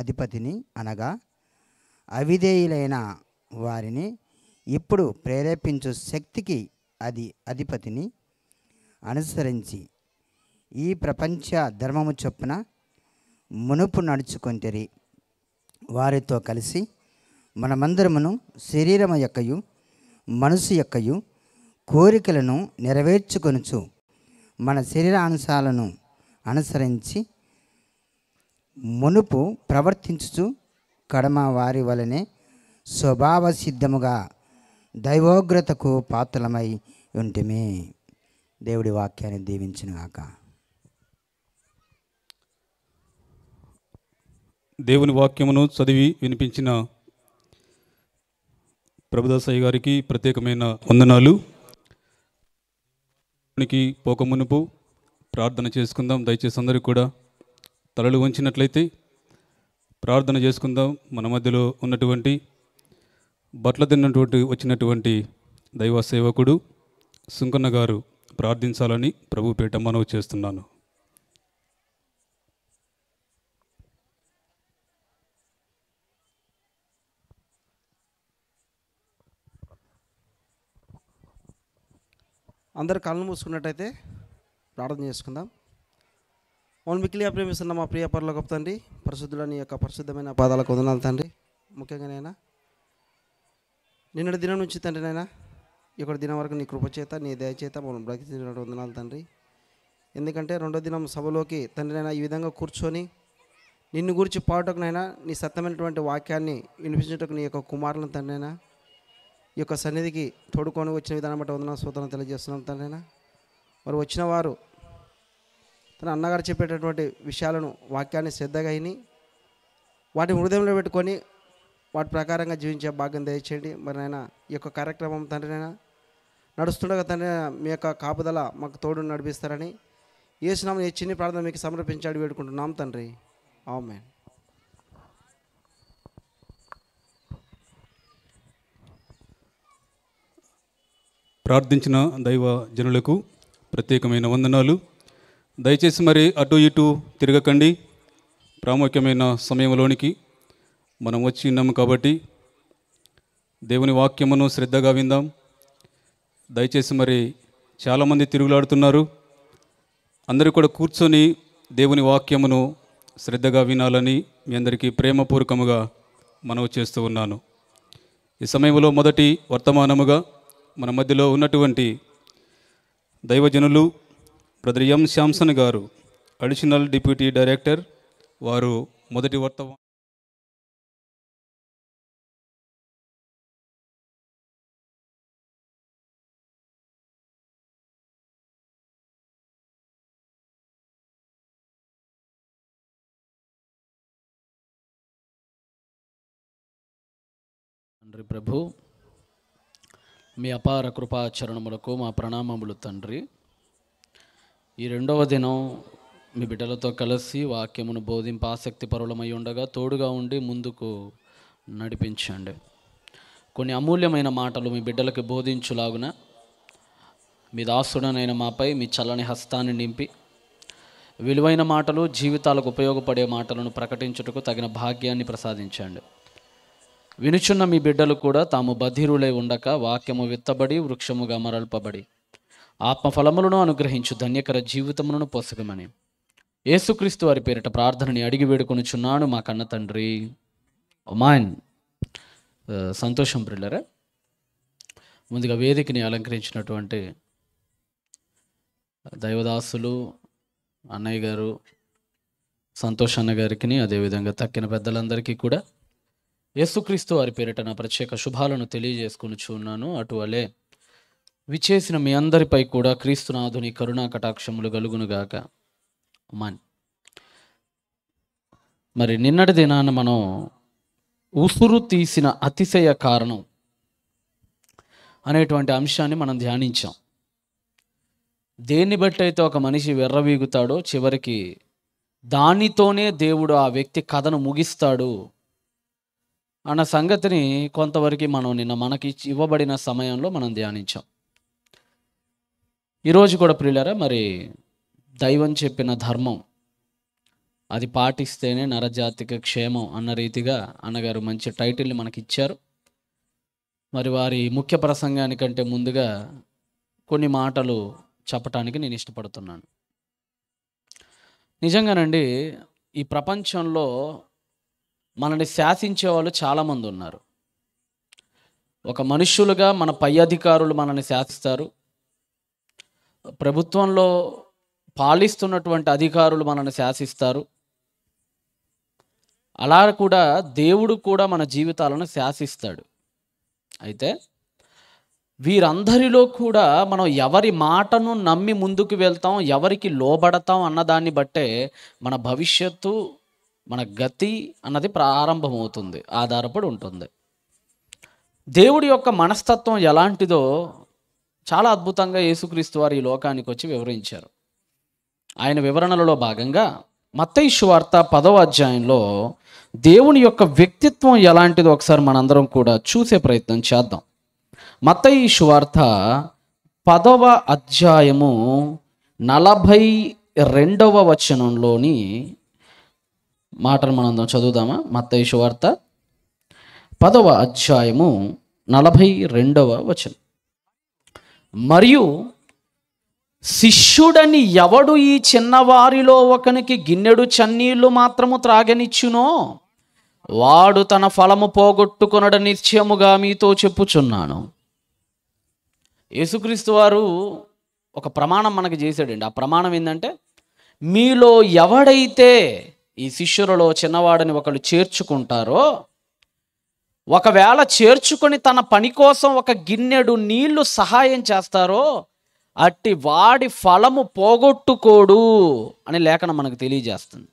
అధిపతిని అనగా అవిధేయులైన వారిని ఇప్పుడు ప్రేరేపించు శక్తికి అది అధిపతిని అనుసరించి ఈ ప్రపంచ ధర్మము చొప్పున మునుపు నడుచుకొంటిరి వారితో కలిసి మనమందరమును శరీరము యొక్కయు మనసు యొక్కయు కోరికలను నెరవేర్చుకొనుచు మన శరీరాంశాలను అనుసరించి మునుపు ప్రవర్తించుచు కడమ వారి వలనే స్వభావ సిద్ధముగా దైవోగ్రతకు పాత్రలమై ఉంటమే దేవుడి వాక్యాన్ని గాక దేవుని వాక్యమును చదివి వినిపించిన ప్రభుదాసయ్య గారికి ప్రత్యేకమైన వందనాలు పోకమునుపు ప్రార్థన చేసుకుందాం దయచేసి అందరికీ కూడా తలలు వంచినట్లయితే ప్రార్థన చేసుకుందాం మన మధ్యలో ఉన్నటువంటి బట్టల తిన్నటువంటి వచ్చినటువంటి దైవ సేవకుడు సుంకన్న గారు ప్రార్థించాలని ప్రభుపేట మనవి చేస్తున్నాను అందరు కళ్ళు మూసుకున్నట్టయితే ప్రార్థన చేసుకుందాం మమ్మల్ని ప్రేమిస్తున్న మా ప్రియ పరులకు తండ్రి పరిశుద్ధులని యొక్క పరిశుద్ధమైన పాదాలకు వదనాలు తండ్రి ముఖ్యంగా నేను నిన్నటి దినం నుంచి తండ్రి నాయన ఇక్కడ దినం వరకు నీ కృపచేత నీ దయచేత మమ్మల్ని బ్రతికించినట్టు వందనాలు తండ్రి ఎందుకంటే రెండో దినం సభలోకి తండ్రినైనా ఈ విధంగా కూర్చొని నిన్ను గురించి పాడటకునైనా నీ సత్తమైనటువంటి వాక్యాన్ని వినిపించటకు నీ యొక్క కుమారులను అయినా ఈ యొక్క సన్నిధికి తోడుకొని వచ్చిన విధానం బట్టి వందనాలు సూత్రం తెలియజేస్తున్నాం అయినా మరి వచ్చిన వారు తన అన్నగారు చెప్పేటటువంటి విషయాలను వాక్యాన్ని శ్రద్ధగా అయిని వాటిని హృదయంలో పెట్టుకొని వాటి ప్రకారంగా జీవించే భాగ్యం దయచేయండి మరి నాయన ఈ యొక్క కార్యక్రమం తండ్రినైనా నడుస్తుండగా తండ్రి మీ యొక్క కాపుదల మాకు తోడు నడిపిస్తారని ఏసునామని ఈ చిన్ని ప్రార్థన మీకు సమర్పించాడు వేడుకుంటున్నాం తండ్రి ఆమెన్ ప్రార్థించిన దైవ జనులకు ప్రత్యేకమైన వందనాలు దయచేసి మరి అటు ఇటు తిరగకండి ప్రాముఖ్యమైన సమయంలోనికి మనం వచ్చి ఉన్నాము కాబట్టి దేవుని వాక్యమును శ్రద్ధగా విందాం దయచేసి మరి చాలామంది తిరుగులాడుతున్నారు అందరూ కూడా కూర్చొని దేవుని వాక్యమును శ్రద్ధగా వినాలని మీ అందరికీ ప్రేమపూర్వకముగా మనవి చేస్తూ ఉన్నాను ఈ సమయంలో మొదటి వర్తమానముగా మన మధ్యలో ఉన్నటువంటి దైవజనులు బ్రదర్ ఎం శాంసన్ గారు అడిషనల్ డిప్యూటీ డైరెక్టర్ వారు మొదటి వర్తమానం తండ్రి ప్రభు మీ అపార కృపాచరణములకు మా ప్రణామములు తండ్రి ఈ రెండవ దినం మీ బిడ్డలతో కలిసి వాక్యమును బోధింప ఆసక్తి పరులమై ఉండగా తోడుగా ఉండి ముందుకు నడిపించండి కొన్ని అమూల్యమైన మాటలు మీ బిడ్డలకు బోధించులాగున మీ దాసుడనైన మాపై మీ చల్లని హస్తాన్ని నింపి విలువైన మాటలు జీవితాలకు ఉపయోగపడే మాటలను ప్రకటించుటకు తగిన భాగ్యాన్ని ప్రసాదించండి వినుచున్న మీ బిడ్డలు కూడా తాము బధిరులై ఉండక వాక్యము విత్తబడి వృక్షముగా మరల్పబడి ఆత్మఫలములను అనుగ్రహించు ధన్యకర జీవితములను పోసగమని యేసుక్రీస్తు వారి పేరిట ప్రార్థనని అడిగి వేడుకొనుచున్నాను మా కన్న తండ్రి ఒమాన్ సంతోషం ప్రిల్లరా ముందుగా వేదికని అలంకరించినటువంటి దైవదాసులు అన్నయ్య గారు సంతోష్ అన్న గారికి అదేవిధంగా తక్కిన పెద్దలందరికీ కూడా యేసుక్రీస్తు వారి పేరిట నా ప్రత్యేక శుభాలను తెలియజేసుకుని చూన్నాను అటువలే విచేసిన మీ అందరిపై కూడా క్రీస్తునాథుని కరుణా కటాక్షములు గలుగునుగాక మన్ మరి నిన్నటి దినాన మనం ఉసురు తీసిన అతిశయ కారణం అనేటువంటి అంశాన్ని మనం ధ్యానించాం దేన్ని బట్టి అయితే ఒక మనిషి వెర్రవీగుతాడో చివరికి దానితోనే దేవుడు ఆ వ్యక్తి కథను ముగిస్తాడు అన్న సంగతిని కొంతవరకు మనం నిన్న మనకి ఇవ్వబడిన సమయంలో మనం ధ్యానించాం ఈరోజు కూడా ప్రియులరా మరి దైవం చెప్పిన ధర్మం అది పాటిస్తేనే నరజాతిక క్షేమం అన్న రీతిగా అన్నగారు మంచి టైటిల్ని మనకి ఇచ్చారు మరి వారి ముఖ్య ప్రసంగానికంటే ముందుగా కొన్ని మాటలు చెప్పటానికి నేను ఇష్టపడుతున్నాను నిజంగానండి ఈ ప్రపంచంలో మనని శాసించే వాళ్ళు చాలామంది ఉన్నారు ఒక మనుష్యులుగా మన పై అధికారులు మనల్ని శాసిస్తారు ప్రభుత్వంలో పాలిస్తున్నటువంటి అధికారులు మనల్ని శాసిస్తారు అలా కూడా దేవుడు కూడా మన జీవితాలను శాసిస్తాడు అయితే వీరందరిలో కూడా మనం ఎవరి మాటను నమ్మి ముందుకు వెళ్తాం ఎవరికి లోబడతాం అన్నదాన్ని బట్టే మన భవిష్యత్తు మన గతి అన్నది ప్రారంభమవుతుంది ఆధారపడి ఉంటుంది దేవుడి యొక్క మనస్తత్వం ఎలాంటిదో చాలా అద్భుతంగా యేసుక్రీస్తు వారు ఈ లోకానికి వచ్చి వివరించారు ఆయన వివరణలలో భాగంగా మత్తైషు వార్త పదవ అధ్యాయంలో దేవుని యొక్క వ్యక్తిత్వం ఎలాంటిదో ఒకసారి మనందరం కూడా చూసే ప్రయత్నం చేద్దాం మత్తైషు వార్త పదవ అధ్యాయము నలభై రెండవ వచనంలోని మాటను మనందరం చదువుదామా మత్తైషు వార్త పదవ అధ్యాయము నలభై రెండవ వచనం మరియు శిష్యుడని ఎవడు ఈ చిన్నవారిలో ఒకనికి గిన్నెడు చన్నీళ్లు మాత్రము త్రాగనిచ్చునో వాడు తన ఫలము పోగొట్టుకొనడ నిత్యముగా మీతో చెప్పుచున్నాను యేసుక్రీస్తు వారు ఒక ప్రమాణం మనకు చేశాడండి ఆ ప్రమాణం ఏంటంటే మీలో ఎవడైతే ఈ శిష్యులలో చిన్నవాడని ఒకళ్ళు చేర్చుకుంటారో ఒకవేళ చేర్చుకొని తన పని కోసం ఒక గిన్నెడు నీళ్లు సహాయం చేస్తారో అట్టి వాడి ఫలము పోగొట్టుకోడు అని లేఖనం మనకు తెలియజేస్తుంది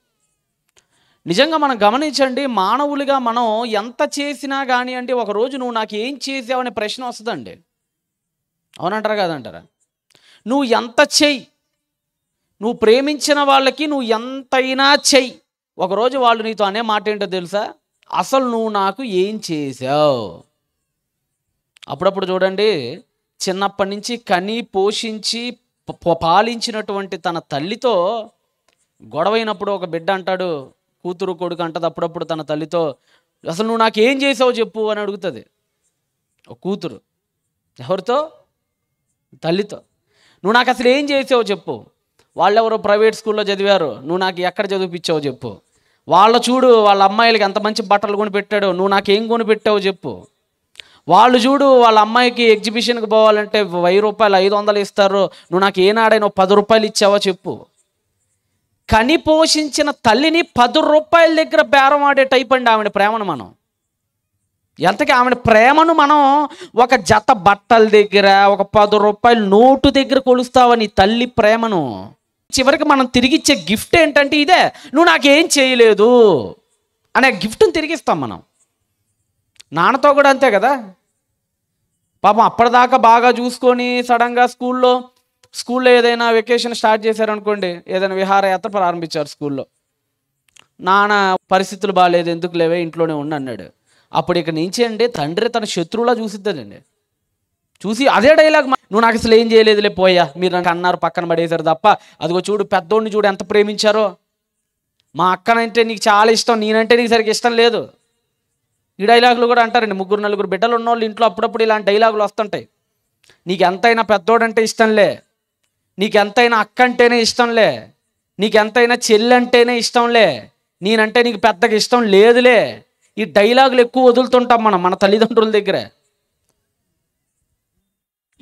నిజంగా మనం గమనించండి మానవులుగా మనం ఎంత చేసినా కానీ అంటే ఒకరోజు నువ్వు నాకు ఏం చేసావనే ప్రశ్న వస్తుందండి అవునంటారా కాదంటారా నువ్వు ఎంత చెయ్యి నువ్వు ప్రేమించిన వాళ్ళకి నువ్వు ఎంతైనా చెయ్యి ఒకరోజు వాళ్ళు నీతో అనే మాట ఏంటో తెలుసా అసలు నువ్వు నాకు ఏం చేశావు అప్పుడప్పుడు చూడండి చిన్నప్పటి నుంచి కని పోషించి పాలించినటువంటి తన తల్లితో గొడవైనప్పుడు ఒక బిడ్డ అంటాడు కూతురు కొడుకు అంటది అప్పుడప్పుడు తన తల్లితో అసలు నువ్వు నాకు ఏం చేసావు చెప్పు అని అడుగుతుంది ఒక కూతురు ఎవరితో తల్లితో నువ్వు నాకు అసలు ఏం చేసావు చెప్పు వాళ్ళెవరో ప్రైవేట్ స్కూల్లో చదివారు నువ్వు నాకు ఎక్కడ చదివిపించావు చెప్పు వాళ్ళ చూడు వాళ్ళ అమ్మాయిలకి ఎంత మంచి బట్టలు కొనిపెట్టాడో నువ్వు నాకేం కొనిపెట్టావు చెప్పు వాళ్ళు చూడు వాళ్ళ అమ్మాయికి ఎగ్జిబిషన్కి పోవాలంటే వెయ్యి రూపాయలు ఐదు వందలు ఇస్తారు నువ్వు నాకు ఏనాడైనా పది రూపాయలు ఇచ్చావో చెప్పు కని పోషించిన తల్లిని పది రూపాయల దగ్గర బేరం ఆడే టైప్ అండి ఆవిడ ప్రేమను మనం ఎంతకి ఆవిడ ప్రేమను మనం ఒక జత బట్టల దగ్గర ఒక పది రూపాయలు నోటు దగ్గర కొలుస్తావని తల్లి ప్రేమను చివరికి మనం తిరిగిచ్చే గిఫ్ట్ ఏంటంటే ఇదే నువ్వు నాకేం చేయలేదు అనే గిఫ్ట్ని తిరిగిస్తాం మనం నాన్నతో కూడా అంతే కదా పాపం అప్పటిదాకా బాగా చూసుకొని సడన్గా స్కూల్లో స్కూల్లో ఏదైనా వెకేషన్ స్టార్ట్ చేశారనుకోండి ఏదైనా విహారయాత్ర ప్రారంభించారు స్కూల్లో నాన్న పరిస్థితులు బాగాలేదు ఎందుకు లేవే ఇంట్లోనే ఉండి అన్నాడు అప్పుడు ఇక నుంచి అండి తండ్రి తన శత్రువులా చూసిద్దండి చూసి అదే డైలాగ్ నువ్వు నాకు అసలు ఏం చేయలేదులే పోయా మీరు నాకు అన్నారు పక్కన పడేశారు తప్ప అదిగో చూడు పెద్దోడిని చూడు ఎంత ప్రేమించారో మా అక్కనంటే నీకు చాలా ఇష్టం నేనంటే నీకు సరిగ్గా ఇష్టం లేదు ఈ డైలాగులు కూడా అంటారండి ముగ్గురు నలుగురు బిడ్డలు ఉన్నోళ్ళు ఇంట్లో అప్పుడప్పుడు ఇలాంటి డైలాగులు వస్తుంటాయి నీకు ఎంతైనా పెద్దోడంటే ఇష్టంలే నీకు ఎంతైనా అక్క అంటేనే ఇష్టంలే నీకు ఎంతైనా చెల్లంటేనే ఇష్టంలే నేనంటే నీకు పెద్దగా ఇష్టం లేదులే ఈ డైలాగులు ఎక్కువ వదులుతుంటాం మనం మన తల్లిదండ్రుల దగ్గరే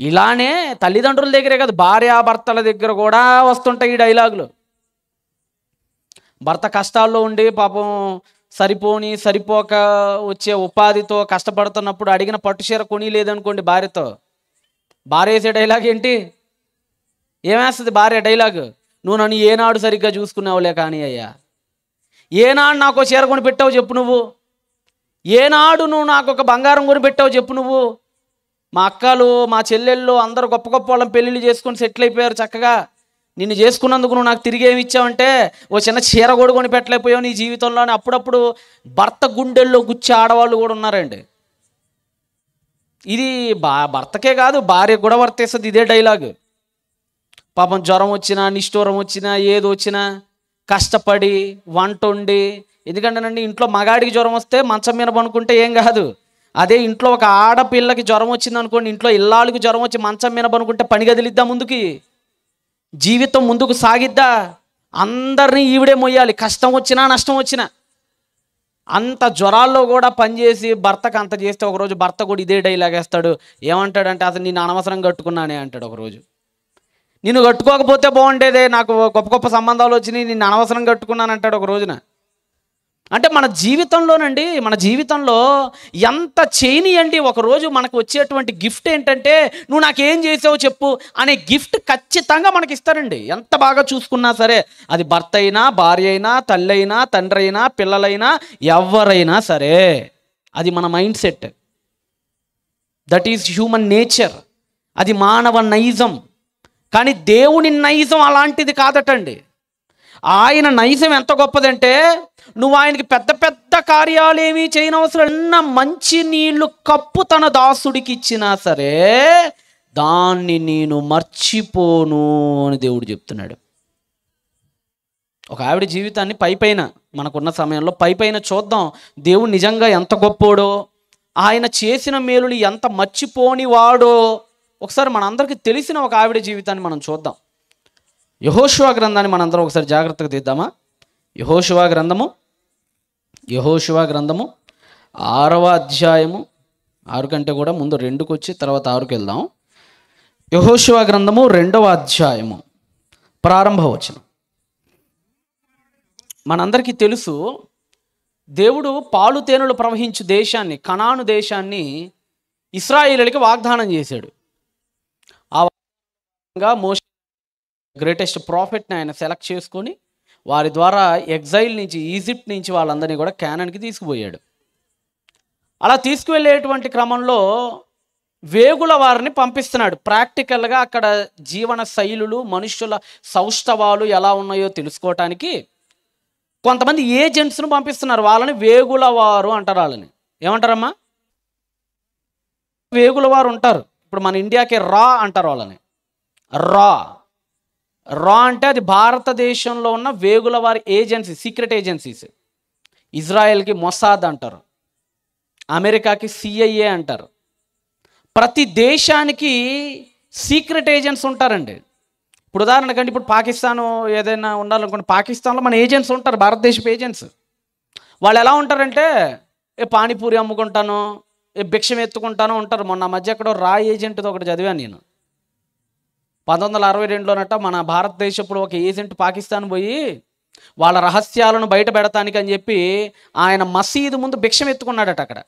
ఇలానే తల్లిదండ్రుల దగ్గరే కాదు భార్యాభర్తల దగ్గర కూడా వస్తుంటాయి ఈ డైలాగులు భర్త కష్టాల్లో ఉండి పాపం సరిపోని సరిపోక వచ్చే ఉపాధితో కష్టపడుతున్నప్పుడు అడిగిన పట్టుచీర కొని లేదనుకోండి భార్యతో భార్య వేసే డైలాగ్ ఏంటి ఏమేస్తుంది భార్య డైలాగ్ నువ్వు నన్ను ఏనాడు సరిగ్గా చూసుకున్నావులే కానీ అయ్యా ఏనాడు నాకు చీర కొని పెట్టావు చెప్పు నువ్వు ఏనాడు నువ్వు నాకు ఒక బంగారం కొని పెట్టావు చెప్పు నువ్వు మా అక్కలు మా చెల్లెళ్ళు అందరు గొప్ప గొప్ప వాళ్ళని పెళ్ళిళ్ళు చేసుకొని సెటిల్ అయిపోయారు చక్కగా నిన్ను చేసుకున్నందుకు నువ్వు నాకు తిరిగి ఏమి ఇచ్చావంటే ఓ చిన్న చీర కూడా కొని పెట్టలేకపోయావు నీ జీవితంలోని అప్పుడప్పుడు భర్త గుండెల్లో గుచ్చే ఆడవాళ్ళు కూడా ఉన్నారండి ఇది బా భర్తకే కాదు భార్య కూడా వర్తిస్తుంది ఇదే డైలాగ్ పాపం జ్వరం వచ్చినా నిష్ఠూరం వచ్చినా ఏది వచ్చినా కష్టపడి వంట వండి ఎందుకంటేనండి ఇంట్లో మగాడికి జ్వరం వస్తే మంచం మీద పనుకుంటే ఏం కాదు అదే ఇంట్లో ఒక ఆడపిల్లకి జ్వరం వచ్చింది అనుకోండి ఇంట్లో ఇల్లాళ్ళకి జ్వరం వచ్చి మంచం మీద పనుకుంటే పని గదిలిద్దా ముందుకి జీవితం ముందుకు సాగిద్దా అందరినీ ఈవిడే మొయ్యాలి కష్టం వచ్చినా నష్టం వచ్చినా అంత జ్వరాల్లో కూడా పనిచేసి భర్తకు అంత చేస్తే ఒకరోజు భర్త కూడా ఇదే డైలాగ్ వేస్తాడు ఏమంటాడంటే అసలు నేను అనవసరం కట్టుకున్నానే అంటాడు ఒకరోజు నేను కట్టుకోకపోతే బాగుండేదే నాకు గొప్ప గొప్ప సంబంధాలు వచ్చినాయి నేను అనవసరం కట్టుకున్నాను అంటాడు ఒక రోజున అంటే మన జీవితంలోనండి మన జీవితంలో ఎంత అండి ఒకరోజు మనకు వచ్చేటువంటి గిఫ్ట్ ఏంటంటే నువ్వు నాకేం చేసావు చెప్పు అనే గిఫ్ట్ ఖచ్చితంగా మనకి ఇస్తారండి ఎంత బాగా చూసుకున్నా సరే అది భర్త అయినా భార్య అయినా తల్లి అయినా తండ్రి అయినా పిల్లలైనా ఎవరైనా సరే అది మన mindset that is human nature అది మానవ నైజం కానీ దేవుని నైజం అలాంటిది కాదటండి ఆయన నైజం ఎంత గొప్పదంటే నువ్వు ఆయనకి పెద్ద పెద్ద కార్యాలేమీ చేయనవసరం ఎన్న మంచి నీళ్లు కప్పు తన దాసుడికి ఇచ్చినా సరే దాన్ని నేను మర్చిపోను అని దేవుడు చెప్తున్నాడు ఒక ఆవిడ జీవితాన్ని పైపైన మనకున్న సమయంలో పైపైన చూద్దాం దేవుడు నిజంగా ఎంత గొప్పోడో ఆయన చేసిన మేలుని ఎంత మర్చిపోనివాడో ఒకసారి మనందరికీ తెలిసిన ఒక ఆవిడ జీవితాన్ని మనం చూద్దాం యహోశివా గ్రంథాన్ని మనందరం ఒకసారి జాగ్రత్తగా తీద్దామా యహోశివా గ్రంథము యహోశివ గ్రంథము ఆరవ అధ్యాయము ఆరు కంటే కూడా ముందు రెండుకు వచ్చి తర్వాత ఆరుకు వెళ్దాం యహోశివ గ్రంథము రెండవ అధ్యాయము ప్రారంభవచనం మనందరికీ తెలుసు దేవుడు పాలు తేనెలు ప్రవహించు దేశాన్ని కణాను దేశాన్ని ఇస్రాయిలకి వాగ్దానం చేశాడు ఆ మోస్ట్ గ్రేటెస్ట్ ప్రాఫిట్ని ఆయన సెలెక్ట్ చేసుకొని వారి ద్వారా ఎగ్జైల్ నుంచి ఈజిప్ట్ నుంచి వాళ్ళందరినీ కూడా క్యానన్కి తీసుకుపోయాడు అలా తీసుకువెళ్ళేటువంటి క్రమంలో వేగుల వారిని పంపిస్తున్నాడు ప్రాక్టికల్గా అక్కడ జీవన శైలులు మనుషుల సౌష్ఠవాలు ఎలా ఉన్నాయో తెలుసుకోవటానికి కొంతమంది ఏజెంట్స్ను పంపిస్తున్నారు వాళ్ళని వేగుల వారు అంటారు వాళ్ళని ఏమంటారమ్మా వేగుల వారు ఉంటారు ఇప్పుడు మన ఇండియాకి రా అంటారు వాళ్ళని రా రా అంటే అది భారతదేశంలో ఉన్న వేగుల వారి ఏజెన్సీ సీక్రెట్ ఏజెన్సీస్ ఇజ్రాయెల్కి మొసాద్ అంటారు అమెరికాకి సిఐఏ అంటారు ప్రతి దేశానికి సీక్రెట్ ఏజెంట్స్ ఉంటారండి ఇప్పుడు ఉదాహరణకండి ఇప్పుడు పాకిస్తాన్ ఏదైనా ఉండాలనుకుంటే పాకిస్తాన్లో మన ఏజెంట్స్ ఉంటారు భారతదేశపు ఏజెంట్స్ వాళ్ళు ఎలా ఉంటారంటే ఏ పానీపూరి అమ్ముకుంటాను ఏ భిక్షం ఎత్తుకుంటాను ఉంటారు మొన్న మధ్య ఎక్కడో రా ఏజెంట్ది ఒకటి చదివాను నేను పంతొమ్మిది వందల అరవై రెండులోనట మన భారతదేశంలో ఒక ఏజెంట్ పాకిస్తాన్ పోయి వాళ్ళ రహస్యాలను బయట పెడతానికి అని చెప్పి ఆయన మసీదు ముందు భిక్షం ఎత్తుకున్నాడట అక్కడ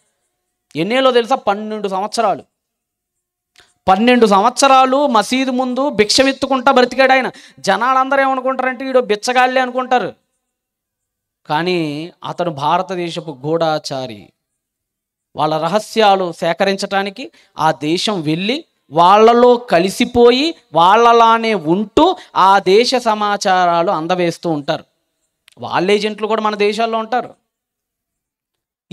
ఎన్నేళ్ళో తెలుసా పన్నెండు సంవత్సరాలు పన్నెండు సంవత్సరాలు మసీదు ముందు భిక్షం ఎత్తుకుంటా బ్రతికాడు ఆయన జనాలందరూ ఏమనుకుంటారంటే ఈడో బిచ్చగాళ్ళే అనుకుంటారు కానీ అతను భారతదేశపు గూఢాచారి వాళ్ళ రహస్యాలు సేకరించడానికి ఆ దేశం వెళ్ళి వాళ్ళలో కలిసిపోయి వాళ్ళలానే ఉంటూ ఆ దేశ సమాచారాలు అందవేస్తూ ఉంటారు వాళ్ళ ఏజెంట్లు కూడా మన దేశాల్లో ఉంటారు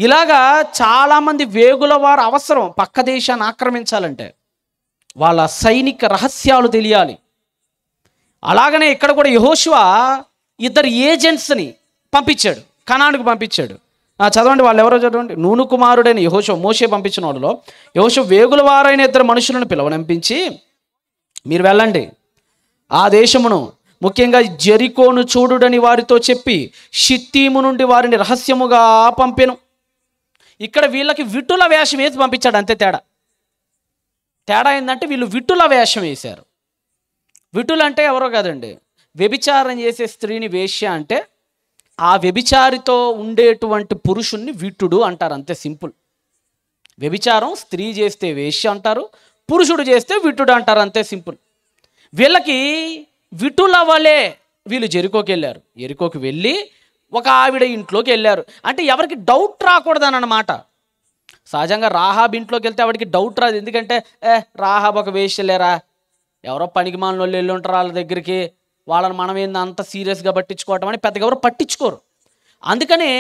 ఇలాగా చాలామంది వేగుల వారు అవసరం పక్క దేశాన్ని ఆక్రమించాలంటే వాళ్ళ సైనిక రహస్యాలు తెలియాలి అలాగనే ఇక్కడ కూడా యహోశివా ఇద్దరు ఏజెంట్స్ని పంపించాడు కణానికి పంపించాడు చదవండి వాళ్ళు ఎవరో చదవండి నూను కుమారుడైన యహోషో మోషే పంపించిన వాళ్ళలో యహోషో వేగుల వారైన ఇద్దరు మనుషులను పిలవనంపించి మీరు వెళ్ళండి ఆ దేశమును ముఖ్యంగా జరికోను చూడుడని వారితో చెప్పి షిత్తీము నుండి వారిని రహస్యముగా పంపెను ఇక్కడ వీళ్ళకి విటుల వేషం వేసి పంపించాడు అంతే తేడా తేడా ఏంటంటే వీళ్ళు విటుల వేషం వేశారు విటులంటే ఎవరో కాదండి వ్యభిచారం చేసే స్త్రీని వేష్య అంటే ఆ వ్యభిచారితో ఉండేటువంటి పురుషుణ్ణి వీటుడు అంటారు అంతే సింపుల్ వ్యభిచారం స్త్రీ చేస్తే వేష్య అంటారు పురుషుడు చేస్తే విటుడు అంటారు అంతే సింపుల్ వీళ్ళకి విటుల వలె వీళ్ళు జెరుకోకి వెళ్ళారు ఎరుకోకి వెళ్ళి ఒక ఆవిడ ఇంట్లోకి వెళ్ళారు అంటే ఎవరికి డౌట్ రాకూడదని అనమాట సహజంగా రాహాబ్ ఇంట్లోకి వెళ్తే ఆవిడకి డౌట్ రాదు ఎందుకంటే ఏ రాహాబ్ ఒక వేష్యలేరా ఎవరో పనికి మాలను వెళ్ళి ఉంటారు వాళ్ళ దగ్గరికి వాళ్ళని మనం ఏంది అంత సీరియస్గా పట్టించుకోవటం అని పెద్దగా ఎవరు పట్టించుకోరు అందుకనే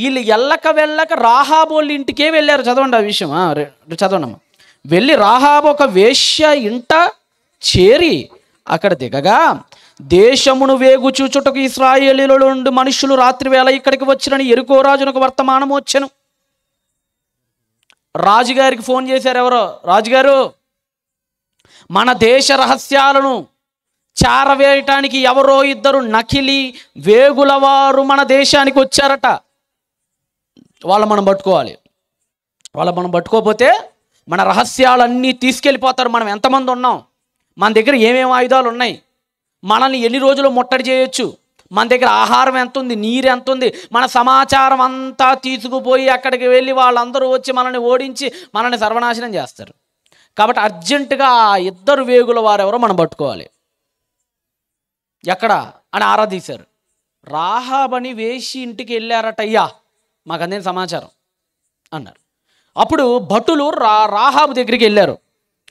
వీళ్ళు ఎల్లక వెళ్ళక రాహాబోళ్ళ ఇంటికే వెళ్ళారు చదవండి ఆ విషయం చదవండి వెళ్ళి రాహాబో ఒక వేష్య ఇంట చేరి అక్కడ దిగగా దేశమును వేగు చూచుటకు ఇస్రాయేలీలో ఉండి మనుషులు రాత్రివేళ ఇక్కడికి వచ్చినని ఎరుకోరాజునకు వర్తమానం వచ్చాను రాజుగారికి ఫోన్ చేశారు ఎవరో రాజుగారు మన దేశ రహస్యాలను చారవేయటానికి ఎవరో ఇద్దరు నకిలి వేగుల వారు మన దేశానికి వచ్చారట వాళ్ళు మనం పట్టుకోవాలి వాళ్ళు మనం పట్టుకోకపోతే మన రహస్యాలన్నీ తీసుకెళ్ళిపోతారు మనం ఎంతమంది ఉన్నాం మన దగ్గర ఏమేమి ఆయుధాలు ఉన్నాయి మనల్ని ఎన్ని రోజులు ముట్టడి చేయొచ్చు మన దగ్గర ఆహారం ఎంత ఉంది నీరు ఎంత ఉంది మన సమాచారం అంతా తీసుకుపోయి అక్కడికి వెళ్ళి వాళ్ళందరూ వచ్చి మనల్ని ఓడించి మనల్ని సర్వనాశనం చేస్తారు కాబట్టి అర్జెంటుగా ఇద్దరు వేగుల వారెవరో మనం పట్టుకోవాలి ఎక్కడ అని ఆరా తీశారు రాహాబని వేసి ఇంటికి వెళ్ళారట అయ్యా మాకు అందిన సమాచారం అన్నారు అప్పుడు భటులు రా రాహాబు దగ్గరికి వెళ్ళారు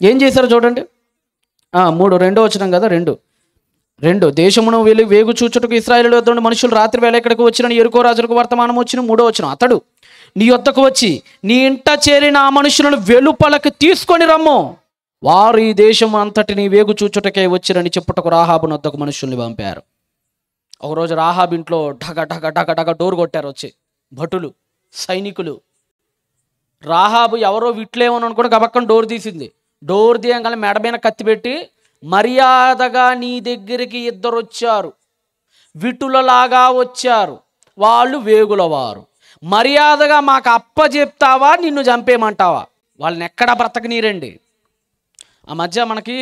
ఏం చేశారు చూడండి మూడు రెండో వచ్చినాం కదా రెండు రెండు దేశమును వెలు వేగు చూచుటకు ఇస్రాయలు వద్ద మనుషులు రాత్రి వేళ ఇక్కడికి వచ్చిన ఎరుకో రాజులకు వర్తమానం వచ్చిన మూడో వచ్చిన అతడు నీ వద్దకు వచ్చి నీ ఇంట చేరిన ఆ మనుషులను వెలుపలకు తీసుకొని రమ్మో వారు ఈ దేశం అంతటిని వేగు చూచుటకే వచ్చిరని చెప్పుటకు రాహాబు నొద్దకు మనుషుల్ని పంపారు ఒకరోజు రాహాబ్ ఇంట్లో ఢగ ఢగ ఢగ ఢగ డోర్ కొట్టారు వచ్చి భటులు సైనికులు రాహాబు ఎవరో విట్లేమని అనుకుని గబక్కన డోర్ తీసింది డోర్ తీయగానే మెడ మీద కత్తి పెట్టి మర్యాదగా నీ దగ్గరికి ఇద్దరు వచ్చారు విటులలాగా వచ్చారు వాళ్ళు వేగులవారు మర్యాదగా మాకు అప్ప చెప్తావా నిన్ను చంపేయమంటావా వాళ్ళని ఎక్కడా బ్రతకనీరండి ఆ మధ్య మనకి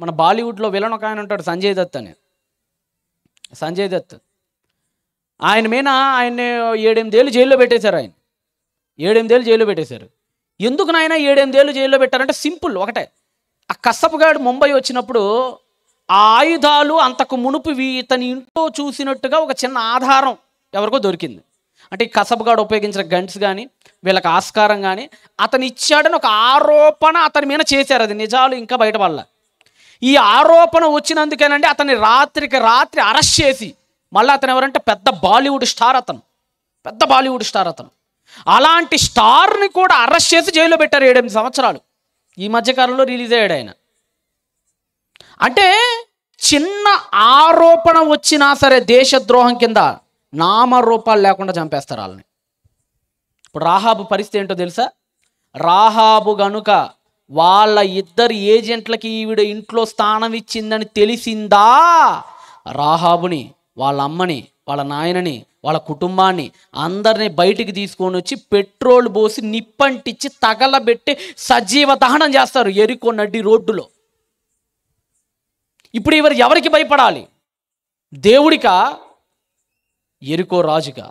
మన బాలీవుడ్లో విలన్ ఒక ఆయన ఉంటాడు సంజయ్ దత్ అని సంజయ్ దత్ ఆయన మీద ఆయన్ని ఏడెనిమిదేళ్ళు జైల్లో పెట్టేశారు ఆయన ఏడెనిమిదేళ్ళు జైల్లో పెట్టేశారు ఎందుకు నాయన ఏడెనిమిదేళ్ళు జైల్లో పెట్టారంటే సింపుల్ ఒకటే ఆ కసపుగాడు ముంబై వచ్చినప్పుడు ఆయుధాలు అంతకు మునుపు ఇతని ఇంట్లో చూసినట్టుగా ఒక చిన్న ఆధారం ఎవరికో దొరికింది అంటే ఈ ఉపయోగించిన గంట్స్ కానీ వీళ్ళకి ఆస్కారం కానీ అతను ఇచ్చాడని ఒక ఆరోపణ అతని మీద చేశారు అది నిజాలు ఇంకా బయట ఈ ఆరోపణ వచ్చినందుకేనండి అతన్ని రాత్రికి రాత్రి అరెస్ట్ చేసి మళ్ళీ అతను ఎవరంటే పెద్ద బాలీవుడ్ స్టార్ అతను పెద్ద బాలీవుడ్ స్టార్ అతను అలాంటి స్టార్ని కూడా అరెస్ట్ చేసి జైల్లో పెట్టారు ఏడెనిమిది సంవత్సరాలు ఈ మధ్యకాలంలో రిలీజ్ అయ్యాడు ఆయన అంటే చిన్న ఆరోపణ వచ్చినా సరే దేశద్రోహం కింద నామరూపాలు లేకుండా చంపేస్తారు వాళ్ళని ఇప్పుడు రాహాబు పరిస్థితి ఏంటో తెలుసా రాహాబు గనుక వాళ్ళ ఇద్దరు ఏజెంట్లకి ఈవిడ ఇంట్లో స్థానం ఇచ్చిందని తెలిసిందా రాహాబుని వాళ్ళ అమ్మని వాళ్ళ నాయనని వాళ్ళ కుటుంబాన్ని అందరినీ బయటికి తీసుకొని వచ్చి పెట్రోల్ పోసి నిప్పంటిచ్చి తగలబెట్టి సజీవ దహనం చేస్తారు ఎరుకో నడ్డి రోడ్డులో ఇప్పుడు ఇవరు ఎవరికి భయపడాలి దేవుడిక ఎరుకో రాజుగా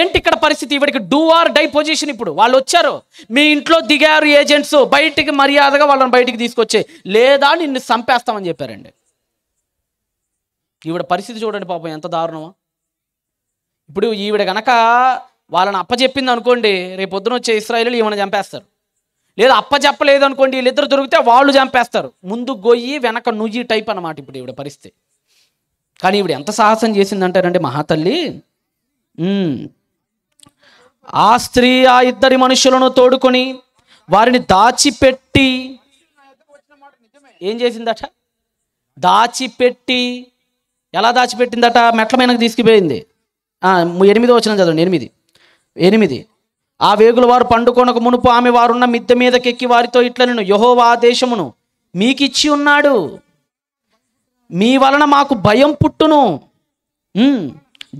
ఏంటి ఇక్కడ పరిస్థితి ఇవిడికి డూ ఆర్ డై పొజిషన్ ఇప్పుడు వాళ్ళు వచ్చారు మీ ఇంట్లో దిగారు ఏజెంట్స్ బయటికి మర్యాదగా వాళ్ళని బయటికి తీసుకొచ్చే లేదా నిన్ను చంపేస్తామని చెప్పారండి ఈవిడ పరిస్థితి చూడండి పాపం ఎంత దారుణమా ఇప్పుడు ఈవిడ గనక వాళ్ళని అప్పచెప్పింది అనుకోండి రేపు పొద్దున వచ్చే ఇస్రాయలు ఈమెను చంపేస్తారు లేదా చెప్పలేదు అనుకోండి వీళ్ళిద్దరు దొరికితే వాళ్ళు చంపేస్తారు ముందు గొయ్యి వెనక నుయ్యి టైప్ అనమాట ఇప్పుడు ఈవిడ పరిస్థితి కానీ ఈవిడ ఎంత సాహసం చేసిందంటారండి మహాతల్లి ఆ స్త్రీ ఆ ఇద్దరి మనుషులను తోడుకొని వారిని దాచిపెట్టి ఏం చేసిందట దాచిపెట్టి ఎలా దాచిపెట్టిందట మెట్ల మీదకి తీసుకుపోయింది ఎనిమిది వచ్చిన చదవండి ఎనిమిది ఎనిమిది ఆ వేగుల వారు పండుకొనక మునుపు ఆమె వారున్న మిద్దె మీదకెక్కి వారితో ఇట్ల నేను యహోవా దేశమును మీకిచ్చి ఉన్నాడు మీ వలన మాకు భయం పుట్టును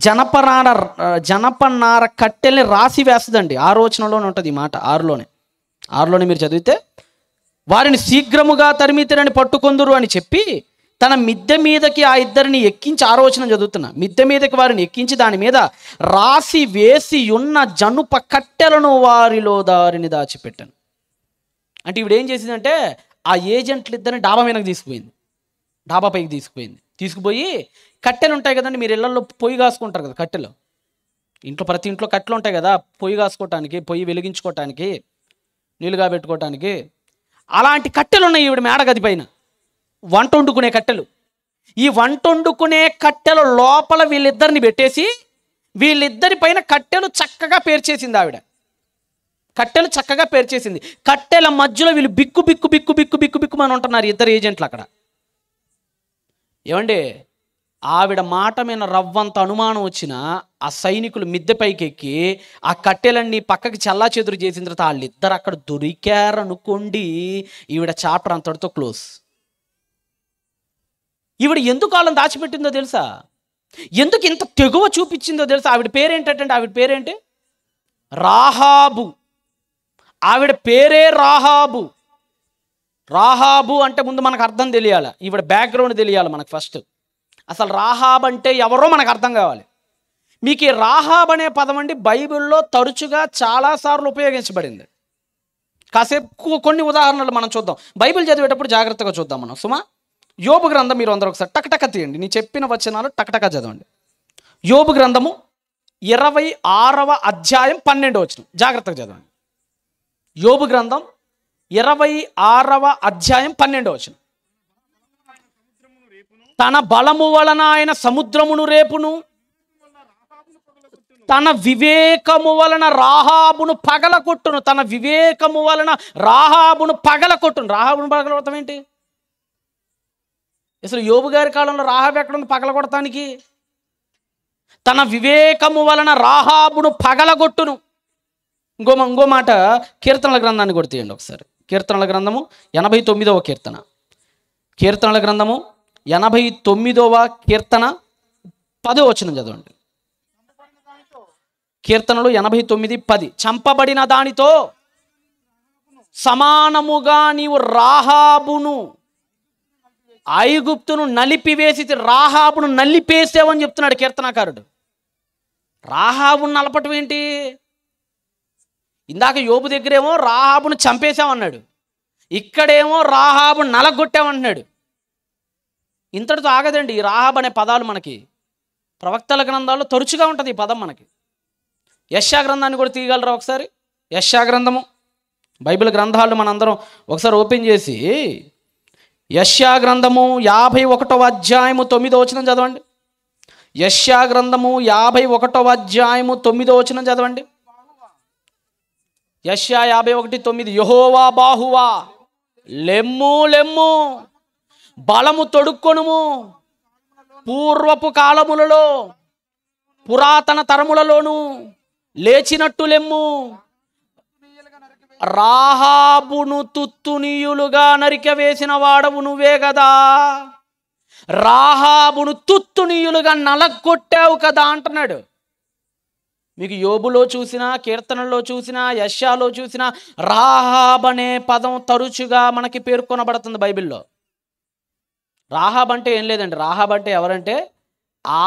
జనపనార జనపనార కట్టెల్ని రాసి వేస్తుందండి ఆ రోచనలోనే ఉంటుంది ఈ మాట ఆరులోనే ఆరులోనే మీరు చదివితే వారిని శీఘ్రముగా తరిమితేనని పట్టుకొందురు అని చెప్పి తన మిద్దె మీదకి ఆ ఇద్దరిని ఎక్కించి ఆలోచన చదువుతున్నా మిద్దె మీదకి వారిని ఎక్కించి దాని మీద రాసి వేసి ఉన్న జనుప కట్టెలను వారిలో దారిని దాచిపెట్టాను అంటే ఇవిడేం చేసిందంటే ఆ ఏజెంట్లు ఇద్దరిని డాబా మీదకి తీసుకుపోయింది డాబా పైకి తీసుకుపోయింది తీసుకుపోయి కట్టెలు ఉంటాయి కదండి మీరు ఇళ్లలో పొయ్యి కాసుకుంటారు కదా కట్టెలు ఇంట్లో ప్రతి ఇంట్లో కట్టెలు ఉంటాయి కదా పొయ్యి కాసుకోవటానికి పొయ్యి వెలిగించుకోవటానికి నీళ్ళుగా పెట్టుకోవటానికి అలాంటి కట్టెలు ఉన్నాయి ఈవిడ మేడగది పైన వంట వండుకునే కట్టెలు ఈ వంట వండుకునే కట్టెల లోపల వీళ్ళిద్దరిని పెట్టేసి వీళ్ళిద్దరి పైన కట్టెలు చక్కగా పేర్చేసింది ఆవిడ కట్టెలు చక్కగా పేర్చేసింది కట్టెల మధ్యలో వీళ్ళు బిక్కు బిక్కు బిక్కు బిక్కు బిక్కు బిక్కు మనం ఉంటున్నారు ఇద్దరు ఏజెంట్లు అక్కడ ఏమండి ఆవిడ మాట మీద రవ్వంత అనుమానం వచ్చిన ఆ సైనికులు మిద్దె పైకెక్కి ఆ కట్టెలన్నీ పక్కకి చల్లా చెదురు చేసిన తర్వాత వాళ్ళిద్దరు అక్కడ దొరికారనుకోండి ఈవిడ చాప్టర్ అంతటితో క్లోజ్ ఈవిడ ఎందుకు వాళ్ళని దాచిపెట్టిందో తెలుసా ఎందుకు ఇంత తెగువ చూపించిందో తెలుసా ఆవిడ పేరేంటంటే ఆవిడ పేరేంటి రాహాబు ఆవిడ పేరే రాహాబు రాహాబు అంటే ముందు మనకు అర్థం తెలియాలి ఈవిడ బ్యాక్గ్రౌండ్ తెలియాలి మనకు ఫస్ట్ అసలు రాహాబ్ అంటే ఎవరో మనకు అర్థం కావాలి మీకు ఈ రాహాబ్ అనే పదం అండి బైబిల్లో తరచుగా చాలాసార్లు ఉపయోగించబడింది కాసేపు కొన్ని ఉదాహరణలు మనం చూద్దాం బైబిల్ చదివేటప్పుడు జాగ్రత్తగా చూద్దాం మనం సుమా యోబు గ్రంథం మీరు అందరూ ఒకసారి టకటక తీయండి నేను చెప్పిన వచనాలు టకటక చదవండి యోబు గ్రంథము ఇరవై ఆరవ అధ్యాయం పన్నెండు వచ్చిన జాగ్రత్తగా చదవండి యోబు గ్రంథం ఇరవై ఆరవ అధ్యాయం పన్నెండవ వచనం తన బలము వలన ఆయన సముద్రమును రేపును తన వివేకము వలన రాహాబును పగల కొట్టును తన వివేకము వలన రాహాబును పగల కొట్టును రాహాబును కొడతాం ఏంటి అసలు యోబు గారి కాలంలో రాహాబు ఎక్కడుంది కొడతానికి తన వివేకము వలన రాహాబును కొట్టును ఇంకో ఇంకో మాట కీర్తనల గ్రంథాన్ని కూడా ఒకసారి కీర్తనల గ్రంథము ఎనభై తొమ్మిదవ కీర్తన కీర్తనల గ్రంథము ఎనభై తొమ్మిదవ కీర్తన పదో వచనం చదవండి కీర్తనలు ఎనభై తొమ్మిది పది చంపబడిన దానితో సమానముగా నీవు రాహాబును ఐగుప్తును నలిపివేసి రాహాబును నలిపేసావని చెప్తున్నాడు కీర్తనాకారుడు రాహాబును నలపటం ఏంటి ఇందాక యోపు దగ్గరేమో రాహాబును చంపేశామన్నాడు ఇక్కడేమో రాహాబు నలగొట్టామంటున్నాడు ఇంతటితో ఆగదండి ఈ రాహాబ్ అనే పదాలు మనకి ప్రవక్తల గ్రంథాల్లో తరచుగా ఉంటుంది ఈ పదం మనకి యశా గ్రంథాన్ని కూడా తీయగలరా ఒకసారి యశా గ్రంథము బైబిల్ గ్రంథాలు మనందరం ఒకసారి ఓపెన్ చేసి యశ్యా గ్రంథము యాభై ఒకటవ అధ్యాయము తొమ్మిదో వచనం చదవండి యశ్యా గ్రంథము యాభై ఒకటవ అధ్యాయము తొమ్మిదో వచనం చదవండి యష్యా యాభై ఒకటి తొమ్మిది యహోవా బాహువా లెమ్ము లెమ్ము బలము తొడుక్కొనుము పూర్వపు కాలములలో పురాతన తరములలోను లేచినట్టు లెమ్ము రాహాబును తుత్తునీయులుగా నరికవేసిన వాడవు నువ్వే కదా రాహాబును తుత్తునీయులుగా నలగొట్టావు కదా అంటున్నాడు మీకు యోబులో చూసినా కీర్తనలో చూసినా యశ్యాలో చూసినా రాహాబ్ అనే పదం తరచుగా మనకి పేర్కొనబడుతుంది బైబిల్లో రాహాబ్ అంటే ఏం లేదండి రాహాబ్ అంటే ఎవరంటే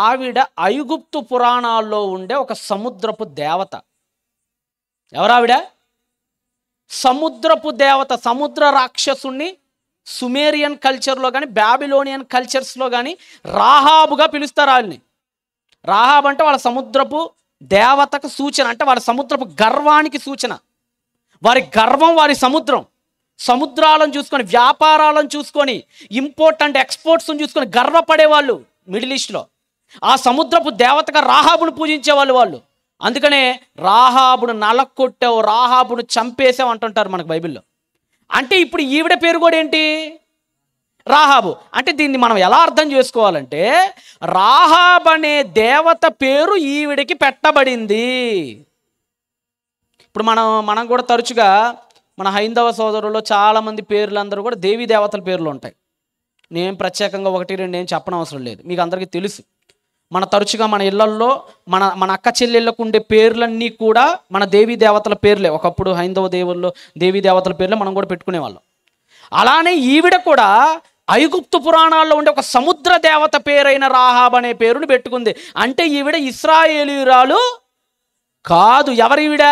ఆవిడ ఐగుప్తు పురాణాల్లో ఉండే ఒక సముద్రపు దేవత ఎవరావిడ సముద్రపు దేవత సముద్ర రాక్షసుణ్ణి సుమేరియన్ కల్చర్లో కానీ బ్యాబిలోనియన్ కల్చర్స్లో కానీ రాహాబుగా పిలుస్తారు వాళ్ళని రాహాబ్ అంటే వాళ్ళ సముద్రపు దేవతకు సూచన అంటే వారి సముద్రపు గర్వానికి సూచన వారి గర్వం వారి సముద్రం సముద్రాలను చూసుకొని వ్యాపారాలను చూసుకొని ఇంపోర్ట్ అండ్ ఎక్స్పోర్ట్స్ను చూసుకొని గర్వపడేవాళ్ళు మిడిల్ ఈస్ట్లో ఆ సముద్రపు దేవతగా రాహాబును పూజించేవాళ్ళు వాళ్ళు అందుకనే రాహాబును నలకొట్టావు రాహాబును చంపేసావు అంటుంటారు మనకు బైబిల్లో అంటే ఇప్పుడు ఈవిడ పేరు కూడా ఏంటి రాహాబు అంటే దీన్ని మనం ఎలా అర్థం చేసుకోవాలంటే రాహాబ్ అనే దేవత పేరు ఈవిడికి పెట్టబడింది ఇప్పుడు మనం మనం కూడా తరచుగా మన హైందవ సోదరుల్లో చాలామంది పేర్లందరూ కూడా దేవీ దేవతల పేర్లు ఉంటాయి నేను ప్రత్యేకంగా ఒకటి రెండు ఏం చెప్పనవసరం లేదు మీకు అందరికీ తెలుసు మన తరచుగా మన ఇళ్లల్లో మన మన అక్క చెల్లెళ్ళకు ఉండే పేర్లన్నీ కూడా మన దేవీ దేవతల పేర్లే ఒకప్పుడు హైందవ దేవుల్లో దేవీ దేవతల పేర్లే మనం కూడా పెట్టుకునేవాళ్ళం అలానే ఈవిడ కూడా ఐగుప్తు పురాణాల్లో ఉండే ఒక సముద్ర దేవత పేరైన రాహాబ్ అనే పేరును పెట్టుకుంది అంటే ఈవిడ ఇస్రాయేలీరాలు కాదు ఎవరివిడ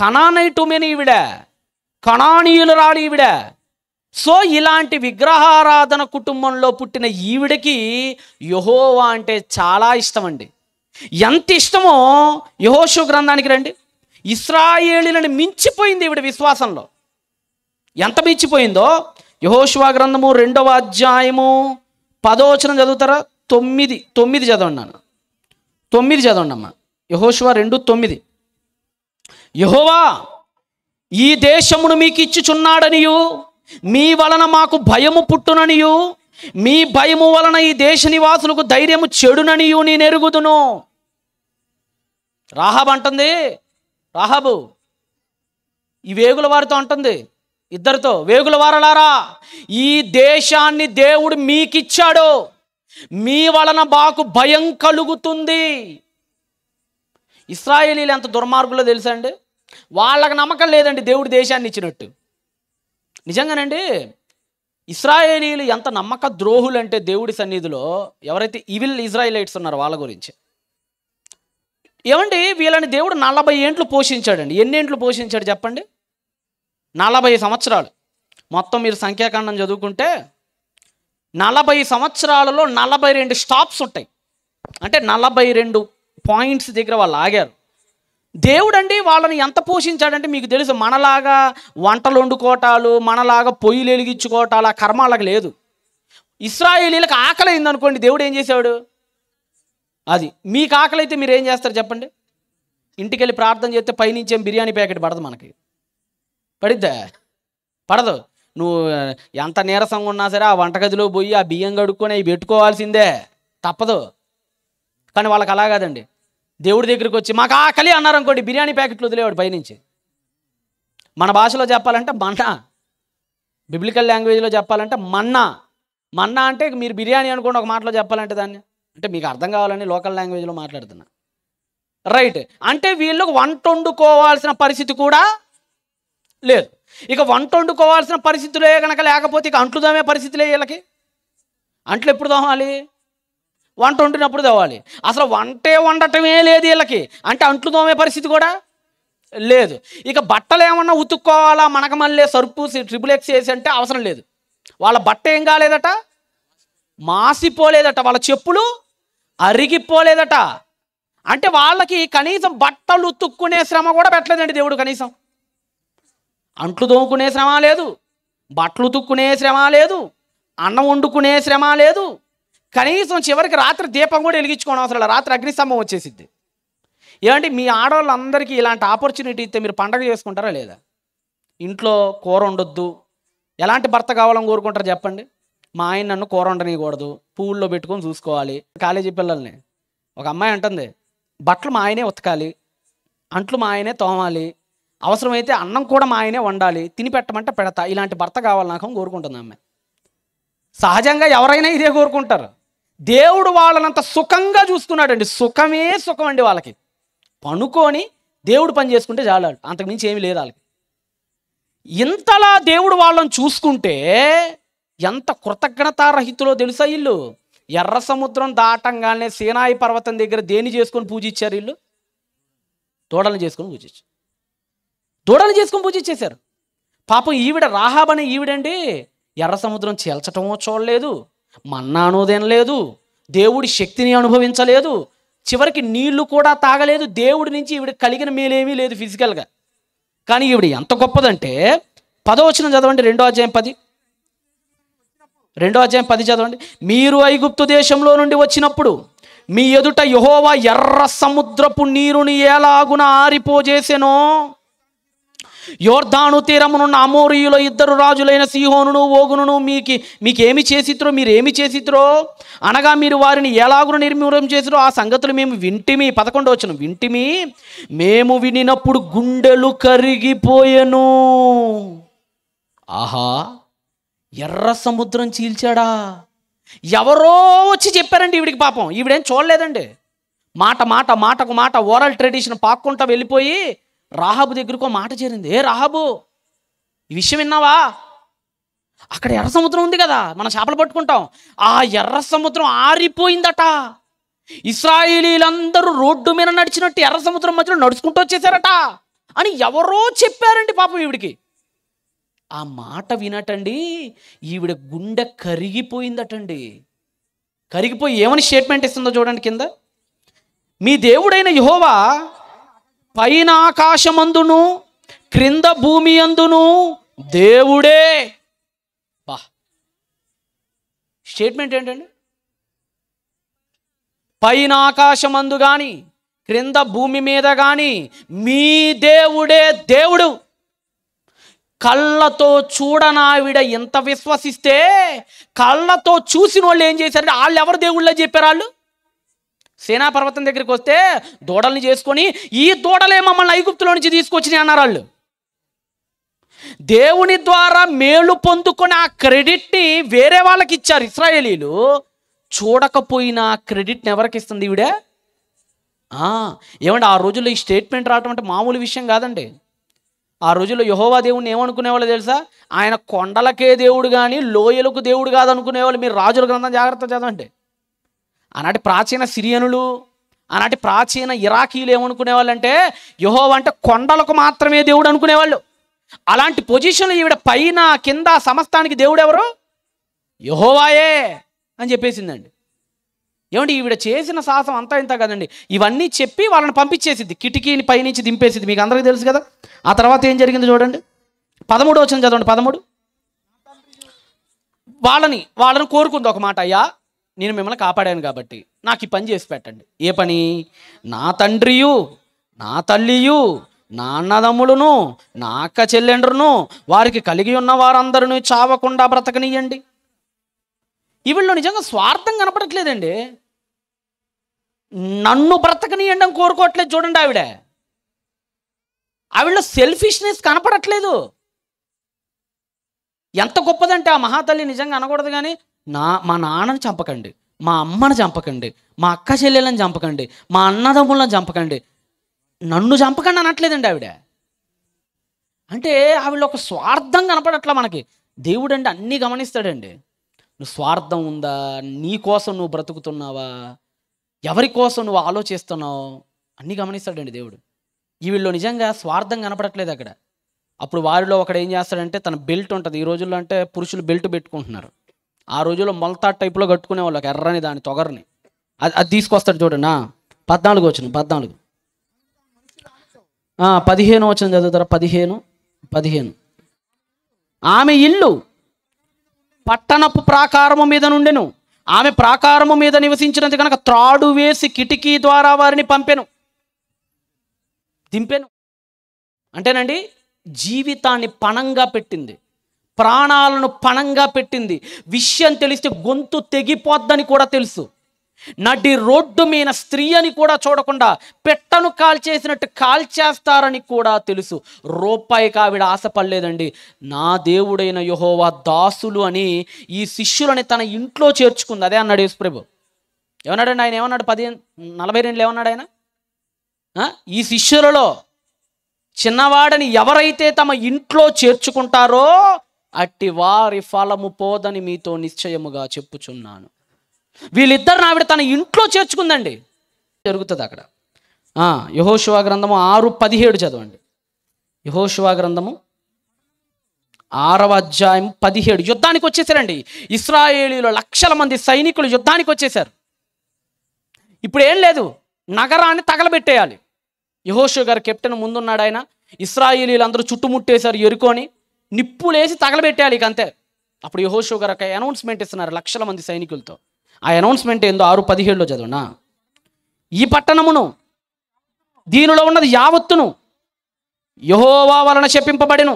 కణానైటుమెని ఈవిడ కణానీయులు రాడు ఈవిడ సో ఇలాంటి విగ్రహారాధన కుటుంబంలో పుట్టిన ఈవిడకి యహోవా అంటే చాలా ఇష్టం అండి ఎంత ఇష్టమో యహోషు గ్రంథానికి రండి ఇస్రాయేలీలను మించిపోయింది ఈవిడ విశ్వాసంలో ఎంత మించిపోయిందో యహోశివా గ్రంథము రెండవ అధ్యాయము పదోచనం చదువుతారా తొమ్మిది తొమ్మిది చదవండి నాన్న తొమ్మిది చదవండి అమ్మ యహోశివా రెండు తొమ్మిది యహోవా ఈ దేశమును మీకు ఇచ్చుచున్నాడనియు మీ వలన మాకు భయము పుట్టుననియు మీ భయము వలన ఈ దేశ నివాసులకు ధైర్యము చెడుననియు నేను ఎరుగుదును రాహబ్ అంటుంది రాహబు ఈ వేగుల వారితో అంటుంది ఇద్దరితో వేగుల వారలారా ఈ దేశాన్ని దేవుడు మీకిచ్చాడు మీ వలన బాకు భయం కలుగుతుంది ఇస్రాయేలీలు ఎంత దుర్మార్గులో తెలుసండి వాళ్ళకి నమ్మకం లేదండి దేవుడు దేశాన్ని ఇచ్చినట్టు నిజంగానండి ఇస్రాయేలీలు ఎంత నమ్మక ద్రోహులు అంటే దేవుడి సన్నిధిలో ఎవరైతే ఇవిల్ ఇజ్రాయిలైట్స్ ఉన్నారో వాళ్ళ గురించి ఏమండి వీళ్ళని దేవుడు నలభై ఏంట్లు పోషించాడండి ఎన్ని ఏంట్లు పోషించాడు చెప్పండి నలభై సంవత్సరాలు మొత్తం మీరు సంఖ్యాకాండం చదువుకుంటే నలభై సంవత్సరాలలో నలభై రెండు స్టాప్స్ ఉంటాయి అంటే నలభై రెండు పాయింట్స్ దగ్గర వాళ్ళు ఆగారు దేవుడు అండి వాళ్ళని ఎంత పోషించాడంటే మీకు తెలుసు మనలాగా వంటలు వండుకోవటాలు మనలాగా పొయ్యిలు వెలిగించుకోవటాలు ఆ కర్మాలకు లేదు ఇస్రాయేలీలకు ఆకలి అయిందనుకోండి దేవుడు ఏం చేశాడు అది మీకు ఆకలి అయితే మీరు ఏం చేస్తారు చెప్పండి ఇంటికి వెళ్ళి ప్రార్థన చేస్తే పైనుంచి బిర్యానీ ప్యాకెట్ పడదు మనకి పడిద్దా పడదు నువ్వు ఎంత నీరసంగా ఉన్నా సరే ఆ వంటగదిలో పోయి ఆ బియ్యం కడుక్కొని అవి పెట్టుకోవాల్సిందే తప్పదు కానీ వాళ్ళకి అలా కాదండి దేవుడి దగ్గరికి వచ్చి మాకు ఆకలి అన్నారు అనుకోండి బిర్యానీ ప్యాకెట్లు వదిలేవాడు పైనుంచి మన భాషలో చెప్పాలంటే మన్నా బిబ్లికల్ లాంగ్వేజ్లో చెప్పాలంటే మన్నా మన్నా అంటే మీరు బిర్యానీ అనుకోండి ఒక మాటలో చెప్పాలంటే దాన్ని అంటే మీకు అర్థం కావాలని లోకల్ లాంగ్వేజ్లో మాట్లాడుతున్నా రైట్ అంటే వీళ్ళకు వంట వండుకోవాల్సిన పరిస్థితి కూడా లేదు ఇక వంట వండుకోవాల్సిన పరిస్థితులే కనుక లేకపోతే ఇక అంట్లు దామే పరిస్థితులే వీళ్ళకి అంట్లు ఎప్పుడు దోమాలి వంట వండినప్పుడు తవ్వాలి అసలు వంటే వండటమే లేదు వీళ్ళకి అంటే అంట్లు తోమే పరిస్థితి కూడా లేదు ఇక బట్టలు ఏమన్నా ఉతుక్కోవాలా మనకు మళ్ళీ సరుపు ట్రిపుల్ ఎక్స్ చేసి అంటే అవసరం లేదు వాళ్ళ బట్ట ఏం కాలేదట మాసిపోలేదట వాళ్ళ చెప్పులు అరిగిపోలేదట అంటే వాళ్ళకి కనీసం బట్టలు ఉతుక్కునే శ్రమ కూడా పెట్టలేదండి దేవుడు కనీసం అంట్లు దోముకునే శ్రమ లేదు బట్టలు తుక్కునే శ్రమ లేదు అన్నం వండుకునే శ్రమ లేదు కనీసం చివరికి రాత్రి దీపం కూడా వెలిగించుకోవడం అవసరం రాత్రి అగ్నిస్తంభం వచ్చేసిద్ది ఏమంటే మీ ఆడవాళ్ళందరికీ ఇలాంటి ఆపర్చునిటీ ఇస్తే మీరు పండగ చేసుకుంటారా లేదా ఇంట్లో కూర ఉండొద్దు ఎలాంటి భర్త కావాలని కోరుకుంటారు చెప్పండి మా ఆయన నన్ను కూర వండనీయకూడదు పూల్లో పెట్టుకొని చూసుకోవాలి కాలేజీ పిల్లల్ని ఒక అమ్మాయి అంటుంది బట్టలు మా ఆయనే ఉతకాలి అంట్లు మా ఆయనే తోమాలి అవసరమైతే అన్నం కూడా మా ఆయనే వండాలి తిని పెట్టమంటే పెడతా ఇలాంటి భర్త కావాలి నాకు కోరుకుంటుంది ఆమె సహజంగా ఎవరైనా ఇదే కోరుకుంటారు దేవుడు వాళ్ళనంత సుఖంగా చూసుకున్నాడండి సుఖమే సుఖం అండి వాళ్ళకి పనుకొని దేవుడు పని చేసుకుంటే చాలు అంతకుమించి ఏమీ లేదు వాళ్ళకి ఇంతలా దేవుడు వాళ్ళని చూసుకుంటే ఎంత కృతజ్ఞతారహితులో తెలుసా ఇల్లు ఎర్ర సముద్రం దాటంగానే సేనాయి పర్వతం దగ్గర దేని చేసుకొని పూజించారు ఇల్లు తోడలు చేసుకొని పూజించారు దూడలు చేసుకొని పూజ చేశారు పాపం ఈవిడ రాహాబనే ఈవిడండి ఎర్ర సముద్రం చేల్చటమో చూడలేదు మన్నానోదేం లేదు దేవుడి శక్తిని అనుభవించలేదు చివరికి నీళ్లు కూడా తాగలేదు దేవుడి నుంచి ఈవిడ కలిగిన మేలేమీ లేదు ఫిజికల్గా కానీ ఈవిడ ఎంత గొప్పదంటే వచ్చిన చదవండి రెండో అధ్యాయం పది రెండో అధ్యాయం పది చదవండి మీరు ఐగుప్తు దేశంలో నుండి వచ్చినప్పుడు మీ ఎదుట యహోవా ఎర్ర సముద్రపు నీరుని ఎలాగున ఆరిపోజేసెనో యోర్ధాను తీరమునున్న అమోరియుల ఇద్దరు రాజులైన సిహోనును ఓగునును మీకు మీకేమి చేసిత్రో మీరేమి చేసిత్రో అనగా మీరు వారిని ఎలాగును నిర్మూలం చేసిరో ఆ సంగతులు మేము వింటిమి పదకొండు వచ్చిన వింటిమి మేము వినినప్పుడు గుండెలు కరిగిపోయెను ఆహా ఎర్ర సముద్రం చీల్చాడా ఎవరో వచ్చి చెప్పారండి ఈవిడికి పాపం ఈవిడేం చూడలేదండి మాట మాట మాటకు మాట ఓరల్ ట్రెడిషన్ పాక్కుంటా వెళ్ళిపోయి రాహాబు దగ్గరకు మాట చేరింది ఏ రాహాబు ఈ విషయం విన్నావా అక్కడ ఎర్ర సముద్రం ఉంది కదా మనం చేపలు పట్టుకుంటాం ఆ ఎర్ర సముద్రం ఆరిపోయిందట ఇస్రాయిలీలందరూ రోడ్డు మీద నడిచినట్టు ఎర్ర సముద్రం మధ్యలో నడుచుకుంటూ వచ్చేసారట అని ఎవరో చెప్పారండి పాపం ఈవిడికి ఆ మాట వినటండి ఈవిడ గుండె కరిగిపోయిందటండి కరిగిపోయి ఏమని స్టేట్మెంట్ ఇస్తుందో చూడండి కింద మీ దేవుడైన యహోవా పైన ఆకాశమందును క్రింద భూమి అందును దేవుడే బా స్టేట్మెంట్ ఏంటండి పైన ఆకాశమందు కానీ క్రింద భూమి మీద కానీ మీ దేవుడే దేవుడు కళ్ళతో చూడనావిడ ఎంత విశ్వసిస్తే కళ్ళతో చూసిన వాళ్ళు ఏం చేశారంటే వాళ్ళు ఎవరు దేవుళ్ళే చెప్పారు వాళ్ళు సేనా పర్వతం దగ్గరికి వస్తే దూడల్ని చేసుకొని ఈ దూడలే మమ్మల్ని ఐగుప్తులో నుంచి తీసుకొచ్చినాయి అన్నారు వాళ్ళు దేవుని ద్వారా మేలు పొందుకున్న ఆ క్రెడిట్ని వేరే వాళ్ళకి ఇచ్చారు ఇస్రాయేలీలు చూడకపోయినా క్రెడిట్ని ఎవరికి ఇస్తుంది ఈవిడే ఏమంటే ఆ రోజుల్లో ఈ స్టేట్మెంట్ రావటం అంటే మామూలు విషయం కాదండి ఆ రోజుల్లో యహోవా దేవుడిని ఏమనుకునేవాళ్ళు తెలుసా ఆయన కొండలకే దేవుడు కానీ లోయలకు దేవుడు కాదనుకునేవాళ్ళు మీరు రాజుల గ్రంథం జాగ్రత్త చేద్దామంటే ఆనాటి ప్రాచీన సిరియనులు ఆనాటి ప్రాచీన ఇరాకీలు ఏమనుకునే అంటే యుహో అంటే కొండలకు మాత్రమే దేవుడు అనుకునేవాళ్ళు అలాంటి పొజిషన్లు ఈవిడ పైన కింద సమస్తానికి దేవుడు ఎవరు యహోవాయే అని చెప్పేసిందండి ఏమంటే ఈవిడ చేసిన సాహసం అంతా ఇంత కదండి ఇవన్నీ చెప్పి వాళ్ళని పంపించేసింది కిటికీని పైనుంచి దింపేసింది మీకు అందరికీ తెలుసు కదా ఆ తర్వాత ఏం జరిగింది చూడండి పదమూడు వచ్చింది చదవండి పదమూడు వాళ్ళని వాళ్ళని కోరుకుంది ఒక మాట అయ్యా నేను మిమ్మల్ని కాపాడాను కాబట్టి నాకు ఈ పని చేసి పెట్టండి ఏ పని నా తండ్రియు నా తల్లియు నా అన్నదమ్ములను నా అక్క చెల్లెండ్రును వారికి కలిగి ఉన్న వారందరినీ చావకుండా బ్రతకనియండి వీళ్ళు నిజంగా స్వార్థం కనపడట్లేదండి నన్ను బ్రతకనియండి అని కోరుకోవట్లేదు చూడండి ఆవిడ ఆవిడ సెల్ఫిష్నెస్ కనపడట్లేదు ఎంత గొప్పదంటే ఆ మహాతల్లి నిజంగా అనకూడదు కానీ నా మా నాన్నను చంపకండి మా అమ్మను చంపకండి మా అక్క చెల్లెలను చంపకండి మా అన్నదమ్ములను చంపకండి నన్ను చంపకండి అనట్లేదండి ఆవిడ అంటే ఆవిడ ఒక స్వార్థం కనపడట్లా మనకి దేవుడు అంటే అన్నీ గమనిస్తాడండి నువ్వు స్వార్థం ఉందా నీ కోసం నువ్వు బ్రతుకుతున్నావా ఎవరి కోసం నువ్వు ఆలోచిస్తున్నావు అన్నీ గమనిస్తాడండి దేవుడు వీళ్ళు నిజంగా స్వార్థం కనపడట్లేదు అక్కడ అప్పుడు వారిలో ఒకడు ఏం చేస్తాడంటే తన బెల్ట్ ఉంటుంది ఈ రోజుల్లో అంటే పురుషులు బెల్ట్ పెట్టుకుంటున్నారు ఆ రోజుల్లో మొలతా టైప్లో కట్టుకునే వాళ్ళకి ఎర్రని దాని తొగరని అది అది తీసుకొస్తాడు చూడండి పద్నాలుగు వచ్చిన పద్నాలుగు పదిహేను వచ్చింది చదువుతారా పదిహేను పదిహేను ఆమె ఇల్లు పట్టణపు ప్రాకారము మీద నుండెను ఆమె ప్రాకారము మీద నివసించినది కనుక త్రాడు వేసి కిటికీ ద్వారా వారిని పంపెను దింపెను అంటేనండి జీవితాన్ని పణంగా పెట్టింది ప్రాణాలను పణంగా పెట్టింది విషయం తెలిస్తే గొంతు తెగిపోద్దని కూడా తెలుసు నడి రోడ్డు మీద స్త్రీ అని కూడా చూడకుండా పెట్టను కాల్చేసినట్టు కాల్చేస్తారని కూడా తెలుసు రూపాయికి ఆవిడ ఆశపడలేదండి నా దేవుడైన యహోవా దాసులు అని ఈ శిష్యులని తన ఇంట్లో చేర్చుకుంది అదే అన్నాడు యేసుప్రభు ఏమన్నాడండి ఆయన ఏమన్నాడు పది నలభై రెండు ఏమన్నాడు ఆయన ఈ శిష్యులలో చిన్నవాడని ఎవరైతే తమ ఇంట్లో చేర్చుకుంటారో అట్టి వారి ఫలము పోదని మీతో నిశ్చయముగా చెప్పుచున్నాను వీళ్ళిద్దరిని ఆవిడ తన ఇంట్లో చేర్చుకుందండి జరుగుతుంది అక్కడ యహోశివా గ్రంథము ఆరు పదిహేడు చదవండి యహోశివా గ్రంథము ఆరవ అధ్యాయం పదిహేడు యుద్ధానికి వచ్చేసారండి ఇస్రాయేలీలో లక్షల మంది సైనికులు యుద్ధానికి వచ్చేసారు ఇప్పుడు ఏం లేదు నగరాన్ని తగలబెట్టేయాలి యహోషు గారు కెప్టెన్ ముందున్నాడు ఆయన ఇస్రాయేలీలు అందరూ చుట్టుముట్టేశారు ఎరుకొని నిప్పులేసి తగలబెట్టాలి ఇక అంతే అప్పుడు యహోషో గారు ఒక అనౌన్స్మెంట్ ఇస్తున్నారు లక్షల మంది సైనికులతో ఆ అనౌన్స్మెంట్ ఏందో ఆరు పదిహేడులో చదువునా ఈ పట్టణమును దీనిలో ఉన్నది యావత్తును యహోవా వలన చెప్పింపబడిను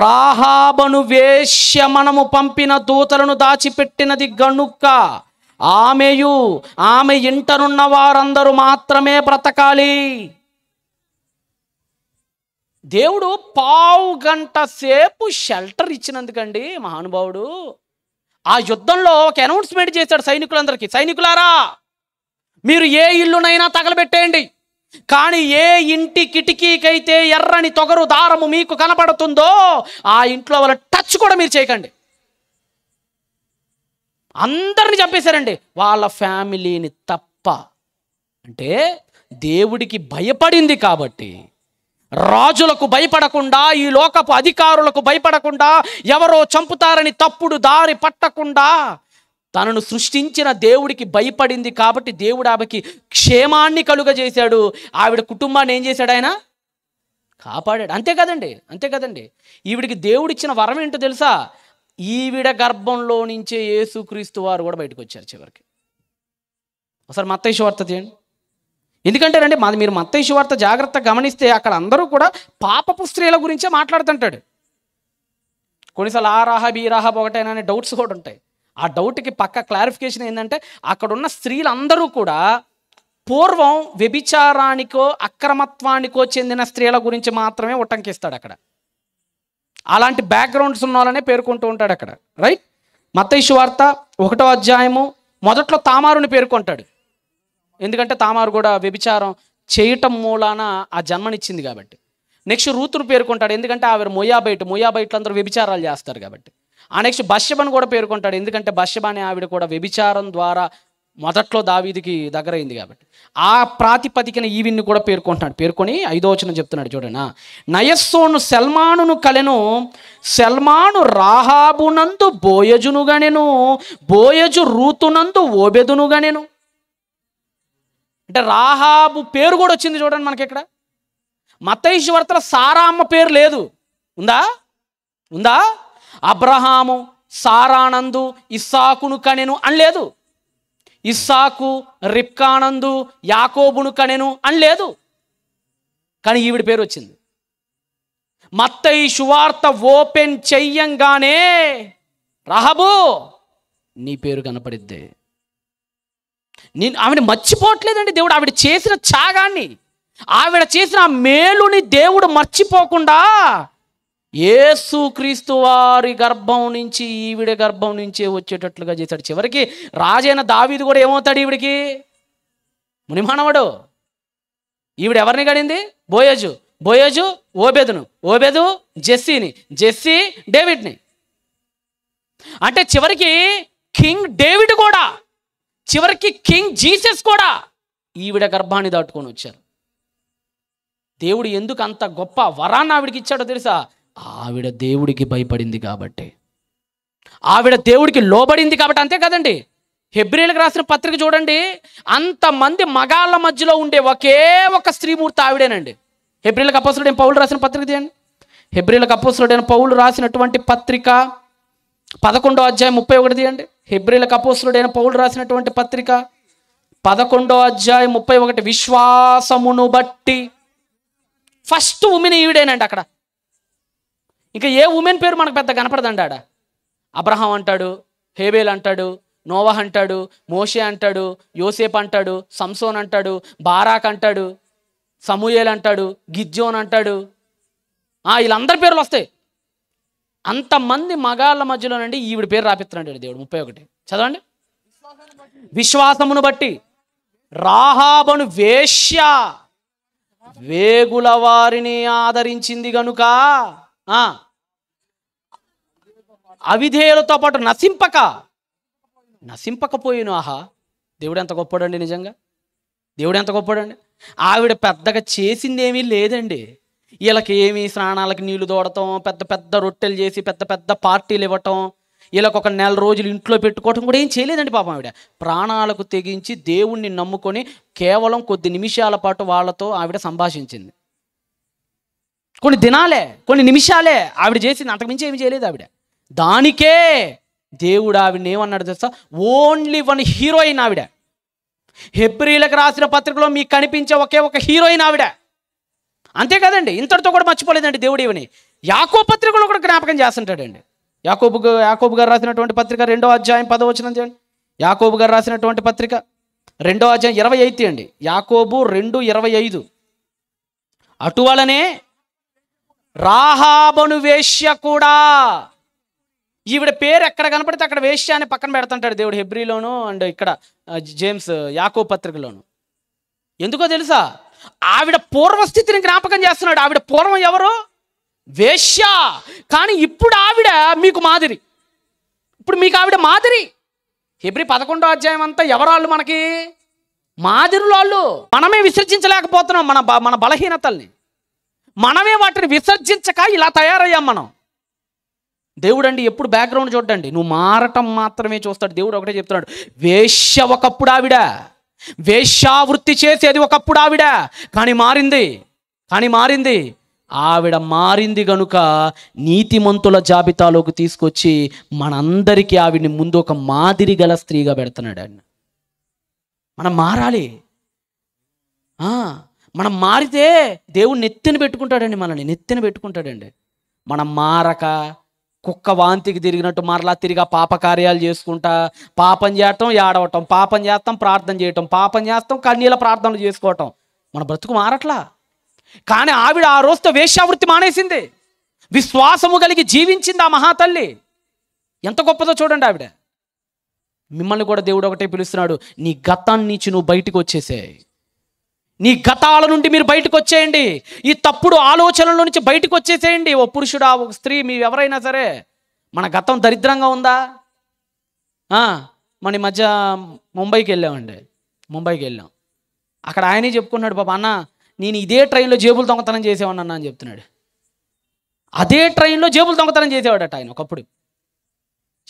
రాహాబను వేష్యమనము పంపిన దూతలను దాచిపెట్టినది గనుక్క ఆమెయు ఆమె ఇంటనున్న వారందరూ మాత్రమే బ్రతకాలి దేవుడు పావు గంట సేపు షెల్టర్ ఇచ్చినందుకండి మహానుభావుడు ఆ యుద్ధంలో ఒక అనౌన్స్మెంట్ చేశాడు సైనికులందరికీ సైనికులారా మీరు ఏ ఇల్లునైనా తగలబెట్టేయండి కానీ ఏ ఇంటి కిటికీకైతే ఎర్రని తొగరు దారము మీకు కనపడుతుందో ఆ ఇంట్లో వాళ్ళ టచ్ కూడా మీరు చేయకండి అందరిని చంపేశారండి వాళ్ళ ఫ్యామిలీని తప్ప అంటే దేవుడికి భయపడింది కాబట్టి రాజులకు భయపడకుండా ఈ లోకపు అధికారులకు భయపడకుండా ఎవరో చంపుతారని తప్పుడు దారి పట్టకుండా తనను సృష్టించిన దేవుడికి భయపడింది కాబట్టి దేవుడు ఆమెకి క్షేమాన్ని కలుగజేశాడు ఆవిడ కుటుంబాన్ని ఏం చేశాడు ఆయన కాపాడాడు అంతే కదండి అంతే కదండి ఈవిడికి దేవుడిచ్చిన వరం ఏంటో తెలుసా ఈవిడ గర్భంలో నుంచే యేసుక్రీస్తు వారు కూడా బయటకు వచ్చారు చివరికి ఒకసారి మత్తయ్య వార్త చేయండి ఎందుకంటే అండి మాది మీరు మత్తయి వార్త జాగ్రత్త గమనిస్తే అక్కడ అందరూ కూడా పాపపు స్త్రీల గురించే మాట్లాడుతుంటాడు కొన్నిసార్లు ఆ రాహా బీ రాహా ఒకటేనా అనే డౌట్స్ కూడా ఉంటాయి ఆ డౌట్కి పక్క క్లారిఫికేషన్ ఏంటంటే అక్కడున్న స్త్రీలందరూ కూడా పూర్వం వ్యభిచారానికో అక్రమత్వానికో చెందిన స్త్రీల గురించి మాత్రమే ఉటంకిస్తాడు అక్కడ అలాంటి బ్యాక్గ్రౌండ్స్ ఉన్న వాళ్ళనే పేర్కొంటూ ఉంటాడు అక్కడ రైట్ మతైషు వార్త ఒకటో అధ్యాయము మొదట్లో తామారుని పేర్కొంటాడు ఎందుకంటే తామారు కూడా వ్యభిచారం చేయటం మూలాన ఆ జన్మనిచ్చింది కాబట్టి నెక్స్ట్ రూతును పేర్కొంటాడు ఎందుకంటే ఆవిడ మొయాబైట్ మొయాబైట్లు అందరూ వ్యభిచారాలు చేస్తారు కాబట్టి ఆ నెక్స్ట్ బష్యబను కూడా పేర్కొంటాడు ఎందుకంటే బష్యబ ఆవిడ కూడా వ్యభిచారం ద్వారా మొదట్లో దావీదికి దగ్గరైంది కాబట్టి ఆ ప్రాతిపదికన ఈవిని కూడా పేర్కొంటున్నాడు పేర్కొని ఐదో వచనం చెప్తున్నాడు చూడనా నయస్సోను సల్మానును కలెను సెల్మాను రాహాబునందు బోయజునుగనెను బోయజు రూతునందు ఓబెదునుగనెను అంటే రాహాబు పేరు కూడా వచ్చింది చూడండి మనకి ఇక్కడ మతైశ్వర్తల సారా అమ్మ పేరు లేదు ఉందా ఉందా అబ్రహాము సారానందు ఇస్సాకును కనెను అని లేదు ఇస్సాకు రిప్కానందు యాకోబును కనెను అని లేదు కానీ ఈవిడి పేరు వచ్చింది మత్తయి సువార్త ఓపెన్ చెయ్యంగానే రహబు నీ పేరు కనపడిద్దే నేను ఆవిడ మర్చిపోవట్లేదండి దేవుడు ఆవిడ చేసిన త్యాగాన్ని ఆవిడ చేసిన ఆ మేలుని దేవుడు మర్చిపోకుండా ఏసు క్రీస్తు వారి గర్భం నుంచి ఈవిడ గర్భం నుంచే వచ్చేటట్లుగా చేశాడు చివరికి రాజైన దావీది కూడా ఏమవుతాడు ఈవిడికి మునిమానవాడు ఈవిడ ఎవరిని గడింది బోయజు బోయజు ఓబెదును ఓబెదు జెస్సీని జెస్సీ డేవిడ్ని అంటే చివరికి కింగ్ డేవిడ్ కూడా చివరికి కింగ్ జీసస్ కూడా ఈవిడ గర్భాన్ని దాటుకొని వచ్చారు దేవుడు ఎందుకు అంత గొప్ప వరాన్ని ఆవిడకి ఇచ్చాడో తెలుసా ఆవిడ దేవుడికి భయపడింది కాబట్టి ఆవిడ దేవుడికి లోబడింది కాబట్టి అంతే కదండి హెబ్రిల్కి రాసిన పత్రిక చూడండి అంతమంది మగాళ్ళ మధ్యలో ఉండే ఒకే ఒక స్త్రీమూర్తి ఆవిడేనండి హెబ్రిల్ అపోసులుడైన పౌలు రాసిన పత్రిక తీయండి హెబ్రిల్ అపోసులుడైన పౌలు రాసినటువంటి పత్రిక పదకొండో అధ్యాయం ముప్పై ఒకటి తీయండి హిబ్రిలకు కపోసుడైన పౌలు రాసినటువంటి పత్రిక పదకొండో అధ్యాయం ముప్పై ఒకటి విశ్వాసమును బట్టి ఫస్ట్ ఉమెన్ ఈవిడేనండి అక్కడ ఇంకా ఏ ఉమెన్ పేరు మనకు పెద్ద కనపడదండి ఆడ అబ్రహాం అంటాడు హేబేల్ అంటాడు నోవా అంటాడు మోషే అంటాడు యోసేప్ అంటాడు సంసోన్ అంటాడు బారాక్ అంటాడు సమూయేల్ అంటాడు గిజ్జోన్ అంటాడు వీళ్ళందరి పేర్లు వస్తాయి అంతమంది మగాళ్ళ మధ్యలో నుండి ఈవిడ పేరు రాపిస్తున్నాడు దేవుడు ముప్పై ఒకటి చదవండి విశ్వాసమును బట్టి రాహాబను వేష్య వేగుల వారిని ఆదరించింది గనుక అవిధేయులతో పాటు నశింపక నశింపకపోయిన ఆహా దేవుడు ఎంత గొప్పడండి నిజంగా దేవుడు ఎంత గొప్పడండి ఆవిడ పెద్దగా చేసిందేమీ లేదండి వీళ్ళకి ఏమి స్నానాలకు నీళ్లు తోడటం పెద్ద పెద్ద రొట్టెలు చేసి పెద్ద పెద్ద పార్టీలు ఇవ్వటం వీళ్ళకి ఒక నెల రోజులు ఇంట్లో పెట్టుకోవటం కూడా ఏం చేయలేదండి పాపం ఆవిడ ప్రాణాలకు తెగించి దేవుణ్ణి నమ్ముకొని కేవలం కొద్ది నిమిషాల పాటు వాళ్ళతో ఆవిడ సంభాషించింది కొన్ని దినాలే కొన్ని నిమిషాలే ఆవిడ చేసింది అంతకుమించి ఏమి చేయలేదు ఆవిడ దానికే దేవుడు ఆవిడని ఏమన్నాడు తెలుసా ఓన్లీ వన్ హీరోయిన్ ఆవిడ హెబ్రిలకు రాసిన పత్రికలో మీకు కనిపించే ఒకే ఒక హీరోయిన్ ఆవిడ అంతే కదండి ఇంతటితో కూడా మర్చిపోలేదండి దేవుడు ఇవని యాకో పత్రికలో కూడా జ్ఞాపకం చేస్తుంటాడండి యాకోబు యాకోబు గారు రాసినటువంటి పత్రిక రెండో అధ్యాయం పదవచనం చేయండి యాకోబు గారు రాసినటువంటి పత్రిక రెండో అధ్యాయం ఇరవై ఐదు అండి యాకోబు రెండు ఇరవై ఐదు అటువలనే రాహాబను వేష్య కూడా ఈవిడ పేరు ఎక్కడ కనపడితే అక్కడ వేష్య అని పక్కన పెడుతుంటాడు దేవుడు హెబ్రిలోను అండ్ ఇక్కడ జేమ్స్ యాకో పత్రికలోను ఎందుకో తెలుసా ఆవిడ పూర్వస్థితిని జ్ఞాపకం చేస్తున్నాడు ఆవిడ పూర్వం ఎవరు వేష్య కానీ ఇప్పుడు ఆవిడ మీకు మాదిరి ఇప్పుడు మీకు ఆవిడ మాదిరి ఎబ్రి పదకొండో అధ్యాయం అంతా ఎవరాళ్ళు మనకి మాదిరులాళ్ళు మనమే విసర్జించలేకపోతున్నాం మన మన బలహీనతల్ని మనమే వాటిని విసర్జించక ఇలా తయారయ్యాం మనం దేవుడు అండి ఎప్పుడు బ్యాక్గ్రౌండ్ చూడండి నువ్వు మారటం మాత్రమే చూస్తాడు దేవుడు ఒకటే చెప్తున్నాడు వేష్య ఒకప్పుడు ఆవిడ వేశ్యావృత్తి చేసేది ఒకప్పుడు ఆవిడ కానీ మారింది కానీ మారింది ఆవిడ మారింది గనుక నీతిమంతుల జాబితాలోకి తీసుకొచ్చి మనందరికీ ఆవిడని ముందు ఒక మాదిరి గల స్త్రీగా పెడుతున్నాడు ఆయన మనం మారాలి మనం మారితే దేవుడు నెత్తిన పెట్టుకుంటాడండి మనల్ని నెత్తిన పెట్టుకుంటాడండి మనం మారక కుక్క వాంతికి తిరిగినట్టు మరలా తిరిగా పాపకార్యాలు చేసుకుంటా పాపం చేయటం ఏడవటం పాపం చేస్తాం ప్రార్థన చేయటం పాపం చేస్తాం కన్నీళ్ళ ప్రార్థనలు చేసుకోవటం మన బ్రతుకు మారట్లా కానీ ఆవిడ ఆ రోజుతో వేశ్యావృత్తి మానేసింది విశ్వాసము కలిగి జీవించింది ఆ మహాతల్లి ఎంత గొప్పదో చూడండి ఆవిడ మిమ్మల్ని కూడా దేవుడు ఒకటే పిలుస్తున్నాడు నీ గతాన్ని నుంచి నువ్వు బయటకు వచ్చేసాయి నీ గతాల నుండి మీరు బయటకు వచ్చేయండి ఈ తప్పుడు ఆలోచనల నుంచి బయటకు వచ్చేసేయండి ఓ పురుషుడా ఒక స్త్రీ మీ ఎవరైనా సరే మన గతం దరిద్రంగా ఉందా మన మధ్య ముంబైకి వెళ్ళామండి ముంబైకి వెళ్ళాం అక్కడ ఆయనే చెప్పుకున్నాడు పాప అన్న నేను ఇదే ట్రైన్లో జేబులు దొంగతనం చేసేవాడు అన్న అని చెప్తున్నాడు అదే ట్రైన్లో జేబులు దొంగతనం చేసేవాడట ఆయన ఒకప్పుడు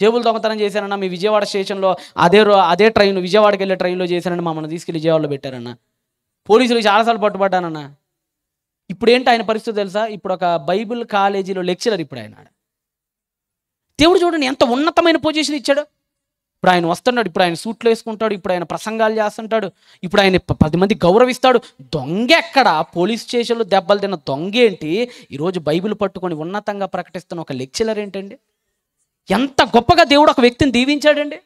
జేబులు దొంగతనం చేశానన్న మీ విజయవాడ స్టేషన్లో అదే అదే ట్రైన్ విజయవాడకి వెళ్ళే ట్రైన్లో చేశానని మమ్మల్ని తీసుకెళ్ళి విజయవాడలో పెట్టారన్న పోలీసులు చాలాసార్లు పట్టుబడ్డానన్న ఇప్పుడు ఏంటి ఆయన పరిస్థితి తెలుసా ఇప్పుడు ఒక బైబిల్ కాలేజీలో లెక్చరర్ ఇప్పుడు ఆయన దేవుడు చూడండి ఎంత ఉన్నతమైన పొజిషన్ ఇచ్చాడు ఇప్పుడు ఆయన వస్తున్నాడు ఇప్పుడు ఆయన సూట్లు వేసుకుంటాడు ఇప్పుడు ఆయన ప్రసంగాలు చేస్తుంటాడు ఇప్పుడు ఆయన పది మంది గౌరవిస్తాడు దొంగ ఎక్కడ పోలీస్ స్టేషన్లో దెబ్బలు తిన్న దొంగ ఏంటి ఈరోజు బైబిల్ పట్టుకొని ఉన్నతంగా ప్రకటిస్తున్న ఒక లెక్చరర్ ఏంటండి ఎంత గొప్పగా దేవుడు ఒక వ్యక్తిని దీవించాడండి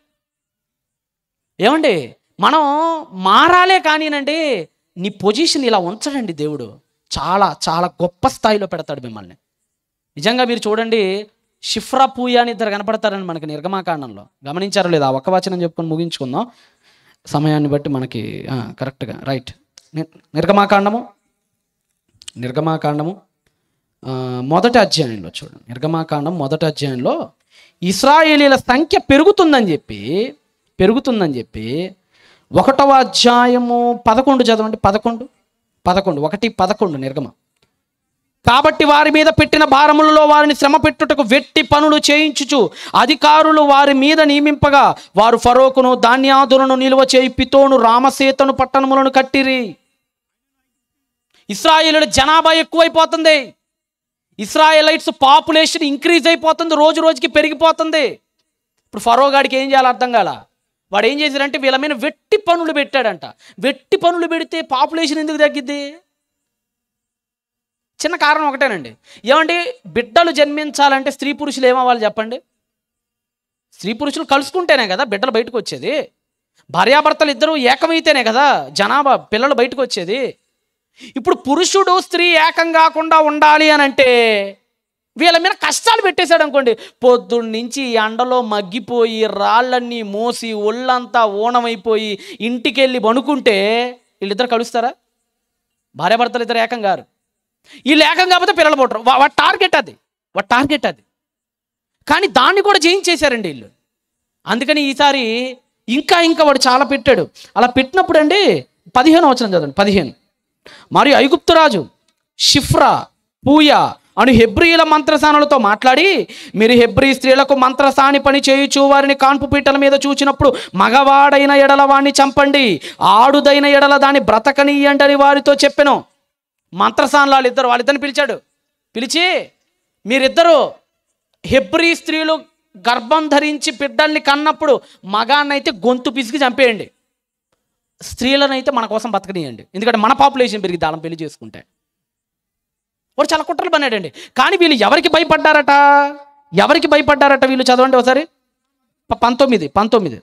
ఏమండి మనం మారాలే కానీనండి నీ పొజిషన్ ఇలా ఉంచడండి దేవుడు చాలా చాలా గొప్ప స్థాయిలో పెడతాడు మిమ్మల్ని నిజంగా మీరు చూడండి షిఫ్రా పూయా అని ఇద్దరు కనపడతారని మనకి నిర్గమాకాండంలో గమనించారో లేదా ఒక్క వచనం చెప్పుకొని ముగించుకుందాం సమయాన్ని బట్టి మనకి కరెక్ట్గా రైట్ నిర్గమాకాండము నిర్గమాకాండము మొదటి అధ్యాయంలో చూడండి నిర్గమాకాండం మొదటి అధ్యాయంలో ఇస్రాయేలీల సంఖ్య పెరుగుతుందని చెప్పి పెరుగుతుందని చెప్పి ఒకటవ అధ్యాయము పదకొండు చదవండి పదకొండు పదకొండు ఒకటి పదకొండు నిర్గమ కాబట్టి వారి మీద పెట్టిన భారములలో వారిని శ్రమ పెట్టుటకు వెట్టి పనులు చేయించుచు అధికారులు వారి మీద నియమింపగా వారు ఫరోకును ధాన్యాదులను నిల్వ చేయి పితోను రామసేతను పట్టణములను కట్టిరి ఇస్రాయేలు జనాభా ఎక్కువైపోతుంది ఇస్రాయలైట్స్ పాపులేషన్ ఇంక్రీజ్ అయిపోతుంది రోజు రోజుకి పెరిగిపోతుంది ఇప్పుడు ఫరోగాడికి ఏం చేయాలో అర్థం కాలా వాడు ఏం చేశారంటే వీళ్ళ మీద వెట్టి పనులు పెట్టాడంట వెట్టి పనులు పెడితే పాపులేషన్ ఎందుకు తగ్గిద్ది చిన్న కారణం ఒకటేనండి ఏమంటే బిడ్డలు జన్మించాలంటే స్త్రీ పురుషులు ఏమవ్వాలి చెప్పండి స్త్రీ పురుషులు కలుసుకుంటేనే కదా బిడ్డలు బయటకు వచ్చేది భార్యాభర్తలు ఇద్దరు ఏకమైతేనే కదా జనాభా పిల్లలు బయటకు వచ్చేది ఇప్పుడు పురుషుడు స్త్రీ ఏకం కాకుండా ఉండాలి అని అంటే వీళ్ళ మీద కష్టాలు పెట్టేశాడు అనుకోండి పొద్దున్నుంచి ఎండలో మగ్గిపోయి రాళ్ళన్నీ మోసి ఒళ్ళంతా ఊనమైపోయి ఇంటికి వెళ్ళి వణుకుంటే వీళ్ళిద్దరు కలుస్తారా భార్యాభర్తలు ఇద్దరు ఏకం గారు వీళ్ళు ఏకం కాకపోతే పిల్లలు పోటరు వాటి టార్గెట్ అది వాటి టార్గెట్ అది కానీ దాన్ని కూడా జయించేశారండి వీళ్ళు అందుకని ఈసారి ఇంకా ఇంకా వాడు చాలా పెట్టాడు అలా పెట్టినప్పుడు అండి పదిహేను వచ్చిన చదవండి పదిహేను మరియు ఐగుప్తురాజు షిఫ్రా పూయా అను హెబ్రియుల మంత్రసానులతో మాట్లాడి మీరు హెబ్రి స్త్రీలకు మంత్రసాని పని చేయుచు వారిని కాన్పు పీటల మీద చూచినప్పుడు మగవాడైన ఎడల వాణ్ణి చంపండి ఆడుదైన ఎడల దాన్ని బ్రతకనీయండి అని వారితో చెప్పాను మంత్రసానులు వాళ్ళిద్దరు వాళ్ళిద్దరిని పిలిచాడు పిలిచి మీరిద్దరు హెబ్రి స్త్రీలు గర్భం ధరించి బిడ్డల్ని కన్నప్పుడు మగాన్నైతే గొంతు పిసికి చంపేయండి స్త్రీలనైతే మన కోసం బతకనియండి ఎందుకంటే మన పాపులేషన్ పెరిగి దానం పెళ్లి చేసుకుంటే వాడు చాలా కుట్రలు పన్నాడండి కానీ వీళ్ళు ఎవరికి భయపడ్డారట ఎవరికి భయపడ్డారట వీళ్ళు చదవండి ఒకసారి పంతొమ్మిది పంతొమ్మిది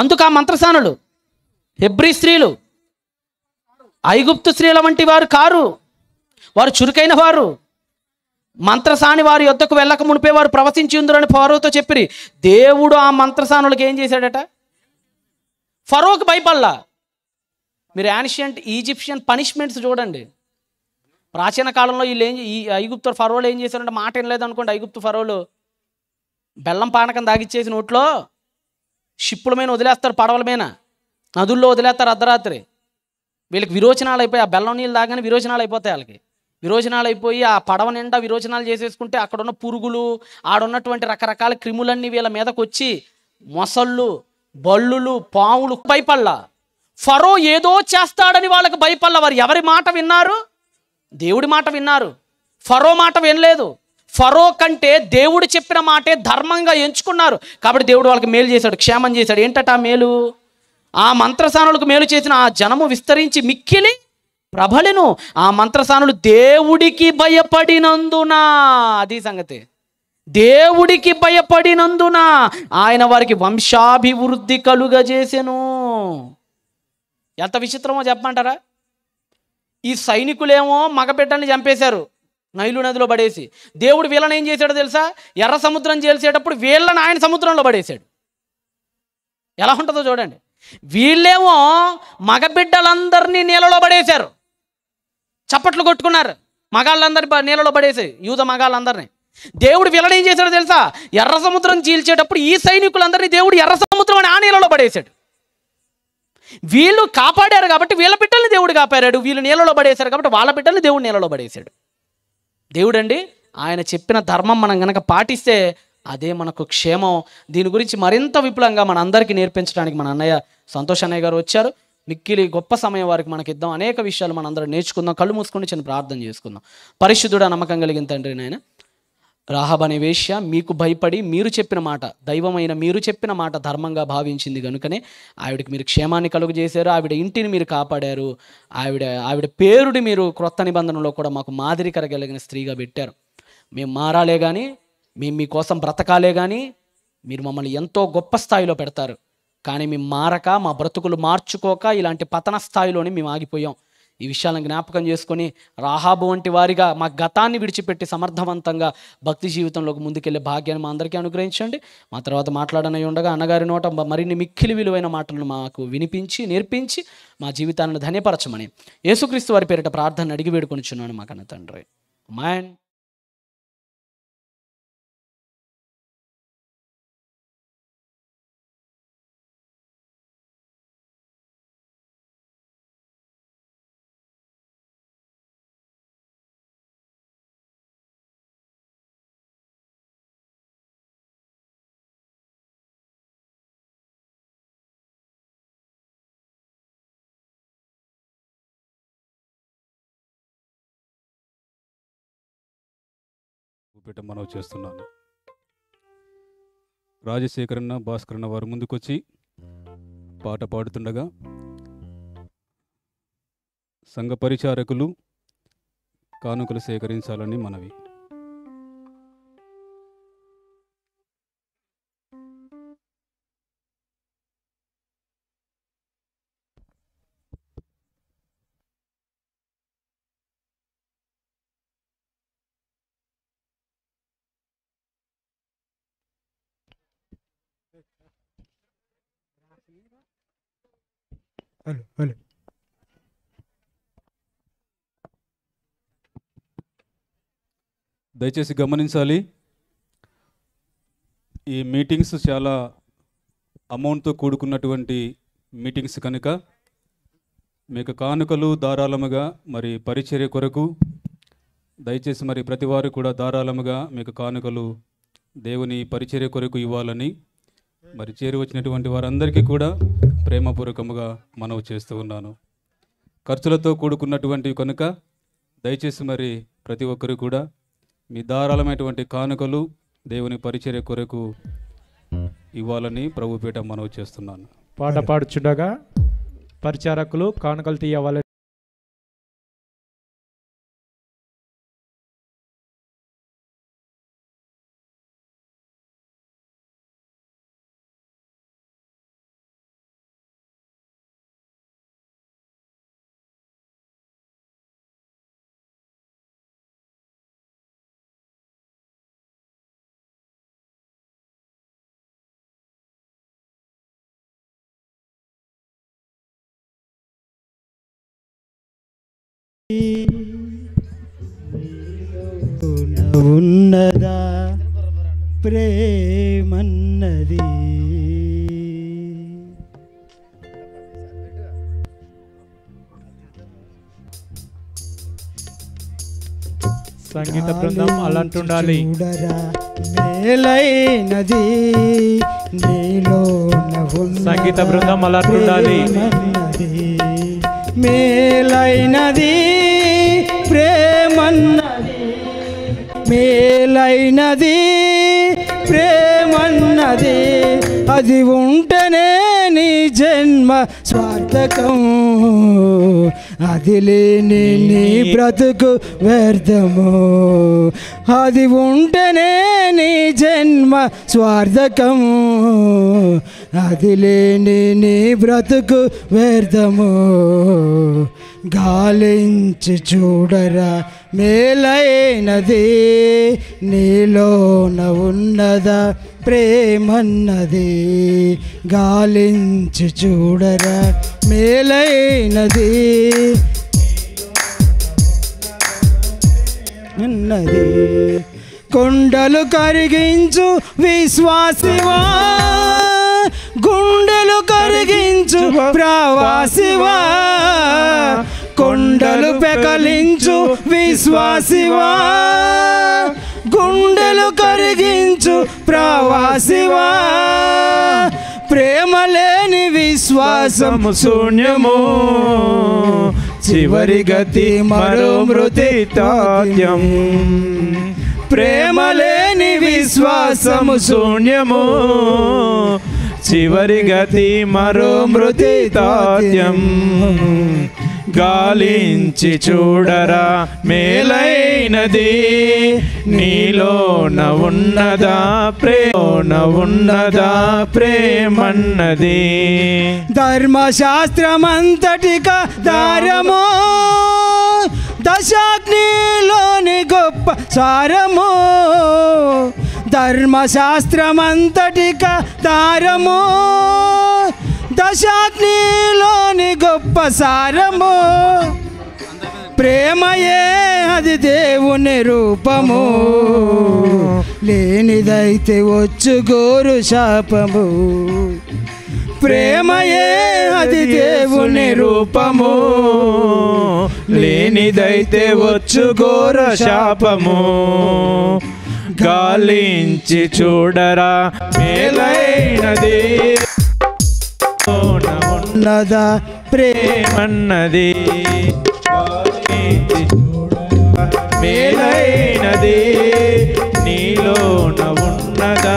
అందుకు ఆ మంత్రసానులు హెబ్రి స్త్రీలు ఐగుప్తు స్త్రీల వంటి వారు కారు వారు చురుకైన వారు మంత్రసాని వారి యొద్దకు వెళ్ళక మునిపే వారు ప్రవసించి ఉందరని ఫరోతో చెప్పిరి దేవుడు ఆ మంత్రసానులకు ఏం చేశాడట ఫరోకు భయపడలా మీరు యాన్షియంట్ ఈజిప్షియన్ పనిష్మెంట్స్ చూడండి ప్రాచీన కాలంలో వీళ్ళు ఏం ఈ ఐగుప్తు ఫరోలు ఏం చేశారంటే మాట ఏం అనుకోండి ఐగుప్తు ఫరోలు బెల్లం పానకం దాగిచ్చేసి నోట్లో షిప్పుల మీద వదిలేస్తారు పడవల మీద నదుల్లో వదిలేస్తారు అర్ధరాత్రి వీళ్ళకి విరోచనాలు అయిపోయి ఆ బెల్లం నీళ్ళు తాగానే విరోచనాలు అయిపోతాయి వాళ్ళకి విరోచనాలు అయిపోయి ఆ పడవ నిండా విరోచనాలు చేసేసుకుంటే అక్కడున్న పురుగులు ఆడున్నటువంటి రకరకాల క్రిములన్నీ వీళ్ళ మీదకు వచ్చి మొసళ్ళు బళ్ళులు పావులు భయపడలా ఫరో ఏదో చేస్తాడని వాళ్ళకి భయపడలా వారు ఎవరి మాట విన్నారు దేవుడి మాట విన్నారు ఫరో మాట వినలేదు ఫరో కంటే దేవుడు చెప్పిన మాటే ధర్మంగా ఎంచుకున్నారు కాబట్టి దేవుడు వాళ్ళకి మేలు చేశాడు క్షేమం చేశాడు ఏంటట ఆ మేలు ఆ మంత్రసానులకు మేలు చేసిన ఆ జనము విస్తరించి మిక్కిలి ప్రభలిను ఆ మంత్రసానులు దేవుడికి భయపడినందున అది సంగతి దేవుడికి భయపడినందున ఆయన వారికి వంశాభివృద్ధి కలుగజేసెను ఎంత విచిత్రమో చెప్పమంటారా ఈ సైనికులేమో మగబిడ్డని చంపేశారు నైలు నదిలో పడేసి దేవుడు వీళ్ళని ఏం చేశాడో తెలుసా ఎర్ర సముద్రం చేసేటప్పుడు వీళ్ళని ఆయన సముద్రంలో పడేశాడు ఎలా ఉంటుందో చూడండి వీళ్ళేమో మగబిడ్డలందరినీ నీళ్ళలో పడేశారు చప్పట్లు కొట్టుకున్నారు మగాళ్ళందరినీ నీళ్ళలో పడేసి యూద మగాళ్ళందరినీ దేవుడు వీళ్ళని ఏం చేశాడో తెలుసా ఎర్ర సముద్రం చీల్చేటప్పుడు ఈ సైనికులందరినీ దేవుడు ఎర్ర సముద్రం అని ఆ నీళ్ళలో పడేశాడు వీళ్ళు కాపాడారు కాబట్టి వీళ్ళ బిడ్డల్ని దేవుడు కాపాడాడు వీళ్ళు నీళ్ళలో పడేశారు కాబట్టి వాళ్ళ బిడ్డల్ని దేవుడు నీళ్ళలో పడేశాడు దేవుడండి ఆయన చెప్పిన ధర్మం మనం కనుక పాటిస్తే అదే మనకు క్షేమం దీని గురించి మరింత విపులంగా మన అందరికీ నేర్పించడానికి మన అన్నయ్య సంతోష్ అన్నయ్య గారు వచ్చారు మిక్కిలి గొప్ప సమయం వారికి మనకి ఇద్దాం అనేక విషయాలు మనందరం నేర్చుకుందాం కళ్ళు మూసుకొని చిన్న ప్రార్థన చేసుకుందాం పరిశుద్ధుడ నమ్మకం కలిగిన తండ్రి నాయన రాహబ్ అనే వేష్య మీకు భయపడి మీరు చెప్పిన మాట దైవమైన మీరు చెప్పిన మాట ధర్మంగా భావించింది కనుకనే ఆవిడకి మీరు క్షేమాన్ని కలుగు చేశారు ఆవిడ ఇంటిని మీరు కాపాడారు ఆవిడ ఆవిడ పేరుని మీరు క్రొత్త నిబంధనలో కూడా మాకు మాదిరి కరగలిగిన స్త్రీగా పెట్టారు మేము మారాలే కానీ మేము మీకోసం బ్రతకాలే కానీ మీరు మమ్మల్ని ఎంతో గొప్ప స్థాయిలో పెడతారు కానీ మేము మారక మా బ్రతుకులు మార్చుకోక ఇలాంటి పతన స్థాయిలోనే మేము ఆగిపోయాం ఈ విషయాలను జ్ఞాపకం చేసుకొని రాహాబు వంటి వారిగా మా గతాన్ని విడిచిపెట్టి సమర్థవంతంగా భక్తి జీవితంలోకి ముందుకెళ్లే భాగ్యాన్ని మా అందరికీ అనుగ్రహించండి మా తర్వాత మాట్లాడనై ఉండగా అన్నగారి నోట మరిన్ని మిక్కిలి విలువైన మాటలను మాకు వినిపించి నేర్పించి మా జీవితాలను ధన్యపరచమని యేసుక్రీస్తు వారి పేరిట ప్రార్థన అడిగి చున్నాను మా కన్న తండ్రి మ్యాన్ పెట్ట మనవి చేస్తున్నాను రాజశేఖరన్న భాస్కరన్న వారు ముందుకొచ్చి పాట పాడుతుండగా సంఘ పరిచారకులు కానుకలు సేకరించాలని మనవి Allez, allez. దయచేసి గమనించాలి ఈ మీటింగ్స్ చాలా అమౌంట్తో కూడుకున్నటువంటి మీటింగ్స్ కనుక మీకు కానుకలు ధారాళముగా మరి పరిచర్య కొరకు దయచేసి మరి ప్రతివారు కూడా ధారాళముగా మీకు కానుకలు దేవుని పరిచర్య కొరకు ఇవ్వాలని మరి చేరి వచ్చినటువంటి వారందరికీ కూడా ప్రేమపూర్వకముగా మనవి చేస్తూ ఉన్నాను ఖర్చులతో కూడుకున్నటువంటివి కనుక దయచేసి మరి ప్రతి ఒక్కరు కూడా మీ ధారాళమైనటువంటి కానుకలు దేవుని పరిచర్య కొరకు ఇవ్వాలని ప్రభుపీఠం మనవి చేస్తున్నాను పాట పాడుచుండగా పరిచారకులు కానుకలు తీయవాలని ఉన్నదా ప్రేమన్నది సంగీత బృందం అలాంటుండాలి మేలైనది నీలో సంగీత బృందం అలాంటుండాలి మేలైనది ప్రేమన్నది మేలైనది ప్రేమన్నది అది ఉంటేనే నీ జన్మ స్వార్థకం అది లేని నీ బ్రతుకు వ్యర్థము అది ఉంటేనే నీ జన్మ స్వార్థకం అది లేని నీ బ్రతుకు వ్యర్థము గాలించి చూడరా మేలైనది నీలోన ఉన్నదా ప్రేమన్నది గాలించి చూడరా మేలైనది ఉన్నది కొండలు కరిగించు విశ్వాసివా కరిగించు ప్రవాసివా కొండలు పెకలించు విశ్వాసివా గుండెలు కరిగించు ప్రవాసివా ప్రేమ లేని విశ్వాసం శూన్యము చివరి గతి మరో మృతి తాత్యం ప్రేమ లేని విశ్వాసము శూన్యము చివరి గతి మరో మృతి తాత్యం గాలించి చూడరా మేలైనది నీలోన ఉన్నదా ప్రేమన ఉన్నదా ప్రేమన్నది ధర్మశాస్త్రమంతటిక దారమో దశాగ్నిలోని గొప్ప సారమో ధర్మశాస్త్రమంతటిక తారము దశాగ్నిలోని గొప్ప సారము ప్రేమయే అది దేవుని రూపము లేనిదైతే వచ్చు గోరు శాపము ప్రేమయే అది దేవుని రూపము లేనిదైతే వచ్చు గోర శాపము గాలించి చూడరా మేలైనది ఉన్నదా ప్రేమన్నది మేలైనది నీలోన ఉన్నదా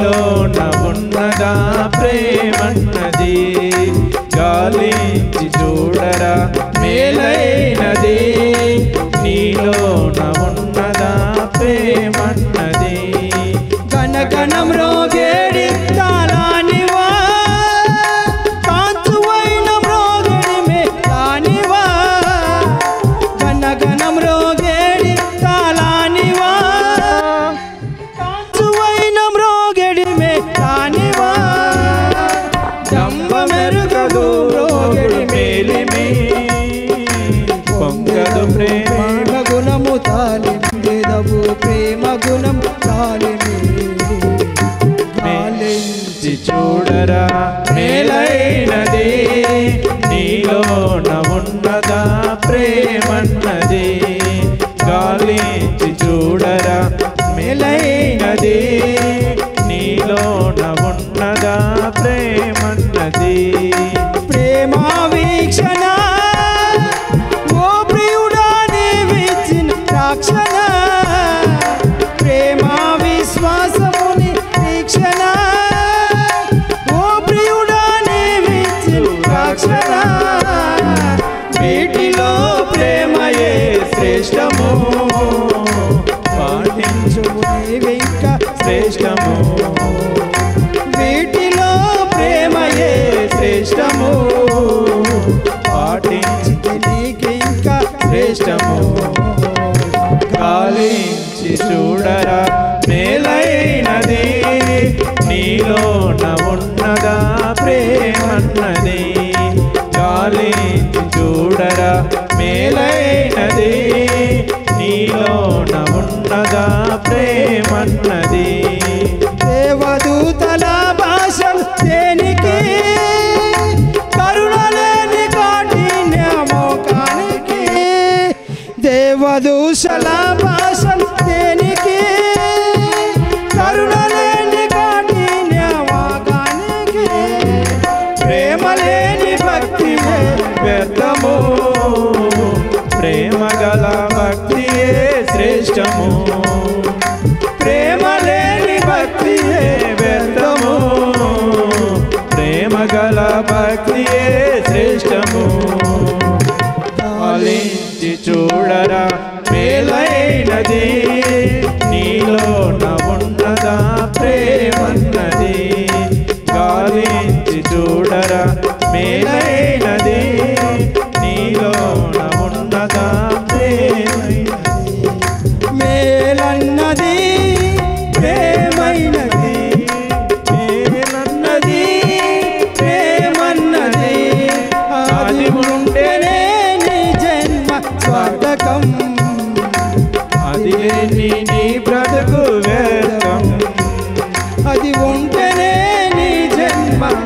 నీలోన ఉన్నదా ప్రేమన్నది గాలించి చూడరా మేలైనది నీలోన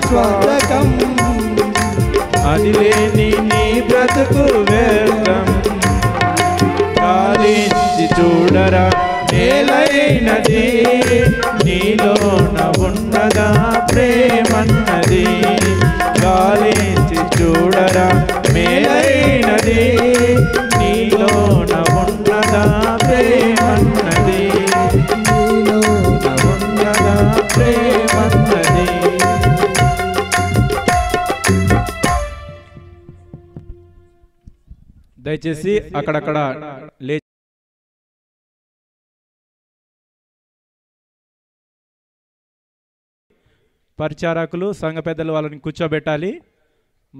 స్వాగతం అది లేని నీ బ్రతుకు వేదం కాలించి చూడరా నేలైనది నీలో ఉన్నదా ప్రేమన్నది కాలించి చూడరా దయచేసి అక్కడక్కడ లే పరిచారకులు సంఘ పెద్దలు వాళ్ళని కూర్చోబెట్టాలి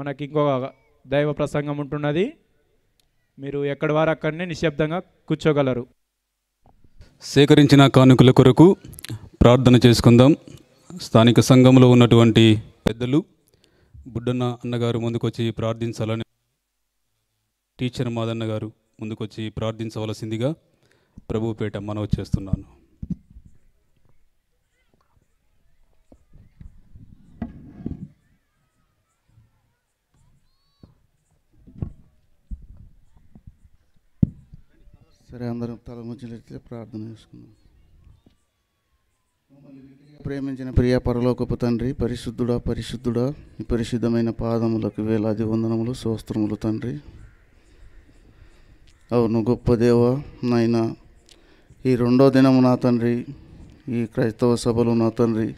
మనకి ఇంకో దైవ ప్రసంగం ఉంటున్నది మీరు ఎక్కడి వారు అక్కడనే నిశ్శబ్దంగా కూర్చోగలరు సేకరించిన కానుకల కొరకు ప్రార్థన చేసుకుందాం స్థానిక సంఘంలో ఉన్నటువంటి పెద్దలు బుడ్డన్న అన్నగారు ముందుకొచ్చి ప్రార్థించాలని టీచర్ మాదన్న గారు ముందుకొచ్చి ప్రార్థించవలసిందిగా ప్రభుపేట మనవి చేస్తున్నాను సరే అందరం తల ముంచినట్లయితే ప్రార్థన చేసుకుందాం ప్రేమించిన ప్రియ పరలోకపు తండ్రి పరిశుద్ధుడా పరిశుద్ధుడా పరిశుద్ధమైన పాదములకు వేలాది వందనములు సోస్త్రములు తండ్రి అవును గొప్ప దేవ నాయన ఈ రెండో దినము నా తండ్రి ఈ క్రైస్తవ సభలు నా తండ్రి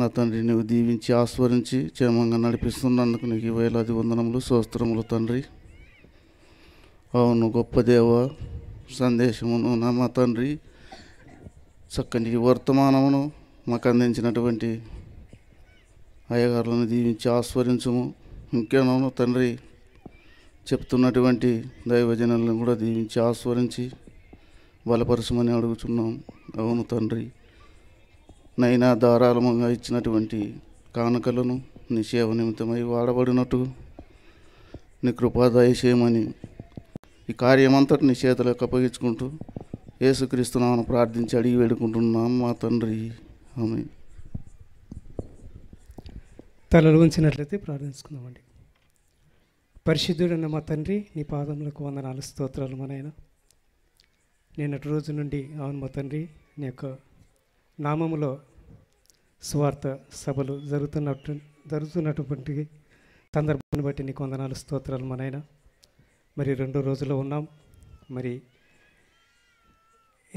నా తండ్రి నువ్వు దీవించి ఆస్వరించి క్షేమంగా నడిపిస్తున్నందుకు నీకు వేలాది వందనములు సోస్త్రములు తండ్రి అవును గొప్ప దేవ సందేశమును నా మా తండ్రి చక్కని వర్తమానమును మాకు అందించినటువంటి అయ్యగారులను దీవించి ఆస్వరించము ఇంకేనో తండ్రి చెప్తున్నటువంటి దైవజనులను కూడా దీవించి ఆస్వరించి బలపరచమని అడుగుతున్నాం అవును తండ్రి నైనా ధారాళముగా ఇచ్చినటువంటి కానుకలను నీ సేవ నిమిత్తమై వాడబడినట్టు నీ కృపా చేయమని ఈ కార్యమంతటి నీ చేతులకు అప్పగించుకుంటూ ఏసుక్రీస్తున్నామని ప్రార్థించి అడిగి వేడుకుంటున్నాం మా తండ్రి ఆమె తలలు ఉంచినట్లయితే ప్రార్థించుకుందామండి పరిశుద్ధుడన్న మా తండ్రి నీ పాదములకు వందనాలు స్తోత్రాలు మా నాయన నిన్నటి రోజు నుండి అవును మా తండ్రి నీ యొక్క నామములో స్వార్థ సభలు జరుగుతున్నట్టు జరుగుతున్నటువంటి సందర్భాన్ని బట్టి నీకు వందనాలు స్తోత్రాలు మన ఆయన మరి రెండు రోజుల్లో ఉన్నాం మరి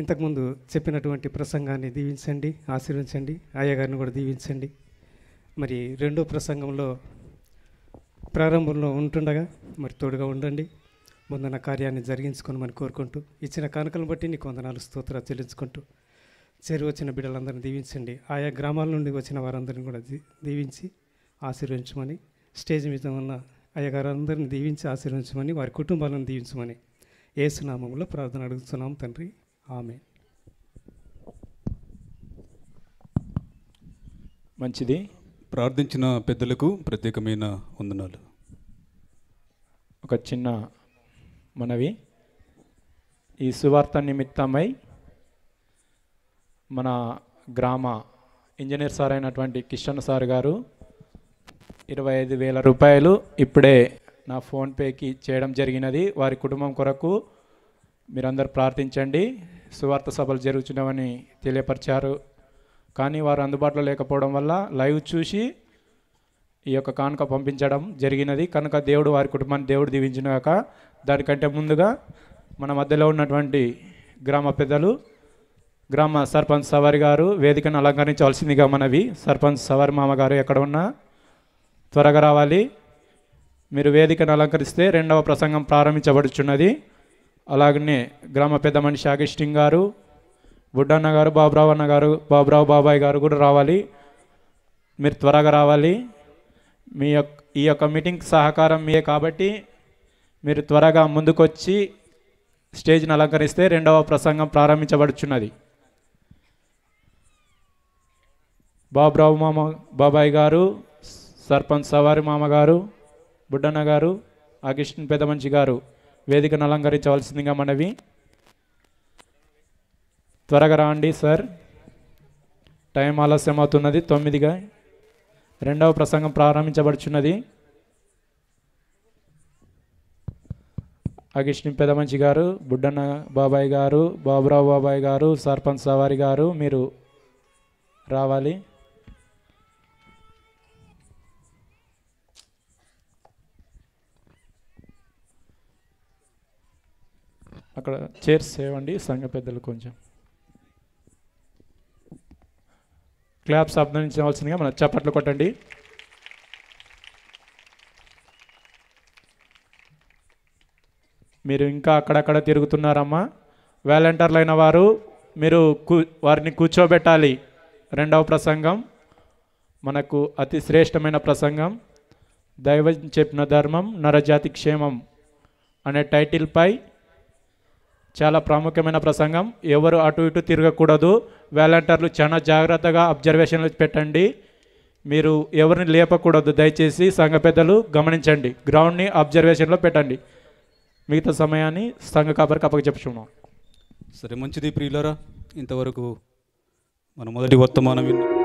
ఇంతకుముందు చెప్పినటువంటి ప్రసంగాన్ని దీవించండి ఆశీర్వించండి అయ్యగారిని కూడా దీవించండి మరి రెండో ప్రసంగంలో ప్రారంభంలో ఉంటుండగా మరి తోడుగా ఉండండి ముందున్న కార్యాన్ని జరిగించుకొని మనం కోరుకుంటూ ఇచ్చిన కానుకలను బట్టి నీకు వందనాలు స్తోత్రాలు చెల్లించుకుంటూ చేరి వచ్చిన బిడ్డలందరినీ దీవించండి ఆయా గ్రామాల నుండి వచ్చిన వారందరినీ కూడా దీవించి ఆశీర్వించమని స్టేజ్ మీద ఉన్న ఆయా అయ్యగారందరిని దీవించి ఆశీర్వించమని వారి కుటుంబాలను దీవించమని ఏసునామంలో ప్రార్థన అడుగుతున్నాం తండ్రి ఆమె మంచిది ప్రార్థించిన పెద్దలకు ప్రత్యేకమైన వందనాలు ఒక చిన్న మనవి ఈ సువార్త నిమిత్తమై మన గ్రామ ఇంజనీర్ సార్ అయినటువంటి కిషన్ సార్ గారు ఇరవై ఐదు వేల రూపాయలు ఇప్పుడే నా ఫోన్పేకి చేయడం జరిగినది వారి కుటుంబం కొరకు మీరందరూ ప్రార్థించండి సువార్త సభలు జరుగుతున్నామని తెలియపరిచారు కానీ వారు అందుబాటులో లేకపోవడం వల్ల లైవ్ చూసి ఈ యొక్క కానుక పంపించడం జరిగినది కనుక దేవుడు వారి కుటుంబాన్ని దేవుడు దీవించినాక దానికంటే ముందుగా మన మధ్యలో ఉన్నటువంటి గ్రామ పెద్దలు గ్రామ సర్పంచ్ సవారి గారు వేదికను అలంకరించవలసిందిగా మనవి సర్పంచ్ సవారి మామ గారు ఎక్కడ ఉన్నా త్వరగా రావాలి మీరు వేదికను అలంకరిస్తే రెండవ ప్రసంగం ప్రారంభించబడుచున్నది అలాగనే గ్రామ పెద్ద మనిషి ఆగిస్టింగ్ గారు బుడ్డన్న గారు బాబురావు అన్న గారు బాబురావు బాబాయ్ గారు కూడా రావాలి మీరు త్వరగా రావాలి మీ యొక్క ఈ యొక్క మీటింగ్ సహకారం మీయే కాబట్టి మీరు త్వరగా ముందుకొచ్చి స్టేజ్ని అలంకరిస్తే రెండవ ప్రసంగం ప్రారంభించబడుచున్నది బాబురావు మామ బాబాయ్ గారు సర్పంచ్ సవారి మామ గారు బుడ్డన్న గారు అకిషన్ పెదమంచి గారు వేదికను అలంకరించవలసిందిగా మనవి త్వరగా రాండి సార్ టైం ఆలస్యం అవుతున్నది తొమ్మిదిగా రెండవ ప్రసంగం ప్రారంభించబడుచున్నది అగిష్ని పెదమంచి గారు బుడ్డన్న బాబాయ్ గారు బాబురావు బాబాయ్ గారు సర్పంచ్ సవారి గారు మీరు రావాలి అక్కడ చైర్స్ చేయండి సంఘ పెద్దలు కొంచెం క్లాప్స్ అభినందించవలసిందిగా మన చప్పట్లు కొట్టండి మీరు ఇంకా అక్కడక్కడ తిరుగుతున్నారమ్మా వాలంటీర్లు అయిన వారు మీరు కూ వారిని కూర్చోబెట్టాలి రెండవ ప్రసంగం మనకు అతి శ్రేష్టమైన ప్రసంగం దైవం చెప్పిన ధర్మం నరజాతి క్షేమం అనే టైటిల్పై చాలా ప్రాముఖ్యమైన ప్రసంగం ఎవరు అటు ఇటు తిరగకూడదు వాలంటీర్లు చాలా జాగ్రత్తగా అబ్జర్వేషన్లు పెట్టండి మీరు ఎవరిని లేపకూడదు దయచేసి సంఘ పెద్దలు గమనించండి గ్రౌండ్ని అబ్జర్వేషన్లో పెట్టండి మిగతా సమయాన్ని సంఘ కాపరికి చెప్పుకున్నాం సరే మంచిది ప్రియులరా ఇంతవరకు మన మొదటి వర్తమానం విన్నాం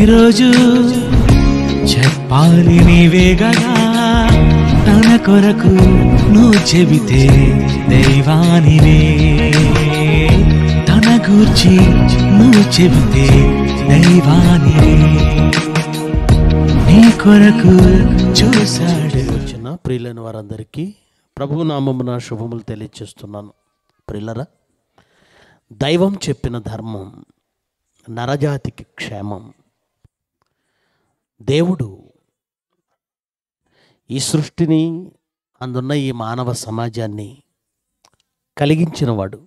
ప్రతిరోజు చెప్పాలి నీవే గదా తన కొరకు నువ్వు చెబితే దైవానివే తన గూర్చి నువ్వు చెబితే దైవానివే నీ కొరకు చూశాడు వచ్చిన ప్రియులైన వారందరికీ ప్రభు నామమున శుభములు తెలియచేస్తున్నాను ప్రిల్లరా దైవం చెప్పిన ధర్మం నరజాతికి క్షేమం దేవుడు ఈ సృష్టిని అందున్న ఈ మానవ సమాజాన్ని కలిగించినవాడు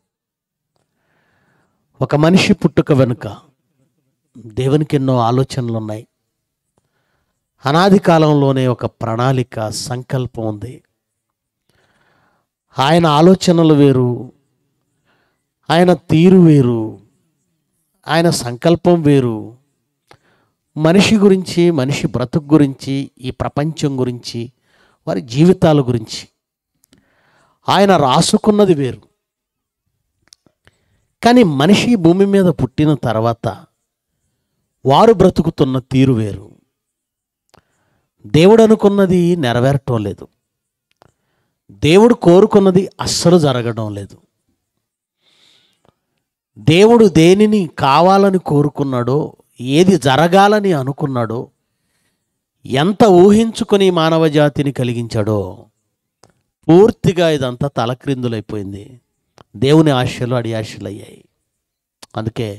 ఒక మనిషి పుట్టుక వెనుక దేవునికి ఎన్నో ఆలోచనలు ఉన్నాయి అనాది కాలంలోనే ఒక ప్రణాళిక సంకల్పం ఉంది ఆయన ఆలోచనలు వేరు ఆయన తీరు వేరు ఆయన సంకల్పం వేరు మనిషి గురించి మనిషి బ్రతుకు గురించి ఈ ప్రపంచం గురించి వారి జీవితాల గురించి ఆయన రాసుకున్నది వేరు కానీ మనిషి భూమి మీద పుట్టిన తర్వాత వారు బ్రతుకుతున్న తీరు వేరు దేవుడు అనుకున్నది నెరవేరటం లేదు దేవుడు కోరుకున్నది అస్సలు జరగడం లేదు దేవుడు దేనిని కావాలని కోరుకున్నాడో ఏది జరగాలని అనుకున్నాడో ఎంత ఊహించుకొని మానవ జాతిని కలిగించాడో పూర్తిగా ఇదంతా తలక్రిందులైపోయింది దేవుని ఆశలు అడి ఆశలు అయ్యాయి అందుకే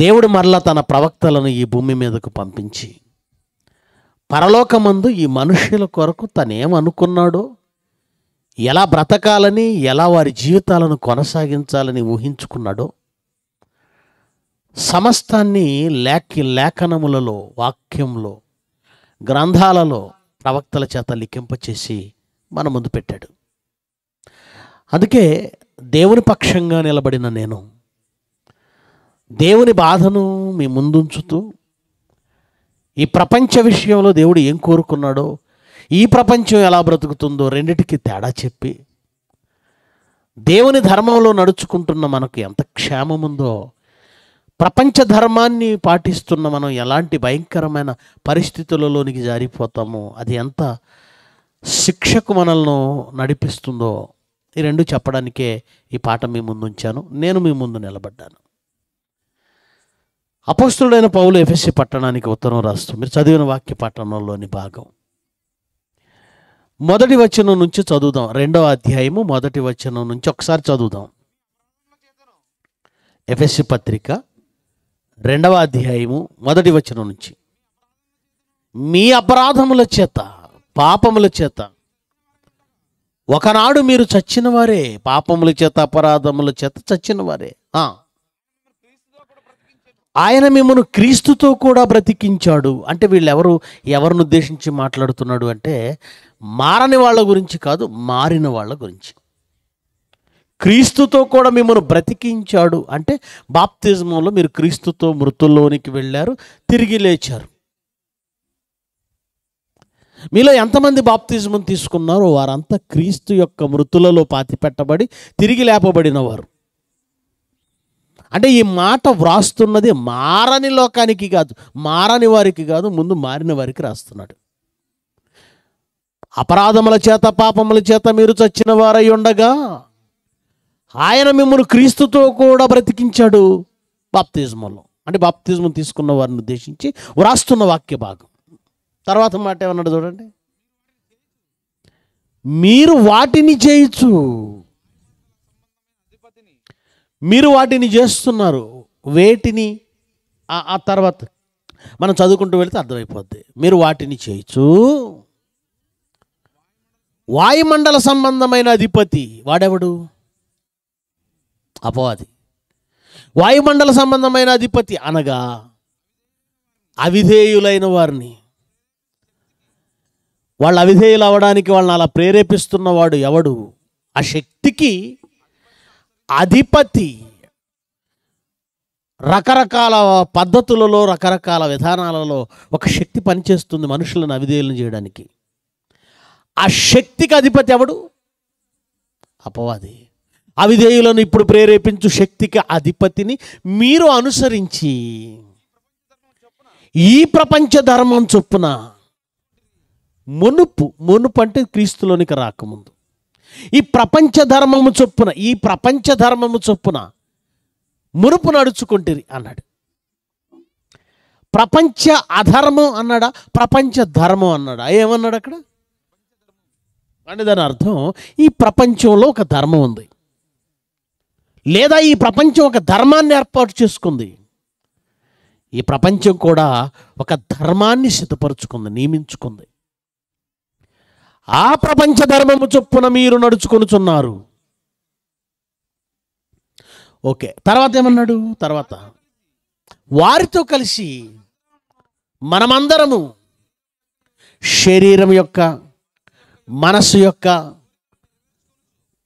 దేవుడు మరలా తన ప్రవక్తలను ఈ భూమి మీదకు పంపించి పరలోకమందు ఈ మనుష్యుల కొరకు తనేమనుకున్నాడో ఎలా బ్రతకాలని ఎలా వారి జీవితాలను కొనసాగించాలని ఊహించుకున్నాడో సమస్తాన్ని లేఖ లేఖనములలో వాక్యంలో గ్రంథాలలో ప్రవక్తల చేత లిఖింపచేసి మన ముందు పెట్టాడు అందుకే దేవుని పక్షంగా నిలబడిన నేను దేవుని బాధను మీ ముందుంచుతూ ఈ ప్రపంచ విషయంలో దేవుడు ఏం కోరుకున్నాడో ఈ ప్రపంచం ఎలా బ్రతుకుతుందో రెండిటికి తేడా చెప్పి దేవుని ధర్మంలో నడుచుకుంటున్న మనకు ఎంత క్షేమముందో ప్రపంచ ధర్మాన్ని పాటిస్తున్న మనం ఎలాంటి భయంకరమైన పరిస్థితులలోనికి జారిపోతామో అది ఎంత శిక్షకు మనల్ని నడిపిస్తుందో ఈ రెండు చెప్పడానికే ఈ పాట మీ ముందు ఉంచాను నేను మీ ముందు నిలబడ్డాను అపోస్తుడైన పౌలు ఎఫ్ఎస్సి పట్టణానికి ఉత్తరం రాస్తూ మీరు చదివిన వాక్య పట్టణంలోని భాగం మొదటి వచనం నుంచి చదువుదాం రెండవ అధ్యాయము మొదటి వచనం నుంచి ఒకసారి చదువుదాం ఎఫ్ఎస్సి పత్రిక రెండవ అధ్యాయము మొదటి వచనం నుంచి మీ అపరాధముల చేత పాపముల చేత ఒకనాడు మీరు చచ్చిన వారే పాపముల చేత అపరాధముల చేత చచ్చిన వారే ఆయన మిమ్మల్ని క్రీస్తుతో కూడా బ్రతికించాడు అంటే వీళ్ళెవరు ఎవరిని ఉద్దేశించి మాట్లాడుతున్నాడు అంటే మారని వాళ్ళ గురించి కాదు మారిన వాళ్ళ గురించి క్రీస్తుతో కూడా మిమ్మల్ని బ్రతికించాడు అంటే బాప్తిజంలో మీరు క్రీస్తుతో మృతుల్లోనికి వెళ్ళారు తిరిగి లేచారు మీలో ఎంతమంది బాప్తిజం తీసుకున్నారో వారంతా క్రీస్తు యొక్క మృతులలో పాతిపెట్టబడి తిరిగి లేపబడినవారు అంటే ఈ మాట వ్రాస్తున్నది మారని లోకానికి కాదు మారని వారికి కాదు ముందు మారిన వారికి రాస్తున్నాడు అపరాధముల చేత పాపముల చేత మీరు చచ్చిన వారై ఉండగా ఆయన మిమ్మల్ని క్రీస్తుతో కూడా బ్రతికించాడు బాప్తిజంలో అంటే బాప్తిజం తీసుకున్న వారిని ఉద్దేశించి వ్రాస్తున్న వాక్య భాగం తర్వాత మాట ఏమన్నాడు చూడండి మీరు వాటిని చేయొచ్చు మీరు వాటిని చేస్తున్నారు వేటిని ఆ తర్వాత మనం చదువుకుంటూ వెళితే అర్థమైపోద్ది మీరు వాటిని చేయొచ్చు వాయుమండల సంబంధమైన అధిపతి వాడెవడు అపవాది వాయుమండల సంబంధమైన అధిపతి అనగా అవిధేయులైన వారిని వాళ్ళు అవిధేయులు అవడానికి వాళ్ళని అలా ప్రేరేపిస్తున్నవాడు ఎవడు ఆ శక్తికి అధిపతి రకరకాల పద్ధతులలో రకరకాల విధానాలలో ఒక శక్తి పనిచేస్తుంది మనుషులను అవిధేయులను చేయడానికి ఆ శక్తికి అధిపతి ఎవడు అపవాది అవిధేయులను ఇప్పుడు ప్రేరేపించు శక్తికి అధిపతిని మీరు అనుసరించి ఈ ప్రపంచ ధర్మం చొప్పున మునుపు మునుపు అంటే క్రీస్తులోనికి రాకముందు ఈ ప్రపంచ ధర్మము చొప్పున ఈ ప్రపంచ ధర్మము చొప్పున మునుపు నడుచుకుంటుంది అన్నాడు ప్రపంచ అధర్మం అన్నాడా ప్రపంచ ధర్మం అన్నాడా ఏమన్నాడు అక్కడ అంటే దాని అర్థం ఈ ప్రపంచంలో ఒక ధర్మం ఉంది లేదా ఈ ప్రపంచం ఒక ధర్మాన్ని ఏర్పాటు చేసుకుంది ఈ ప్రపంచం కూడా ఒక ధర్మాన్ని సిద్ధపరుచుకుంది నియమించుకుంది ఆ ప్రపంచ ధర్మము చొప్పున మీరు నడుచుకొనుచున్నారు ఓకే తర్వాత ఏమన్నాడు తర్వాత వారితో కలిసి మనమందరము శరీరం యొక్క మనసు యొక్క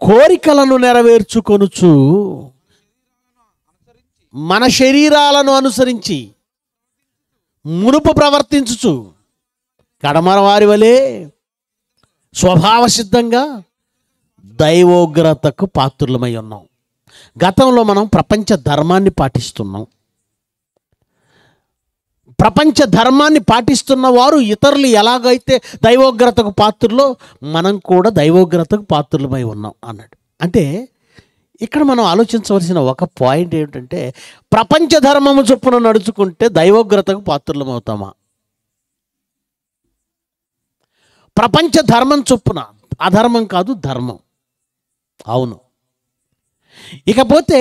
కోరికలను నెరవేర్చుకొనుచు మన శరీరాలను అనుసరించి మునుపు ప్రవర్తించుచు కడమర వారి వలె స్వభావసిద్ధంగా దైవోగ్రతకు పాత్రులమై ఉన్నాం గతంలో మనం ప్రపంచ ధర్మాన్ని పాటిస్తున్నాం ప్రపంచ ధర్మాన్ని పాటిస్తున్న వారు ఇతరులు ఎలాగైతే దైవోగ్రతకు పాత్రలో మనం కూడా దైవోగ్రతకు పాత్రలమై ఉన్నాం అన్నాడు అంటే ఇక్కడ మనం ఆలోచించవలసిన ఒక పాయింట్ ఏమిటంటే ప్రపంచ ధర్మము చొప్పున నడుచుకుంటే దైవోగ్రతకు పాత్రలమవుతామా ప్రపంచ ధర్మం చొప్పున అధర్మం కాదు ధర్మం అవును ఇకపోతే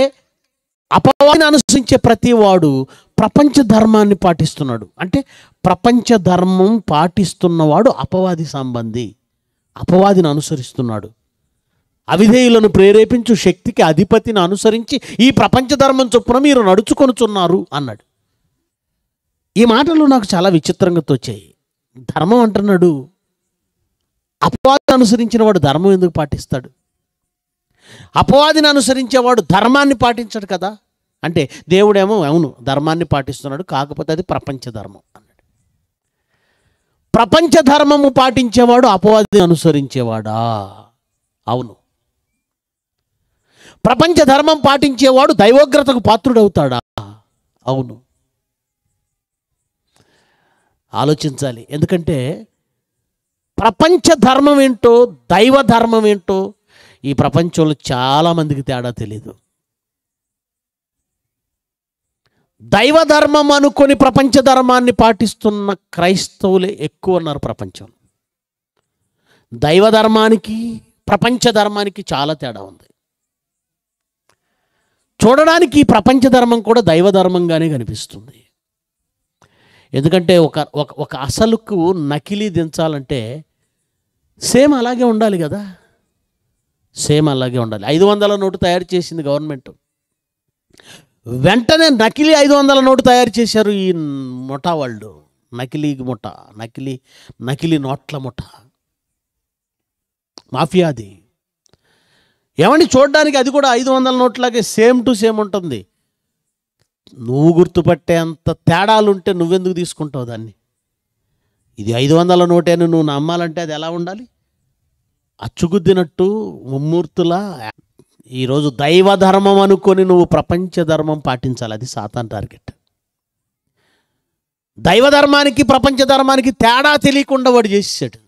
అపవాదిని అనుసరించే ప్రతివాడు ప్రపంచ ధర్మాన్ని పాటిస్తున్నాడు అంటే ప్రపంచ ధర్మం పాటిస్తున్నవాడు అపవాది సంబంధి అపవాదిని అనుసరిస్తున్నాడు అవిధేయులను ప్రేరేపించు శక్తికి అధిపతిని అనుసరించి ఈ ప్రపంచ ధర్మం చొప్పున మీరు నడుచుకొనుచున్నారు అన్నాడు ఈ మాటలు నాకు చాలా విచిత్రంగా తోచాయి ధర్మం అంటున్నాడు అపవాదం అనుసరించిన వాడు ధర్మం ఎందుకు పాటిస్తాడు అపవాదిని అనుసరించేవాడు ధర్మాన్ని పాటించడు కదా అంటే దేవుడేమో అవును ధర్మాన్ని పాటిస్తున్నాడు కాకపోతే అది ప్రపంచ ధర్మం అన్నాడు ప్రపంచ ధర్మము పాటించేవాడు అపవాదిని అనుసరించేవాడా అవును ప్రపంచ ధర్మం పాటించేవాడు దైవోగ్రతకు పాత్రుడవుతాడా అవును ఆలోచించాలి ఎందుకంటే ప్రపంచ ధర్మం ఏంటో దైవ ధర్మం ఏంటో ఈ ప్రపంచంలో చాలామందికి తేడా తెలీదు దైవ ధర్మం అనుకొని ప్రపంచ ధర్మాన్ని పాటిస్తున్న క్రైస్తవులే ఎక్కువ ఉన్నారు ప్రపంచం దైవ ధర్మానికి ప్రపంచ ధర్మానికి చాలా తేడా ఉంది చూడడానికి ఈ ప్రపంచ ధర్మం కూడా దైవ ధర్మంగానే కనిపిస్తుంది ఎందుకంటే ఒక ఒక అసలుకు నకిలీ దించాలంటే సేమ్ అలాగే ఉండాలి కదా సేమ్ అలాగే ఉండాలి ఐదు వందల నోటు తయారు చేసింది గవర్నమెంట్ వెంటనే నకిలీ ఐదు వందల నోటు తయారు చేశారు ఈ ముఠా వాళ్ళు నకిలీ ముఠ నకిలీ నకిలీ నోట్ల ముఠ మాఫియాది ఏమని చూడడానికి అది కూడా ఐదు వందల నోట్లాగే సేమ్ టు సేమ్ ఉంటుంది నువ్వు గుర్తుపట్టే అంత తేడాలు ఉంటే నువ్వెందుకు తీసుకుంటావు దాన్ని ఇది ఐదు వందల నోటేను నువ్వు నమ్మాలంటే అది ఎలా ఉండాలి అచ్చుగుద్దినట్టు ముమ్మూర్తుల ఈరోజు దైవ ధర్మం అనుకొని నువ్వు ప్రపంచ ధర్మం పాటించాలి అది సాతాన్ టార్గెట్ దైవ ధర్మానికి ప్రపంచ ధర్మానికి తేడా తెలియకుండా వాడు చేసేసాడు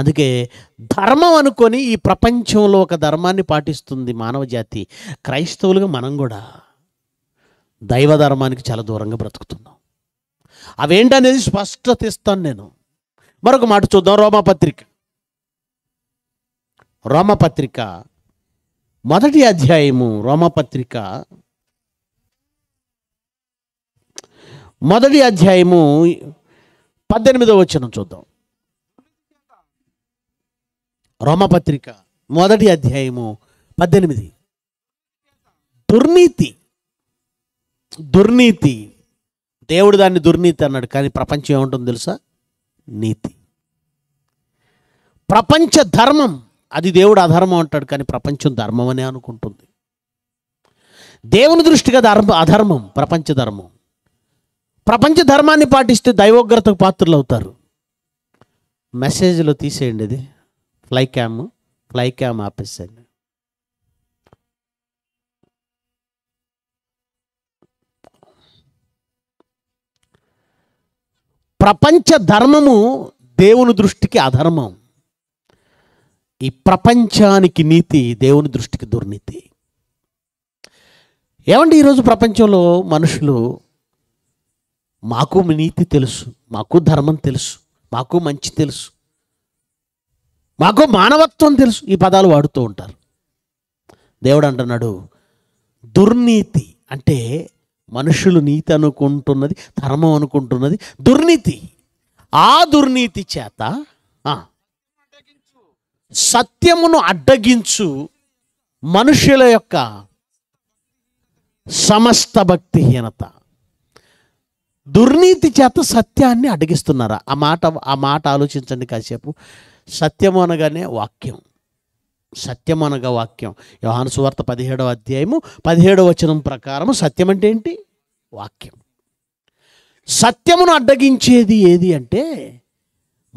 అందుకే ధర్మం అనుకొని ఈ ప్రపంచంలో ఒక ధర్మాన్ని పాటిస్తుంది మానవ జాతి క్రైస్తవులుగా మనం కూడా దైవ ధర్మానికి చాలా దూరంగా బ్రతుకుతున్నాం అవేంటనేది స్పష్టత ఇస్తాను నేను మరొక మాట చూద్దాం రోమాపత్రిక రోమపత్రిక మొదటి అధ్యాయము రోమపత్రిక మొదటి అధ్యాయము పద్దెనిమిదో వచ్చిన చూద్దాం రోమపత్రిక మొదటి అధ్యాయము పద్దెనిమిది దుర్నీతి దుర్నీతి దేవుడు దాన్ని దుర్నీతి అన్నాడు కానీ ప్రపంచం ఏముంటుందో తెలుసా నీతి ప్రపంచ ధర్మం అది దేవుడు అధర్మం అంటాడు కానీ ప్రపంచం ధర్మం అనే అనుకుంటుంది దేవుని దృష్టిగా ధర్మ అధర్మం ప్రపంచ ధర్మం ప్రపంచ ధర్మాన్ని పాటిస్తే దైవోగ్రతకు పాత్రలు అవుతారు మెసేజ్లో తీసేయండి అది ఫ్లై క్యామ్ ఫ్లై క్యామ్ ఆపేసేయండి ప్రపంచ ధర్మము దేవుని దృష్టికి అధర్మం ఈ ప్రపంచానికి నీతి దేవుని దృష్టికి దుర్నీతి ఏమండి ఈరోజు ప్రపంచంలో మనుషులు మాకు నీతి తెలుసు మాకు ధర్మం తెలుసు మాకు మంచి తెలుసు మాకు మానవత్వం తెలుసు ఈ పదాలు వాడుతూ ఉంటారు దేవుడు అంటున్నాడు దుర్నీతి అంటే మనుషులు నీతి అనుకుంటున్నది ధర్మం అనుకుంటున్నది దుర్నీతి ఆ దుర్నీతి చేత సత్యమును అడ్డగించు మనుషుల యొక్క సమస్త భక్తిహీనత దుర్నీతి చేత సత్యాన్ని అడిగిస్తున్నారా ఆ మాట ఆ మాట ఆలోచించండి కాసేపు సత్యము అనగానే వాక్యం సత్యం అనగా వాక్యం యోహాను సువార్త పదిహేడవ అధ్యాయము పదిహేడవ వచనం ప్రకారము సత్యం అంటే ఏంటి వాక్యం సత్యమును అడ్డగించేది ఏది అంటే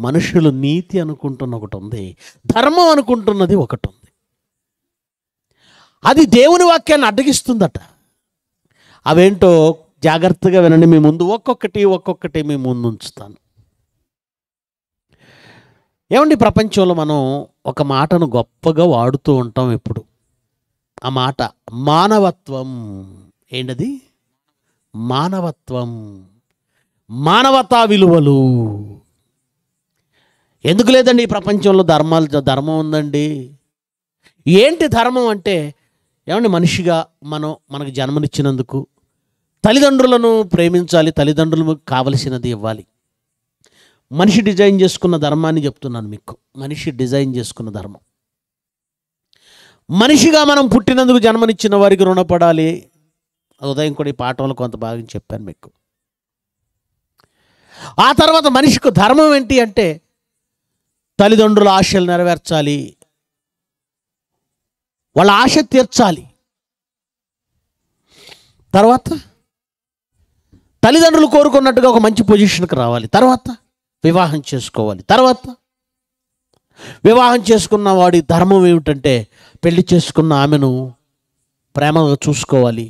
మనుషులు నీతి అనుకుంటున్న ఒకటి ఉంది ధర్మం అనుకుంటున్నది ఒకటి ఉంది అది దేవుని వాక్యాన్ని అడ్డగిస్తుందట అవేంటో జాగ్రత్తగా వినండి మీ ముందు ఒక్కొక్కటి ఒక్కొక్కటి మీ ముందు ఉంచుతాను ఏమండి ప్రపంచంలో మనం ఒక మాటను గొప్పగా వాడుతూ ఉంటాం ఇప్పుడు ఆ మాట మానవత్వం ఏంటది మానవత్వం మానవతా విలువలు ఎందుకు లేదండి ఈ ప్రపంచంలో ధర్మాలు ధర్మం ఉందండి ఏంటి ధర్మం అంటే ఏమండి మనిషిగా మనం మనకు జన్మనిచ్చినందుకు తల్లిదండ్రులను ప్రేమించాలి తల్లిదండ్రులకు కావలసినది ఇవ్వాలి మనిషి డిజైన్ చేసుకున్న ధర్మాన్ని చెప్తున్నాను మీకు మనిషి డిజైన్ చేసుకున్న ధర్మం మనిషిగా మనం పుట్టినందుకు జన్మనిచ్చిన వారికి రుణపడాలి ఉదయం కూడా ఈ పాఠంలో కొంత భాగం చెప్పాను మీకు ఆ తర్వాత మనిషికి ధర్మం ఏంటి అంటే తల్లిదండ్రుల ఆశలు నెరవేర్చాలి వాళ్ళ ఆశ తీర్చాలి తర్వాత తల్లిదండ్రులు కోరుకున్నట్టుగా ఒక మంచి పొజిషన్కి రావాలి తర్వాత వివాహం చేసుకోవాలి తర్వాత వివాహం చేసుకున్న వాడి ధర్మం ఏమిటంటే పెళ్లి చేసుకున్న ఆమెను ప్రేమగా చూసుకోవాలి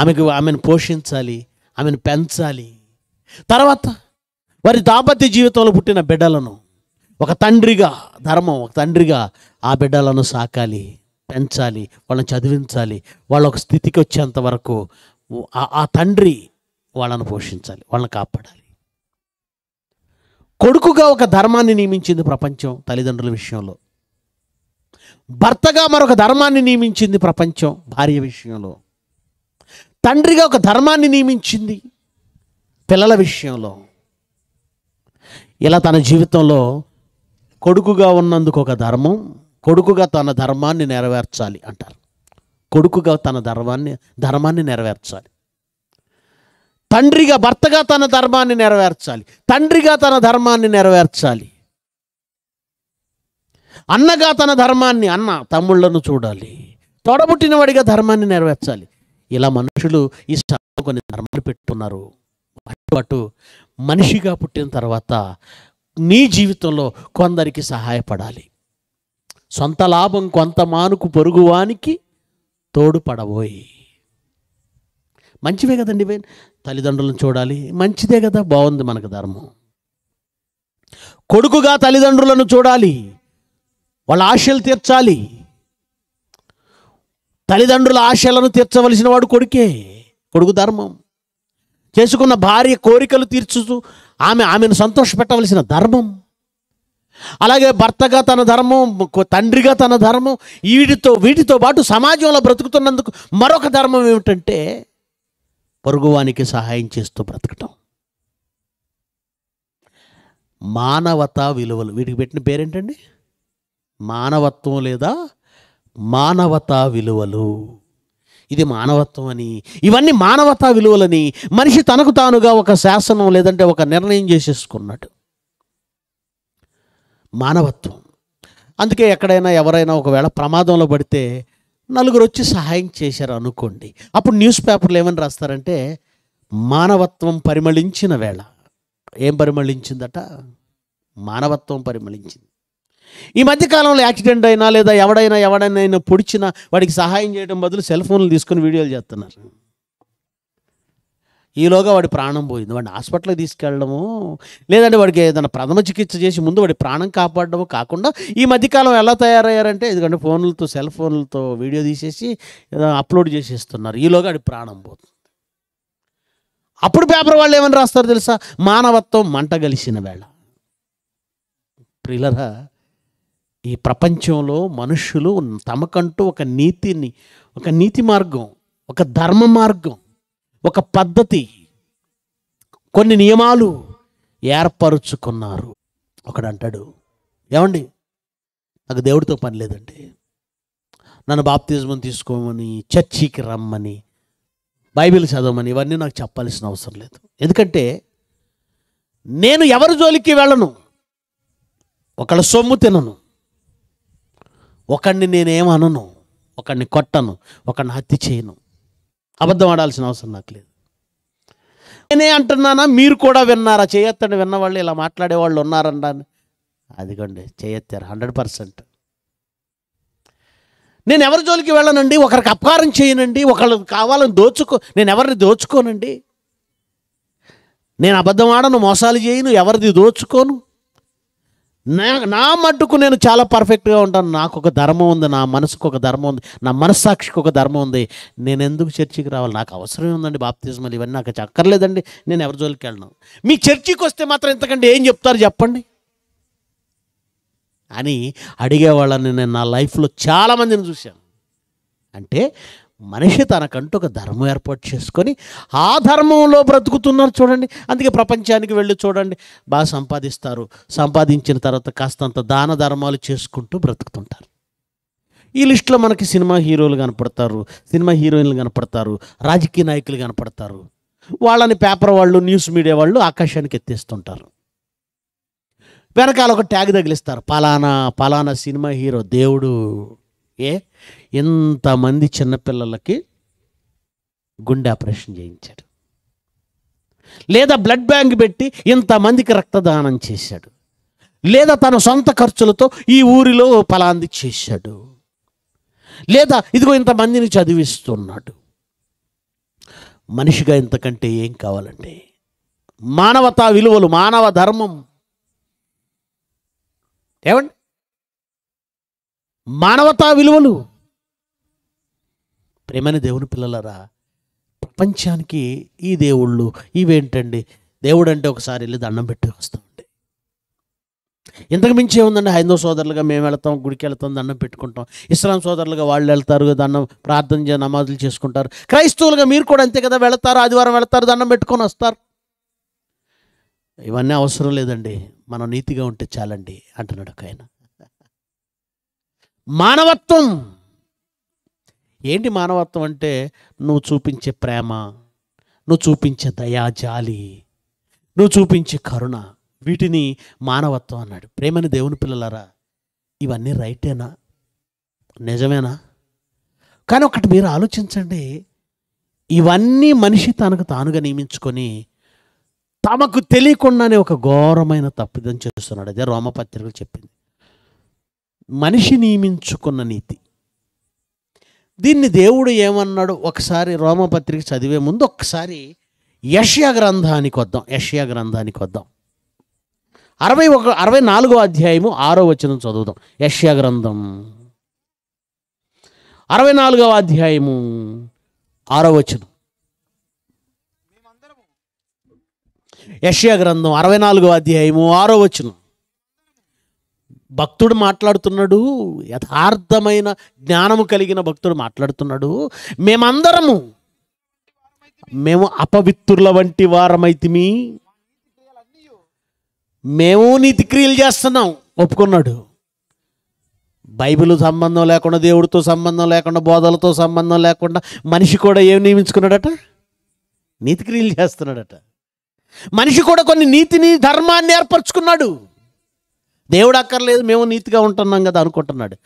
ఆమెకు ఆమెను పోషించాలి ఆమెను పెంచాలి తర్వాత వారి దాంపత్య జీవితంలో పుట్టిన బిడ్డలను ఒక తండ్రిగా ధర్మం ఒక తండ్రిగా ఆ బిడ్డలను సాకాలి పెంచాలి వాళ్ళని చదివించాలి వాళ్ళ ఒక స్థితికి వచ్చేంత వరకు ఆ తండ్రి వాళ్ళను పోషించాలి వాళ్ళని కాపాడాలి కొడుకుగా ఒక ధర్మాన్ని నియమించింది ప్రపంచం తల్లిదండ్రుల విషయంలో భర్తగా మరొక ధర్మాన్ని నియమించింది ప్రపంచం భార్య విషయంలో తండ్రిగా ఒక ధర్మాన్ని నియమించింది పిల్లల విషయంలో ఇలా తన జీవితంలో కొడుకుగా ఉన్నందుకు ఒక ధర్మం కొడుకుగా తన ధర్మాన్ని నెరవేర్చాలి అంటారు కొడుకుగా తన ధర్మాన్ని ధర్మాన్ని నెరవేర్చాలి తండ్రిగా భర్తగా తన ధర్మాన్ని నెరవేర్చాలి తండ్రిగా తన ధర్మాన్ని నెరవేర్చాలి అన్నగా తన ధర్మాన్ని అన్న తమ్ముళ్లను చూడాలి వాడిగా ధర్మాన్ని నెరవేర్చాలి ఇలా మనుషులు ఈ కొన్ని ధర్మాలు పెట్టుకున్నారు అటు అటు మనిషిగా పుట్టిన తర్వాత నీ జీవితంలో కొందరికి సహాయపడాలి సొంత లాభం కొంత మానుకు పొరుగువానికి తోడుపడబోయి మంచివే కదండి తల్లిదండ్రులను చూడాలి మంచిదే కదా బాగుంది మనకు ధర్మం కొడుకుగా తల్లిదండ్రులను చూడాలి వాళ్ళ ఆశలు తీర్చాలి తల్లిదండ్రుల ఆశలను తీర్చవలసిన వాడు కొడుకే కొడుకు ధర్మం చేసుకున్న భార్య కోరికలు తీర్చుతూ ఆమె ఆమెను సంతోష పెట్టవలసిన ధర్మం అలాగే భర్తగా తన ధర్మం తండ్రిగా తన ధర్మం వీటితో వీటితో పాటు సమాజంలో బ్రతుకుతున్నందుకు మరొక ధర్మం ఏమిటంటే పొరుగువానికి సహాయం చేస్తూ బ్రతకటం మానవత విలువలు వీటికి పెట్టిన పేరేంటండి మానవత్వం లేదా మానవతా విలువలు ఇది మానవత్వం అని ఇవన్నీ మానవతా విలువలని మనిషి తనకు తానుగా ఒక శాసనం లేదంటే ఒక నిర్ణయం చేసేసుకున్నాడు మానవత్వం అందుకే ఎక్కడైనా ఎవరైనా ఒకవేళ ప్రమాదంలో పడితే నలుగురు వచ్చి సహాయం చేశారు అనుకోండి అప్పుడు న్యూస్ పేపర్లు ఏమని రాస్తారంటే మానవత్వం పరిమళించిన వేళ ఏం పరిమళించిందట మానవత్వం పరిమళించింది ఈ మధ్యకాలంలో యాక్సిడెంట్ అయినా లేదా ఎవడైనా ఎవడైనా పొడిచినా వాడికి సహాయం చేయడం బదులు సెల్ ఫోన్లు తీసుకొని వీడియోలు చేస్తున్నారు ఈలోగా వాడి ప్రాణం పోయింది వాడిని హాస్పిటల్కి తీసుకెళ్ళడము లేదంటే వాడికి ఏదైనా ప్రథమ చికిత్స చేసి ముందు వాడి ప్రాణం కాపాడడము కాకుండా ఈ మధ్యకాలం ఎలా తయారయ్యారంటే ఎందుకంటే ఫోన్లతో సెల్ ఫోన్లతో వీడియో తీసేసి అప్లోడ్ చేసేస్తున్నారు ఈలోగా వాడి ప్రాణం పోతుంది అప్పుడు పేపర్ వాళ్ళు ఏమని రాస్తారు తెలుసా మానవత్వం మంట గలిసిన వేళ ప్రిలరా ఈ ప్రపంచంలో మనుషులు తమకంటూ ఒక నీతిని ఒక నీతి మార్గం ఒక ధర్మ మార్గం ఒక పద్ధతి కొన్ని నియమాలు ఏర్పరుచుకున్నారు ఒకడు అంటాడు ఏమండి నాకు దేవుడితో పని లేదండి నన్ను బాప్తిజం తీసుకోమని చర్చికి రమ్మని బైబిల్ చదవమని ఇవన్నీ నాకు చెప్పాల్సిన అవసరం లేదు ఎందుకంటే నేను ఎవరి జోలికి వెళ్ళను ఒకళ్ళ సొమ్ము తినను ఒకడిని నేనేమనను ఒకడిని కొట్టను ఒకడిని హత్య చేయను అబద్ధం ఆడాల్సిన అవసరం నాకు లేదు నేనే అంటున్నానా మీరు కూడా విన్నారా చేయొత్తండి విన్నవాళ్ళు ఇలా మాట్లాడేవాళ్ళు ఉన్నారంట అదిగోండి చేయొత్తారు హండ్రెడ్ పర్సెంట్ నేను ఎవరి జోలికి వెళ్ళనండి ఒకరికి అపకారం చేయనండి ఒకళ్ళు కావాలని దోచుకో నేను ఎవరిని దోచుకోనండి నేను అబద్ధం ఆడను మోసాలు చేయను ఎవరిది దోచుకోను నా నా మట్టుకు నేను చాలా పర్ఫెక్ట్గా ఉంటాను నాకు ఒక ధర్మం ఉంది నా మనసుకు ఒక ధర్మం ఉంది నా మనస్సాక్షికి ఒక ధర్మం ఉంది నేను ఎందుకు చర్చికి రావాలి నాకు అవసరమే ఉందండి బాప్తిజమలు ఇవన్నీ నాకు చక్కర్లేదండి నేను ఎవరి జోలికి వెళ్ళను మీ చర్చికి వస్తే మాత్రం ఇంతకంటే ఏం చెప్తారు చెప్పండి అని అడిగేవాళ్ళని నేను నా లైఫ్లో చాలామందిని చూశాను అంటే మనిషి తనకంటూ ఒక ధర్మం ఏర్పాటు చేసుకొని ఆ ధర్మంలో బ్రతుకుతున్నారు చూడండి అందుకే ప్రపంచానికి వెళ్ళి చూడండి బాగా సంపాదిస్తారు సంపాదించిన తర్వాత కాస్తంత దాన ధర్మాలు చేసుకుంటూ బ్రతుకుతుంటారు ఈ లిస్ట్లో మనకి సినిమా హీరోలు కనపడతారు సినిమా హీరోయిన్లు కనపడతారు రాజకీయ నాయకులు కనపడతారు వాళ్ళని పేపర్ వాళ్ళు న్యూస్ మీడియా వాళ్ళు ఆకాశానికి ఎత్తేస్తుంటారు వెనకాల ఒక ట్యాగ్ తగిలిస్తారు పలానా పలానా సినిమా హీరో దేవుడు ఏ ఇంతమంది చిన్నపిల్లలకి గుండె ఆపరేషన్ చేయించాడు లేదా బ్లడ్ బ్యాంక్ పెట్టి ఇంతమందికి రక్తదానం చేశాడు లేదా తన సొంత ఖర్చులతో ఈ ఊరిలో ఫలాంది చేశాడు లేదా ఇదిగో ఇంతమందిని చదివిస్తున్నాడు మనిషిగా ఇంతకంటే ఏం కావాలండి మానవతా విలువలు మానవ ధర్మం ఏమండి మానవతా విలువలు ప్రేమైన దేవుని పిల్లలరా ప్రపంచానికి ఈ దేవుళ్ళు ఇవేంటండి దేవుడు అంటే ఒకసారి వెళ్ళి దండం పెట్టి వస్తాం ఇంతకు మించి ఏముందండి హైందవ సోదరులుగా మేము వెళ్తాం గుడికి వెళ్తాం దండం పెట్టుకుంటాం ఇస్లాం సోదరులుగా వాళ్ళు వెళ్తారు దండం ప్రార్థన నమాజులు చేసుకుంటారు క్రైస్తవులుగా మీరు కూడా అంతే కదా వెళతారు ఆదివారం వెళతారు దండం పెట్టుకొని వస్తారు ఇవన్నీ అవసరం లేదండి మనం నీతిగా ఉంటే చాలండి అంటున్నాడు ఒక ఆయన మానవత్వం ఏంటి మానవత్వం అంటే నువ్వు చూపించే ప్రేమ నువ్వు చూపించే దయా జాలి నువ్వు చూపించే కరుణ వీటిని మానవత్వం అన్నాడు ప్రేమని దేవుని పిల్లలారా ఇవన్నీ రైటేనా నిజమేనా కానీ ఒకటి మీరు ఆలోచించండి ఇవన్నీ మనిషి తనకు తానుగా నియమించుకొని తమకు తెలియకుండానే ఒక ఘోరమైన తప్పిదం చేస్తున్నాడు అదే రోమపత్రికలు చెప్పింది మనిషి నియమించుకున్న నీతి దీన్ని దేవుడు ఏమన్నాడు ఒకసారి రోమపత్రిక చదివే ముందు ఒకసారి యష్యా గ్రంథానికి వద్దాం యష్యా గ్రంథానికి వద్దాం అరవై ఒక అరవై నాలుగో అధ్యాయము ఆరో వచనం చదువుదాం యష్యా గ్రంథం అరవై నాలుగవ అధ్యాయము ఆరో వచనం యష్యా గ్రంథం అరవై నాలుగో అధ్యాయము ఆరో వచనం భక్తుడు మాట్లాడుతున్నాడు యథార్థమైన జ్ఞానము కలిగిన భక్తుడు మాట్లాడుతున్నాడు మేమందరము మేము అపవిత్రుల వంటి వారమైతిమి మేము నీతి క్రియలు చేస్తున్నాం ఒప్పుకున్నాడు బైబిల్ సంబంధం లేకుండా దేవుడితో సంబంధం లేకుండా బోధలతో సంబంధం లేకుండా మనిషి కూడా ఏం నియమించుకున్నాడట నీతి క్రియలు చేస్తున్నాడట మనిషి కూడా కొన్ని నీతిని ధర్మాన్ని ఏర్పరచుకున్నాడు దేవుడు అక్కర్లేదు మేము నీతిగా ఉంటున్నాం కదా అనుకుంటున్నాడు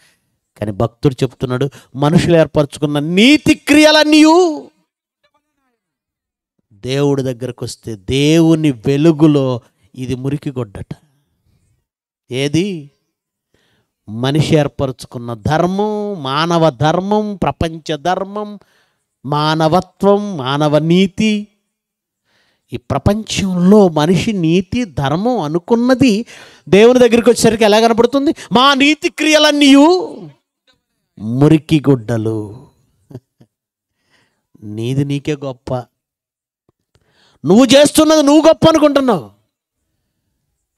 కానీ భక్తుడు చెప్తున్నాడు మనుషులు ఏర్పరచుకున్న నీతి క్రియలన్నీ దేవుడి దగ్గరకు వస్తే దేవుని వెలుగులో ఇది మురికి గొడ్డట ఏది మనిషి ఏర్పరచుకున్న ధర్మం మానవ ధర్మం ప్రపంచ ధర్మం మానవత్వం మానవ నీతి ఈ ప్రపంచంలో మనిషి నీతి ధర్మం అనుకున్నది దేవుని దగ్గరికి వచ్చేసరికి ఎలా కనపడుతుంది మా నీతి క్రియలన్నీ మురికి గుడ్డలు నీది నీకే గొప్ప నువ్వు చేస్తున్నది నువ్వు గొప్ప అనుకుంటున్నావు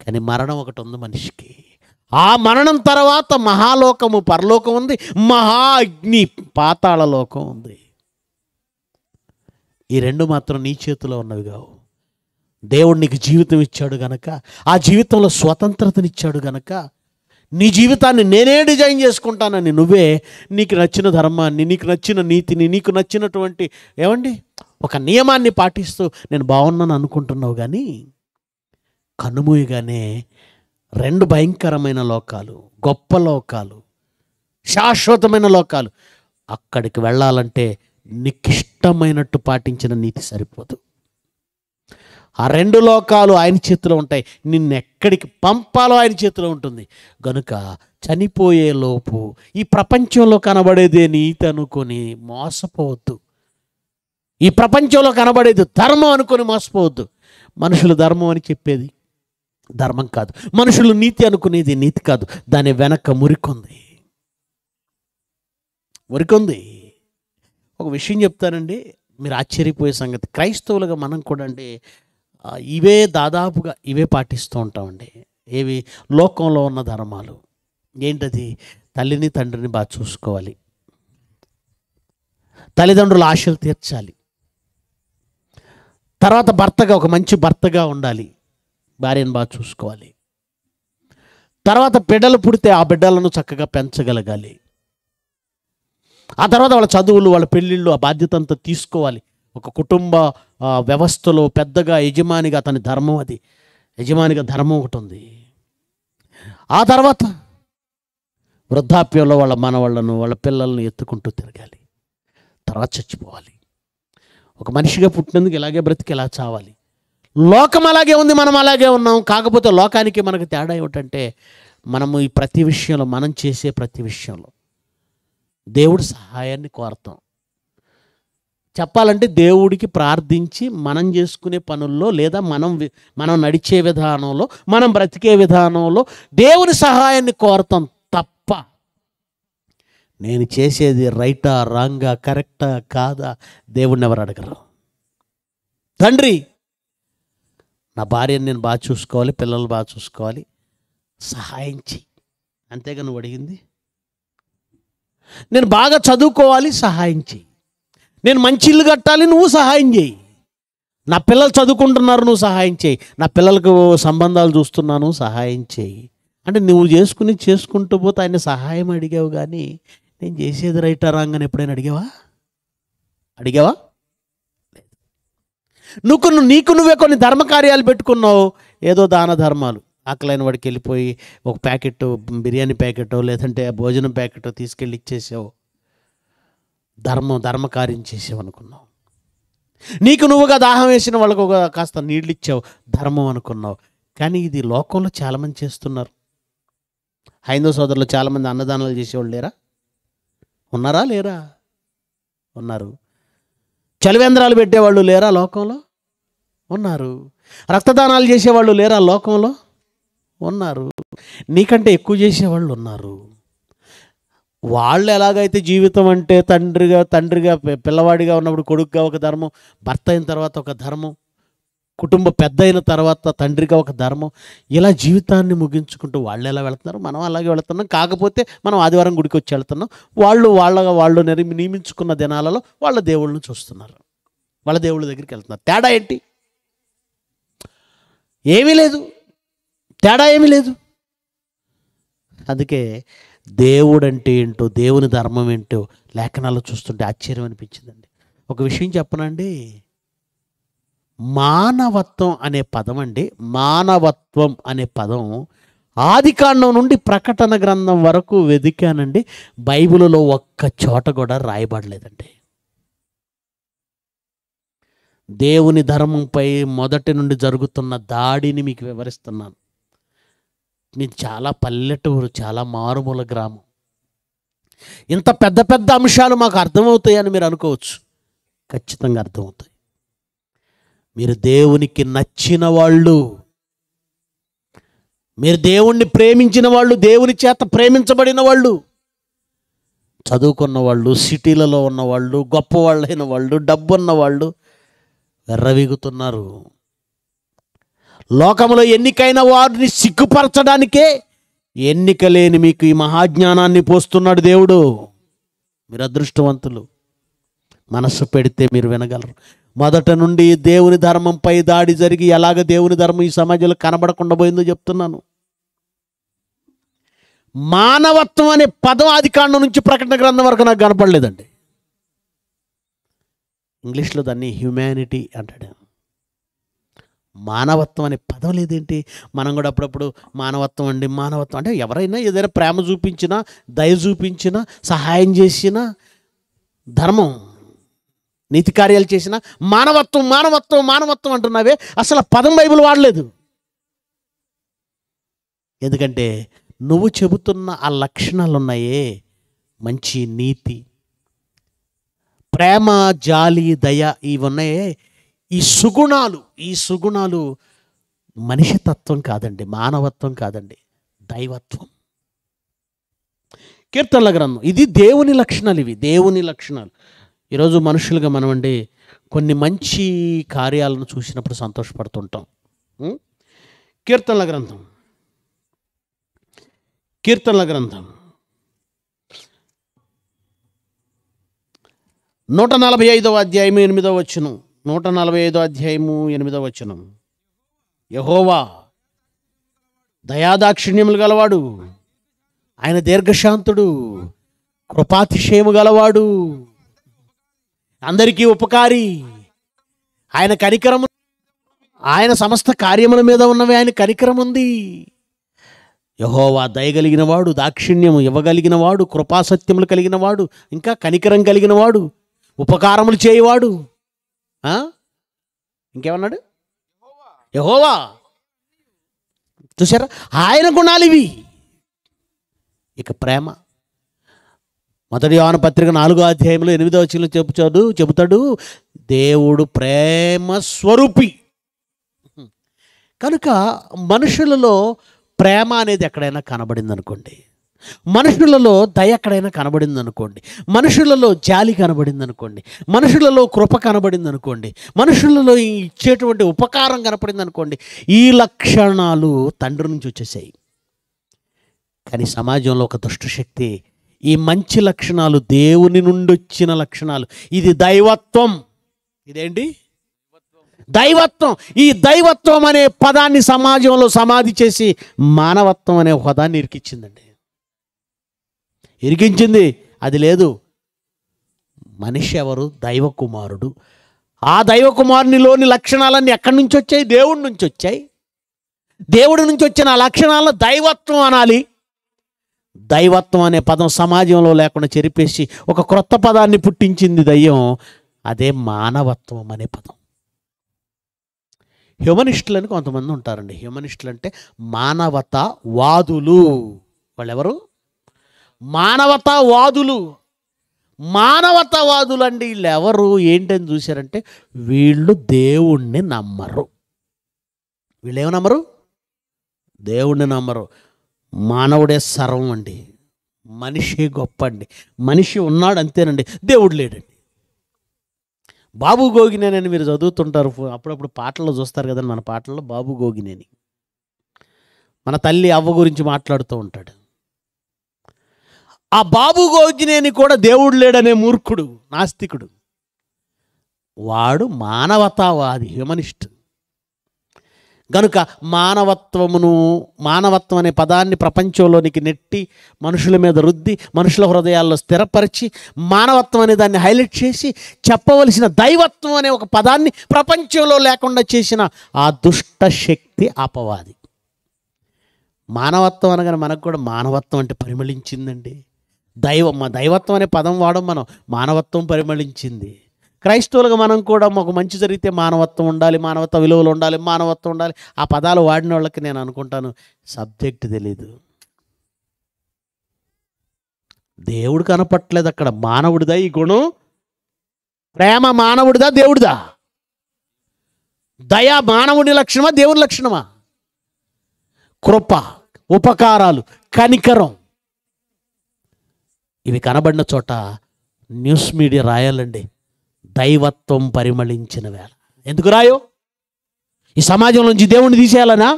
కానీ మరణం ఒకటి ఉంది మనిషికి ఆ మరణం తర్వాత మహాలోకము పరలోకం ఉంది మహా అగ్ని పాతాళ లోకం ఉంది ఈ రెండు మాత్రం నీ చేతిలో ఉన్నవి కావు దేవుడు నీకు జీవితం ఇచ్చాడు గనక ఆ జీవితంలో స్వతంత్రతనిచ్చాడు గనక నీ జీవితాన్ని నేనే డిజైన్ చేసుకుంటానని నువ్వే నీకు నచ్చిన ధర్మాన్ని నీకు నచ్చిన నీతిని నీకు నచ్చినటువంటి ఏమండి ఒక నియమాన్ని పాటిస్తూ నేను బాగున్నాను అనుకుంటున్నావు కానీ కనుమూయగానే రెండు భయంకరమైన లోకాలు గొప్ప లోకాలు శాశ్వతమైన లోకాలు అక్కడికి వెళ్ళాలంటే నీకిష్టమైనట్టు పాటించిన నీతి సరిపోదు ఆ రెండు లోకాలు ఆయన చేతిలో ఉంటాయి నిన్నెక్కడికి పంపాలో ఆయన చేతిలో ఉంటుంది గనుక చనిపోయేలోపు ఈ ప్రపంచంలో కనబడేదే నీతి అనుకొని మోసపోవద్దు ఈ ప్రపంచంలో కనబడేది ధర్మం అనుకొని మోసపోవద్దు మనుషులు ధర్మం అని చెప్పేది ధర్మం కాదు మనుషులు నీతి అనుకునేది నీతి కాదు దాని వెనక మురికొంది మురికొంది ఒక విషయం చెప్తానండి మీరు ఆశ్చర్యపోయే సంగతి క్రైస్తవులుగా మనం కూడా అండి ఇవే దాదాపుగా ఇవే పాటిస్తూ ఉంటామండి ఏవి లోకంలో ఉన్న ధర్మాలు ఏంటది తల్లిని తండ్రిని బాగా చూసుకోవాలి తల్లిదండ్రుల ఆశలు తీర్చాలి తర్వాత భర్తగా ఒక మంచి భర్తగా ఉండాలి భార్యను బాగా చూసుకోవాలి తర్వాత బిడ్డలు పుడితే ఆ బిడ్డలను చక్కగా పెంచగలగాలి ఆ తర్వాత వాళ్ళ చదువులు వాళ్ళ పెళ్ళిళ్ళు ఆ బాధ్యత అంతా తీసుకోవాలి ఒక కుటుంబ వ్యవస్థలో పెద్దగా యజమానిగా అతని ధర్మం అది యజమానిగా ధర్మం ఒకటి ఉంది ఆ తర్వాత వృద్ధాప్యంలో వాళ్ళ మనవాళ్ళను వాళ్ళ పిల్లలను ఎత్తుకుంటూ తిరగాలి తర్వాత చచ్చిపోవాలి ఒక మనిషిగా పుట్టినందుకు ఇలాగే బ్రతికి ఇలా చావాలి లోకం అలాగే ఉంది మనం అలాగే ఉన్నాం కాకపోతే లోకానికి మనకు తేడా ఏమిటంటే మనము ఈ ప్రతి విషయంలో మనం చేసే ప్రతి విషయంలో దేవుడి సహాయాన్ని కోరతాం చెప్పాలంటే దేవుడికి ప్రార్థించి మనం చేసుకునే పనుల్లో లేదా మనం మనం నడిచే విధానంలో మనం బ్రతికే విధానంలో దేవుని సహాయాన్ని కోరతాం తప్ప నేను చేసేది రైటా రాంగా కరెక్టా కాదా దేవుడిని ఎవరు అడగరు తండ్రి నా భార్యను నేను బాగా చూసుకోవాలి పిల్లలు బాగా చూసుకోవాలి సహాయం చెయ్యి అంతేగా నువ్వు అడిగింది నేను బాగా చదువుకోవాలి సహాయం చెయ్యి నేను మంచి ఇల్లు కట్టాలి నువ్వు సహాయం చేయి నా పిల్లలు చదువుకుంటున్నారు నువ్వు సహాయం చేయి నా పిల్లలకు సంబంధాలు చూస్తున్నాను సహాయం చేయి అంటే నువ్వు చేసుకుని చేసుకుంటూ పోతే ఆయన సహాయం అడిగావు కానీ నేను చేసేది రైట్ రాంగ్ అని ఎప్పుడైనా అడిగావా అడిగావా నువ్వు నువ్వు నీకు నువ్వే కొన్ని ధర్మకార్యాలు పెట్టుకున్నావు ఏదో దాన ధర్మాలు ఆకలైన వాడికి వెళ్ళిపోయి ఒక ప్యాకెట్ బిర్యానీ ప్యాకెట్ లేదంటే భోజనం ప్యాకెట్ తీసుకెళ్ళి ఇచ్చేసావు ధర్మం ధర్మకార్యం అనుకున్నావు నీకు నువ్వుగా దాహం వేసిన వాళ్ళకు ఒక కాస్త నీళ్ళు ఇచ్చావు ధర్మం అనుకున్నావు కానీ ఇది లోకంలో చాలామంది చేస్తున్నారు హైందవ సోదరులు చాలామంది అన్నదానాలు చేసేవాళ్ళు లేరా ఉన్నారా లేరా ఉన్నారు చలివేంద్రాలు పెట్టేవాళ్ళు లేరా లోకంలో ఉన్నారు రక్తదానాలు చేసేవాళ్ళు లేరా లోకంలో ఉన్నారు నీకంటే ఎక్కువ చేసేవాళ్ళు ఉన్నారు వాళ్ళు ఎలాగైతే జీవితం అంటే తండ్రిగా తండ్రిగా పిల్లవాడిగా ఉన్నప్పుడు కొడుకుగా ఒక ధర్మం భర్త అయిన తర్వాత ఒక ధర్మం కుటుంబ పెద్ద అయిన తర్వాత తండ్రిగా ఒక ధర్మం ఇలా జీవితాన్ని ముగించుకుంటూ వాళ్ళు ఎలా వెళ్తున్నారు మనం అలాగే వెళ్తున్నాం కాకపోతే మనం ఆదివారం గుడికి వచ్చి వెళ్తున్నాం వాళ్ళు వాళ్ళగా వాళ్ళు నియమించుకున్న దినాలలో వాళ్ళ దేవుళ్ళని చూస్తున్నారు వాళ్ళ దేవుళ్ళ దగ్గరికి వెళ్తున్నారు తేడా ఏంటి ఏమీ లేదు తేడా ఏమీ లేదు అందుకే దేవుడు అంటే ఏంటో దేవుని ధర్మం ఏంటో లేఖనాలు చూస్తుంటే ఆశ్చర్యం అనిపించిందండి ఒక విషయం చెప్పనండి మానవత్వం అనే పదం అండి మానవత్వం అనే పదం ఆదికాండం నుండి ప్రకటన గ్రంథం వరకు వెదికానండి బైబిల్లో ఒక్క చోట కూడా రాయబడలేదండి దేవుని ధర్మంపై మొదటి నుండి జరుగుతున్న దాడిని మీకు వివరిస్తున్నాను నేను చాలా పల్లెటూరు చాలా మారుమూల గ్రామం ఇంత పెద్ద పెద్ద అంశాలు మాకు అర్థమవుతాయని మీరు అనుకోవచ్చు ఖచ్చితంగా అర్థమవుతాయి మీరు దేవునికి నచ్చిన వాళ్ళు మీరు దేవుణ్ణి ప్రేమించిన వాళ్ళు దేవుని చేత ప్రేమించబడిన వాళ్ళు చదువుకున్న వాళ్ళు సిటీలలో ఉన్నవాళ్ళు గొప్పవాళ్ళైన వాళ్ళు డబ్బున్న వాళ్ళు వెర్రవిగుతున్నారు లోకంలో ఎన్నికైన వారిని సిగ్గుపరచడానికే ఎన్నిక లేని మీకు ఈ మహాజ్ఞానాన్ని పోస్తున్నాడు దేవుడు మీరు అదృష్టవంతులు మనస్సు పెడితే మీరు వినగలరు మొదట నుండి దేవుని ధర్మంపై దాడి జరిగి ఎలాగ దేవుని ధర్మం ఈ సమాజంలో కనబడకుండా పోయిందో చెప్తున్నాను మానవత్వం అనే పదం అధికారుల నుంచి ప్రకటన గ్రంథం వరకు నాకు కనపడలేదండి ఇంగ్లీష్లో దాన్ని హ్యుమానిటీ అంటాడు మానవత్వం అనే పదం లేదేంటి మనం కూడా అప్పుడప్పుడు మానవత్వం అండి మానవత్వం అంటే ఎవరైనా ఏదైనా ప్రేమ చూపించినా దయ చూపించినా సహాయం చేసినా ధర్మం నీతి కార్యాలు చేసినా మానవత్వం మానవత్వం మానవత్వం అంటున్నావే అసలు పదం బైబిల్ వాడలేదు ఎందుకంటే నువ్వు చెబుతున్న ఆ లక్షణాలు ఉన్నాయే మంచి నీతి ప్రేమ జాలి దయ ఇవి ఉన్నాయే ఈ సుగుణాలు ఈ సుగుణాలు మనిషి తత్వం కాదండి మానవత్వం కాదండి దైవత్వం కీర్తనల గ్రంథం ఇది దేవుని లక్షణాలు ఇవి దేవుని లక్షణాలు ఈరోజు మనుషులుగా మనం అండి కొన్ని మంచి కార్యాలను చూసినప్పుడు సంతోషపడుతుంటాం కీర్తనల గ్రంథం కీర్తనల గ్రంథం నూట నలభై ఐదవ అధ్యాయం ఎనిమిదవ వచ్చును నూట నలభై ఐదో అధ్యాయము ఎనిమిదవ వచనం యహోవా దయాదాక్షిణ్యములు గలవాడు ఆయన దీర్ఘశాంతుడు కృపాతిశయము గలవాడు అందరికీ ఉపకారి ఆయన కనికరము ఆయన సమస్త కార్యముల మీద ఉన్నవి ఆయన కనికరం ఉంది యహోవా దయగలిగినవాడు దాక్షిణ్యము ఇవ్వగలిగినవాడు కృపాసత్యములు కలిగినవాడు ఇంకా కనికరం కలిగినవాడు ఉపకారములు చేయవాడు ఇంకేమన్నాడు యహోవా చూసారా ఆయన గుణాలు ఇవి ఇక ప్రేమ మొదటి యోన పత్రిక నాలుగో అధ్యాయంలో ఎనిమిదో వచ్చిన చెబుతాడు చెబుతాడు దేవుడు ప్రేమ స్వరూపి కనుక మనుషులలో ప్రేమ అనేది ఎక్కడైనా కనబడింది అనుకోండి మనుషులలో దయ ఎక్కడైనా కనబడింది అనుకోండి మనుషులలో జాలి కనబడింది అనుకోండి మనుషులలో కృప కనబడింది అనుకోండి మనుషులలో ఇచ్చేటువంటి ఉపకారం కనపడింది అనుకోండి ఈ లక్షణాలు తండ్రి నుంచి వచ్చేసాయి కానీ సమాజంలో ఒక దుష్టశక్తి ఈ మంచి లక్షణాలు దేవుని నుండి వచ్చిన లక్షణాలు ఇది దైవత్వం ఇదేంటి దైవత్వం ఈ దైవత్వం అనే పదాన్ని సమాజంలో సమాధి చేసి మానవత్వం అనే హోదాన్ని ఇరికిచ్చిందండి ఇరిగించింది అది లేదు మనిషి ఎవరు దైవకుమారుడు ఆ దైవకుమారునిలోని లక్షణాలన్నీ ఎక్కడి నుంచి వచ్చాయి దేవుడి నుంచి వచ్చాయి దేవుడి నుంచి వచ్చిన ఆ లక్షణాలను దైవత్వం అనాలి దైవత్వం అనే పదం సమాజంలో లేకుండా చెరిపేసి ఒక క్రొత్త పదాన్ని పుట్టించింది దయ్యం అదే మానవత్వం అనే పదం అని కొంతమంది ఉంటారండి హ్యూమనిస్టులు అంటే మానవత వాదులు వాళ్ళెవరు మానవతావాదులు మానవతావాదులు అండి వీళ్ళు ఎవరు ఏంటని చూశారంటే వీళ్ళు దేవుణ్ణి నమ్మరు వీళ్ళేమి నమ్మరు దేవుణ్ణి నమ్మరు మానవుడే సర్వం అండి మనిషి గొప్ప అండి మనిషి ఉన్నాడు అంతేనండి దేవుడు లేడండి బాబు అని మీరు చదువుతుంటారు అప్పుడప్పుడు పాటల్లో చూస్తారు కదండి మన పాటల్లో బాబు గోగినేని మన తల్లి అవ్వ గురించి మాట్లాడుతూ ఉంటాడు ఆ బాబు గోగినేని కూడా దేవుడు లేడనే మూర్ఖుడు నాస్తికుడు వాడు మానవతావాది హ్యూమనిస్ట్ గనుక మానవత్వమును మానవత్వం అనే పదాన్ని ప్రపంచంలోనికి నెట్టి మనుషుల మీద రుద్ది మనుషుల హృదయాల్లో స్థిరపరిచి మానవత్వం అనే దాన్ని హైలైట్ చేసి చెప్పవలసిన దైవత్వం అనే ఒక పదాన్ని ప్రపంచంలో లేకుండా చేసిన ఆ దుష్ట శక్తి అపవాది మానవత్వం అనగానే మనకు కూడా మానవత్వం అంటే పరిమళించిందండి దైవం మా దైవత్వం అనే పదం వాడడం మనం మానవత్వం పరిమళించింది క్రైస్తవులుగా మనం కూడా మాకు మంచి జరిగితే మానవత్వం ఉండాలి మానవత్వ విలువలు ఉండాలి మానవత్వం ఉండాలి ఆ పదాలు వాడిన వాళ్ళకి నేను అనుకుంటాను సబ్జెక్ట్ తెలీదు దేవుడు కనపట్లేదు అక్కడ మానవుడిదా ఈ గుణం ప్రేమ మానవుడిదా దేవుడిదా దయా మానవుడి లక్షణమా దేవుడి లక్షణమా కృప ఉపకారాలు కనికరం ఇవి కనబడిన చోట న్యూస్ మీడియా రాయాలండి దైవత్వం పరిమళించిన వేళ ఎందుకు రాయో ఈ సమాజం నుంచి దేవుణ్ణి తీసేయాలనా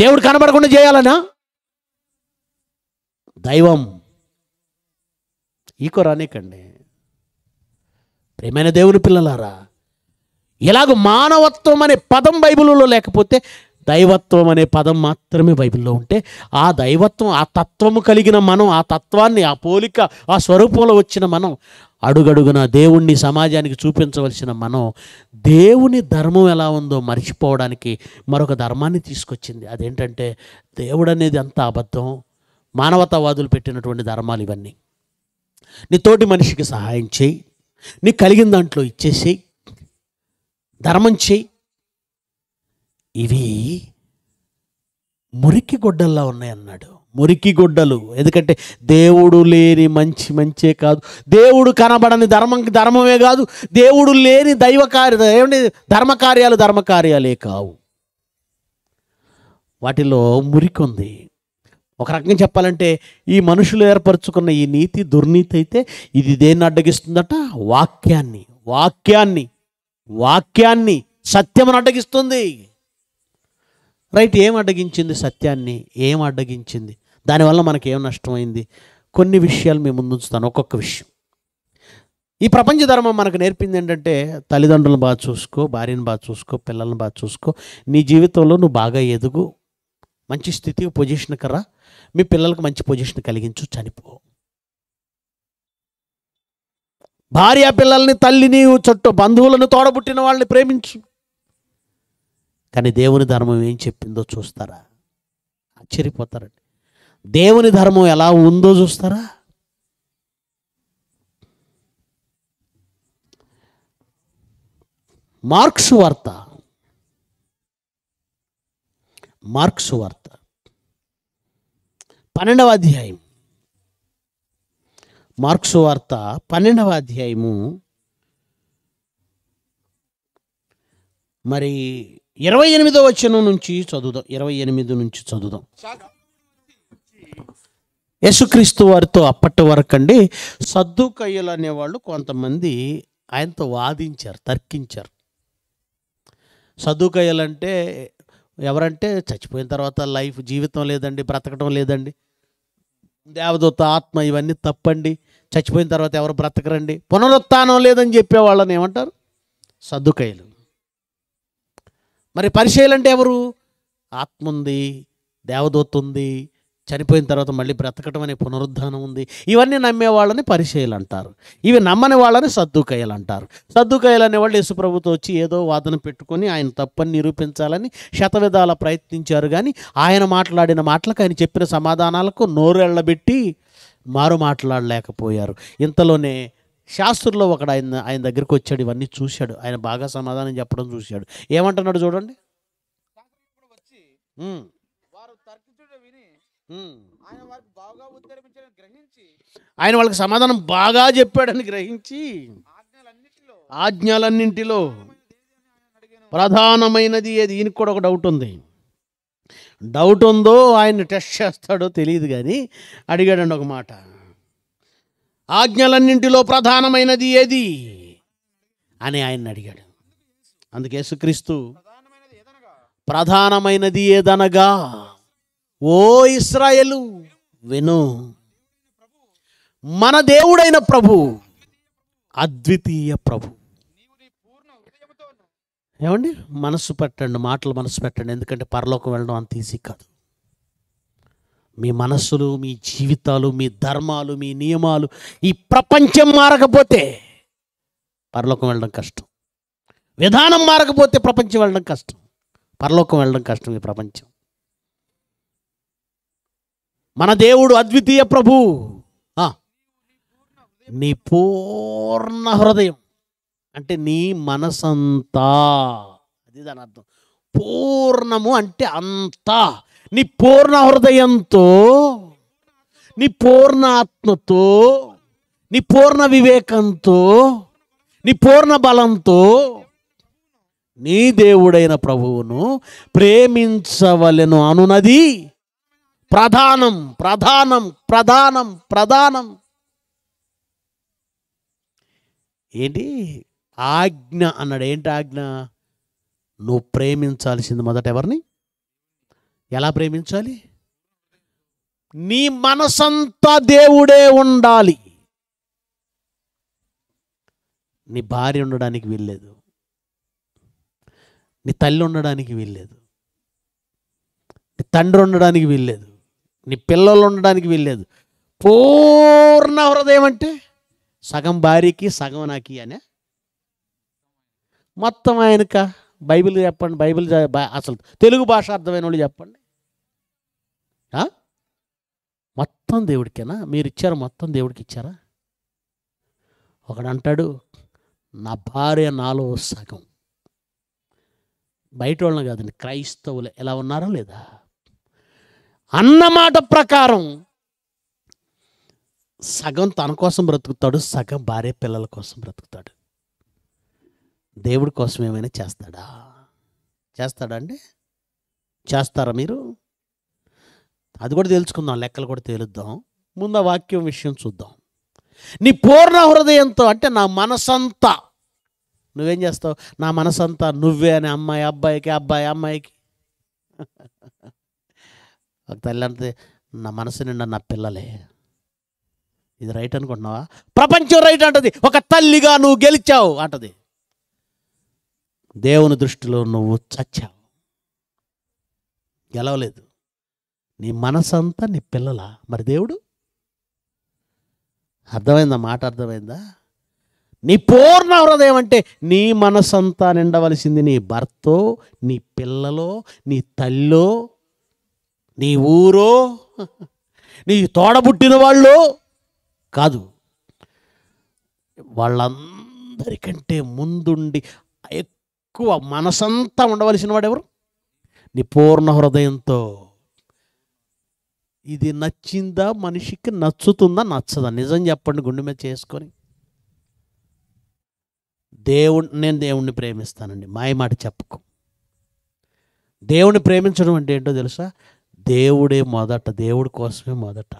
దేవుడు కనబడకుండా చేయాలనా దైవం ఈకో రానికండి ప్రేమైన దేవుని పిల్లలారా ఇలాగ మానవత్వం అనే పదం బైబిల్లో లేకపోతే దైవత్వం అనే పదం మాత్రమే బైబిల్లో ఉంటే ఆ దైవత్వం ఆ తత్వము కలిగిన మనం ఆ తత్వాన్ని ఆ పోలిక ఆ స్వరూపంలో వచ్చిన మనం అడుగడుగున దేవుణ్ణి సమాజానికి చూపించవలసిన మనం దేవుని ధర్మం ఎలా ఉందో మర్చిపోవడానికి మరొక ధర్మాన్ని తీసుకొచ్చింది అదేంటంటే దేవుడు అనేది ఎంత అబద్ధం మానవతావాదులు పెట్టినటువంటి ధర్మాలు ఇవన్నీ నీ తోటి మనిషికి సహాయం చేయి నీ కలిగిన దాంట్లో ఇచ్చేసేయి ధర్మం చేయి ఇవి మురికి గొడ్డల్లా ఉన్నాయన్నాడు మురికి గొడ్డలు ఎందుకంటే దేవుడు లేని మంచి మంచే కాదు దేవుడు కనబడని ధర్మం ధర్మమే కాదు దేవుడు లేని దైవ కార్య ఏమంటే ధర్మకార్యాలు ధర్మకార్యాలే కావు వాటిలో మురికి ఉంది ఒక రకంగా చెప్పాలంటే ఈ మనుషులు ఏర్పరచుకున్న ఈ నీతి దుర్నీతి అయితే ఇది దేన్ని అడ్డగిస్తుందట వాక్యాన్ని వాక్యాన్ని వాక్యాన్ని సత్యమును అడ్డగిస్తుంది రైట్ ఏం అడ్డగించింది సత్యాన్ని ఏం అడ్డగించింది దానివల్ల మనకి ఏం నష్టమైంది కొన్ని విషయాలు మేము ముందు ఉంచుతాను ఒక్కొక్క విషయం ఈ ప్రపంచ ధర్మం మనకు నేర్పింది ఏంటంటే తల్లిదండ్రులను బాగా చూసుకో భార్యను బాగా చూసుకో పిల్లల్ని బాగా చూసుకో నీ జీవితంలో నువ్వు బాగా ఎదుగు మంచి స్థితికి పొజిషన్ కరా మీ పిల్లలకు మంచి పొజిషన్ కలిగించు చనిపో భార్య పిల్లల్ని తల్లిని చుట్టూ బంధువులను తోడబుట్టిన వాళ్ళని ప్రేమించు కానీ దేవుని ధర్మం ఏం చెప్పిందో చూస్తారా ఆశ్చర్యపోతారండి దేవుని ధర్మం ఎలా ఉందో చూస్తారా మార్క్స్ వార్త మార్క్స్ వార్త పన్నెండవ అధ్యాయం మార్క్స్ వార్త పన్నెండవ అధ్యాయము మరి ఇరవై ఎనిమిదో వచ్చిన నుంచి చదువుదాం ఇరవై ఎనిమిది నుంచి చదువుదాం యేసుక్రీస్తు వారితో అప్పటి వరకు అండి సర్దుకయ్యలు అనేవాళ్ళు కొంతమంది ఆయనతో వాదించారు తర్కించారు సర్దుకయ్యలు అంటే ఎవరంటే చచ్చిపోయిన తర్వాత లైఫ్ జీవితం లేదండి బ్రతకడం లేదండి దేవదూత ఆత్మ ఇవన్నీ తప్పండి చచ్చిపోయిన తర్వాత ఎవరు బ్రతకరండి పునరుత్నం లేదని చెప్పే వాళ్ళని ఏమంటారు సద్దుకయ్యలు మరి పరిశీలన అంటే ఎవరు ఆత్మ ఉంది దేవదూత ఉంది చనిపోయిన తర్వాత మళ్ళీ బ్రతకటం అనే పునరుద్ధానం ఉంది ఇవన్నీ నమ్మే వాళ్ళని పరిచయాలు అంటారు ఇవి నమ్మని వాళ్ళని సర్దుకయ్యలు అంటారు సర్దుకయ్యలు అనేవాళ్ళు యేసుప్రభుతో వచ్చి ఏదో వాదన పెట్టుకొని ఆయన తప్పని నిరూపించాలని శతవిధాల ప్రయత్నించారు కానీ ఆయన మాట్లాడిన మాటలకు ఆయన చెప్పిన సమాధానాలకు నోరెళ్ళబెట్టి మారు మాట్లాడలేకపోయారు ఇంతలోనే శాస్త్రుల్లో ఒకడు ఆయన ఆయన దగ్గరికి వచ్చాడు ఇవన్నీ చూశాడు ఆయన బాగా సమాధానం చెప్పడం చూశాడు ఏమంటున్నాడు చూడండి ఆయన వాళ్ళకి సమాధానం బాగా చెప్పాడని గ్రహించి ఆజ్ఞలన్నింటిలో ప్రధానమైనది ఏది ఈయనకు కూడా ఒక డౌట్ ఉంది డౌట్ ఉందో ఆయన టెస్ట్ చేస్తాడో తెలియదు కానీ అడిగాడండి ఒక మాట ఆజ్ఞలన్నింటిలో ప్రధానమైనది ఏది అని ఆయన అడిగాడు అందుకే సుక్రీస్తు ప్రధానమైనది ఏదనగా ఓ ఇస్రాయలు విను మన దేవుడైన ప్రభు అద్వితీయ ప్రభు ఏమండి మనసు పెట్టండి మాటలు మనసు పెట్టండి ఎందుకంటే పరలోకం వెళ్ళడం అంత ఈజీ కాదు మీ మనస్సులు మీ జీవితాలు మీ ధర్మాలు మీ నియమాలు ఈ ప్రపంచం మారకపోతే పరలోకం వెళ్ళడం కష్టం విధానం మారకపోతే ప్రపంచం వెళ్ళడం కష్టం పరలోకం వెళ్ళడం కష్టం ఈ ప్రపంచం మన దేవుడు అద్వితీయ ప్రభు నీ పూర్ణ హృదయం అంటే నీ మనసంతా అది దాని అర్థం పూర్ణము అంటే అంతా నీ పూర్ణ హృదయంతో నీ పూర్ణ ఆత్మతో నీ పూర్ణ వివేకంతో నీ పూర్ణ బలంతో నీ దేవుడైన ప్రభువును ప్రేమించవలెను అనునది ప్రధానం ప్రధానం ప్రధానం ప్రధానం ఏంటి ఆజ్ఞ అన్నాడు ఏంటి ఆజ్ఞ నువ్వు ప్రేమించాల్సింది మొదట ఎవరిని ఎలా ప్రేమించాలి నీ మనసంతా దేవుడే ఉండాలి నీ భార్య ఉండడానికి వీల్లేదు నీ తల్లి ఉండడానికి వీల్లేదు నీ తండ్రి ఉండడానికి వీల్లేదు నీ పిల్లలు ఉండడానికి వీల్లేదు పూర్ణ హృదయం అంటే సగం భార్యకి సగం నాకి అనే మొత్తం ఆయనక బైబిల్ చెప్పండి బైబిల్ అసలు తెలుగు భాష అర్థమైన వాళ్ళు చెప్పండి మొత్తం దేవుడికేనా మీరు ఇచ్చారు మొత్తం దేవుడికి ఇచ్చారా ఒకడంటాడు నా భార్య నాలో సగం బయట వాళ్ళని కాదండి క్రైస్తవులు ఎలా ఉన్నారా లేదా అన్నమాట ప్రకారం సగం తన కోసం బ్రతుకుతాడు సగం భార్య పిల్లల కోసం బ్రతుకుతాడు దేవుడి కోసం ఏమైనా చేస్తాడా చేస్తాడా అండి చేస్తారా మీరు అది కూడా తెలుసుకుందాం లెక్కలు కూడా తేలుద్దాం ముందు ఆ వాక్యం విషయం చూద్దాం నీ పూర్ణ హృదయంతో అంటే నా మనసంతా నువ్వేం చేస్తావు నా మనసంతా నువ్వే అని అమ్మాయి అబ్బాయికి అబ్బాయి అమ్మాయికి ఒక తల్లి అంటే నా మనసు నిండా నా పిల్లలే ఇది రైట్ అనుకుంటున్నావా ప్రపంచం రైట్ అంటది ఒక తల్లిగా నువ్వు గెలిచావు అంటది దేవుని దృష్టిలో నువ్వు చచ్చావు గెలవలేదు నీ మనసంతా నీ పిల్లల మరి దేవుడు అర్థమైందా మాట అర్థమైందా నీ పూర్ణ హృదయం అంటే నీ మనసంతా నిండవలసింది నీ భర్తో నీ పిల్లలో నీ తల్లో నీ ఊరో నీ తోడబుట్టిన వాళ్ళు కాదు వాళ్ళందరికంటే ముందుండి ఎక్కువ మనసంతా ఉండవలసిన వాడు ఎవరు నీ పూర్ణ హృదయంతో ఇది నచ్చిందా మనిషికి నచ్చుతుందా నచ్చదా నిజం చెప్పండి గుండె మీద చేసుకొని దేవుడు నేను దేవుణ్ణి ప్రేమిస్తానండి మాయమాట చెప్పకు దేవుణ్ణి ప్రేమించడం అంటే ఏంటో తెలుసా దేవుడే మొదట దేవుడి కోసమే మొదట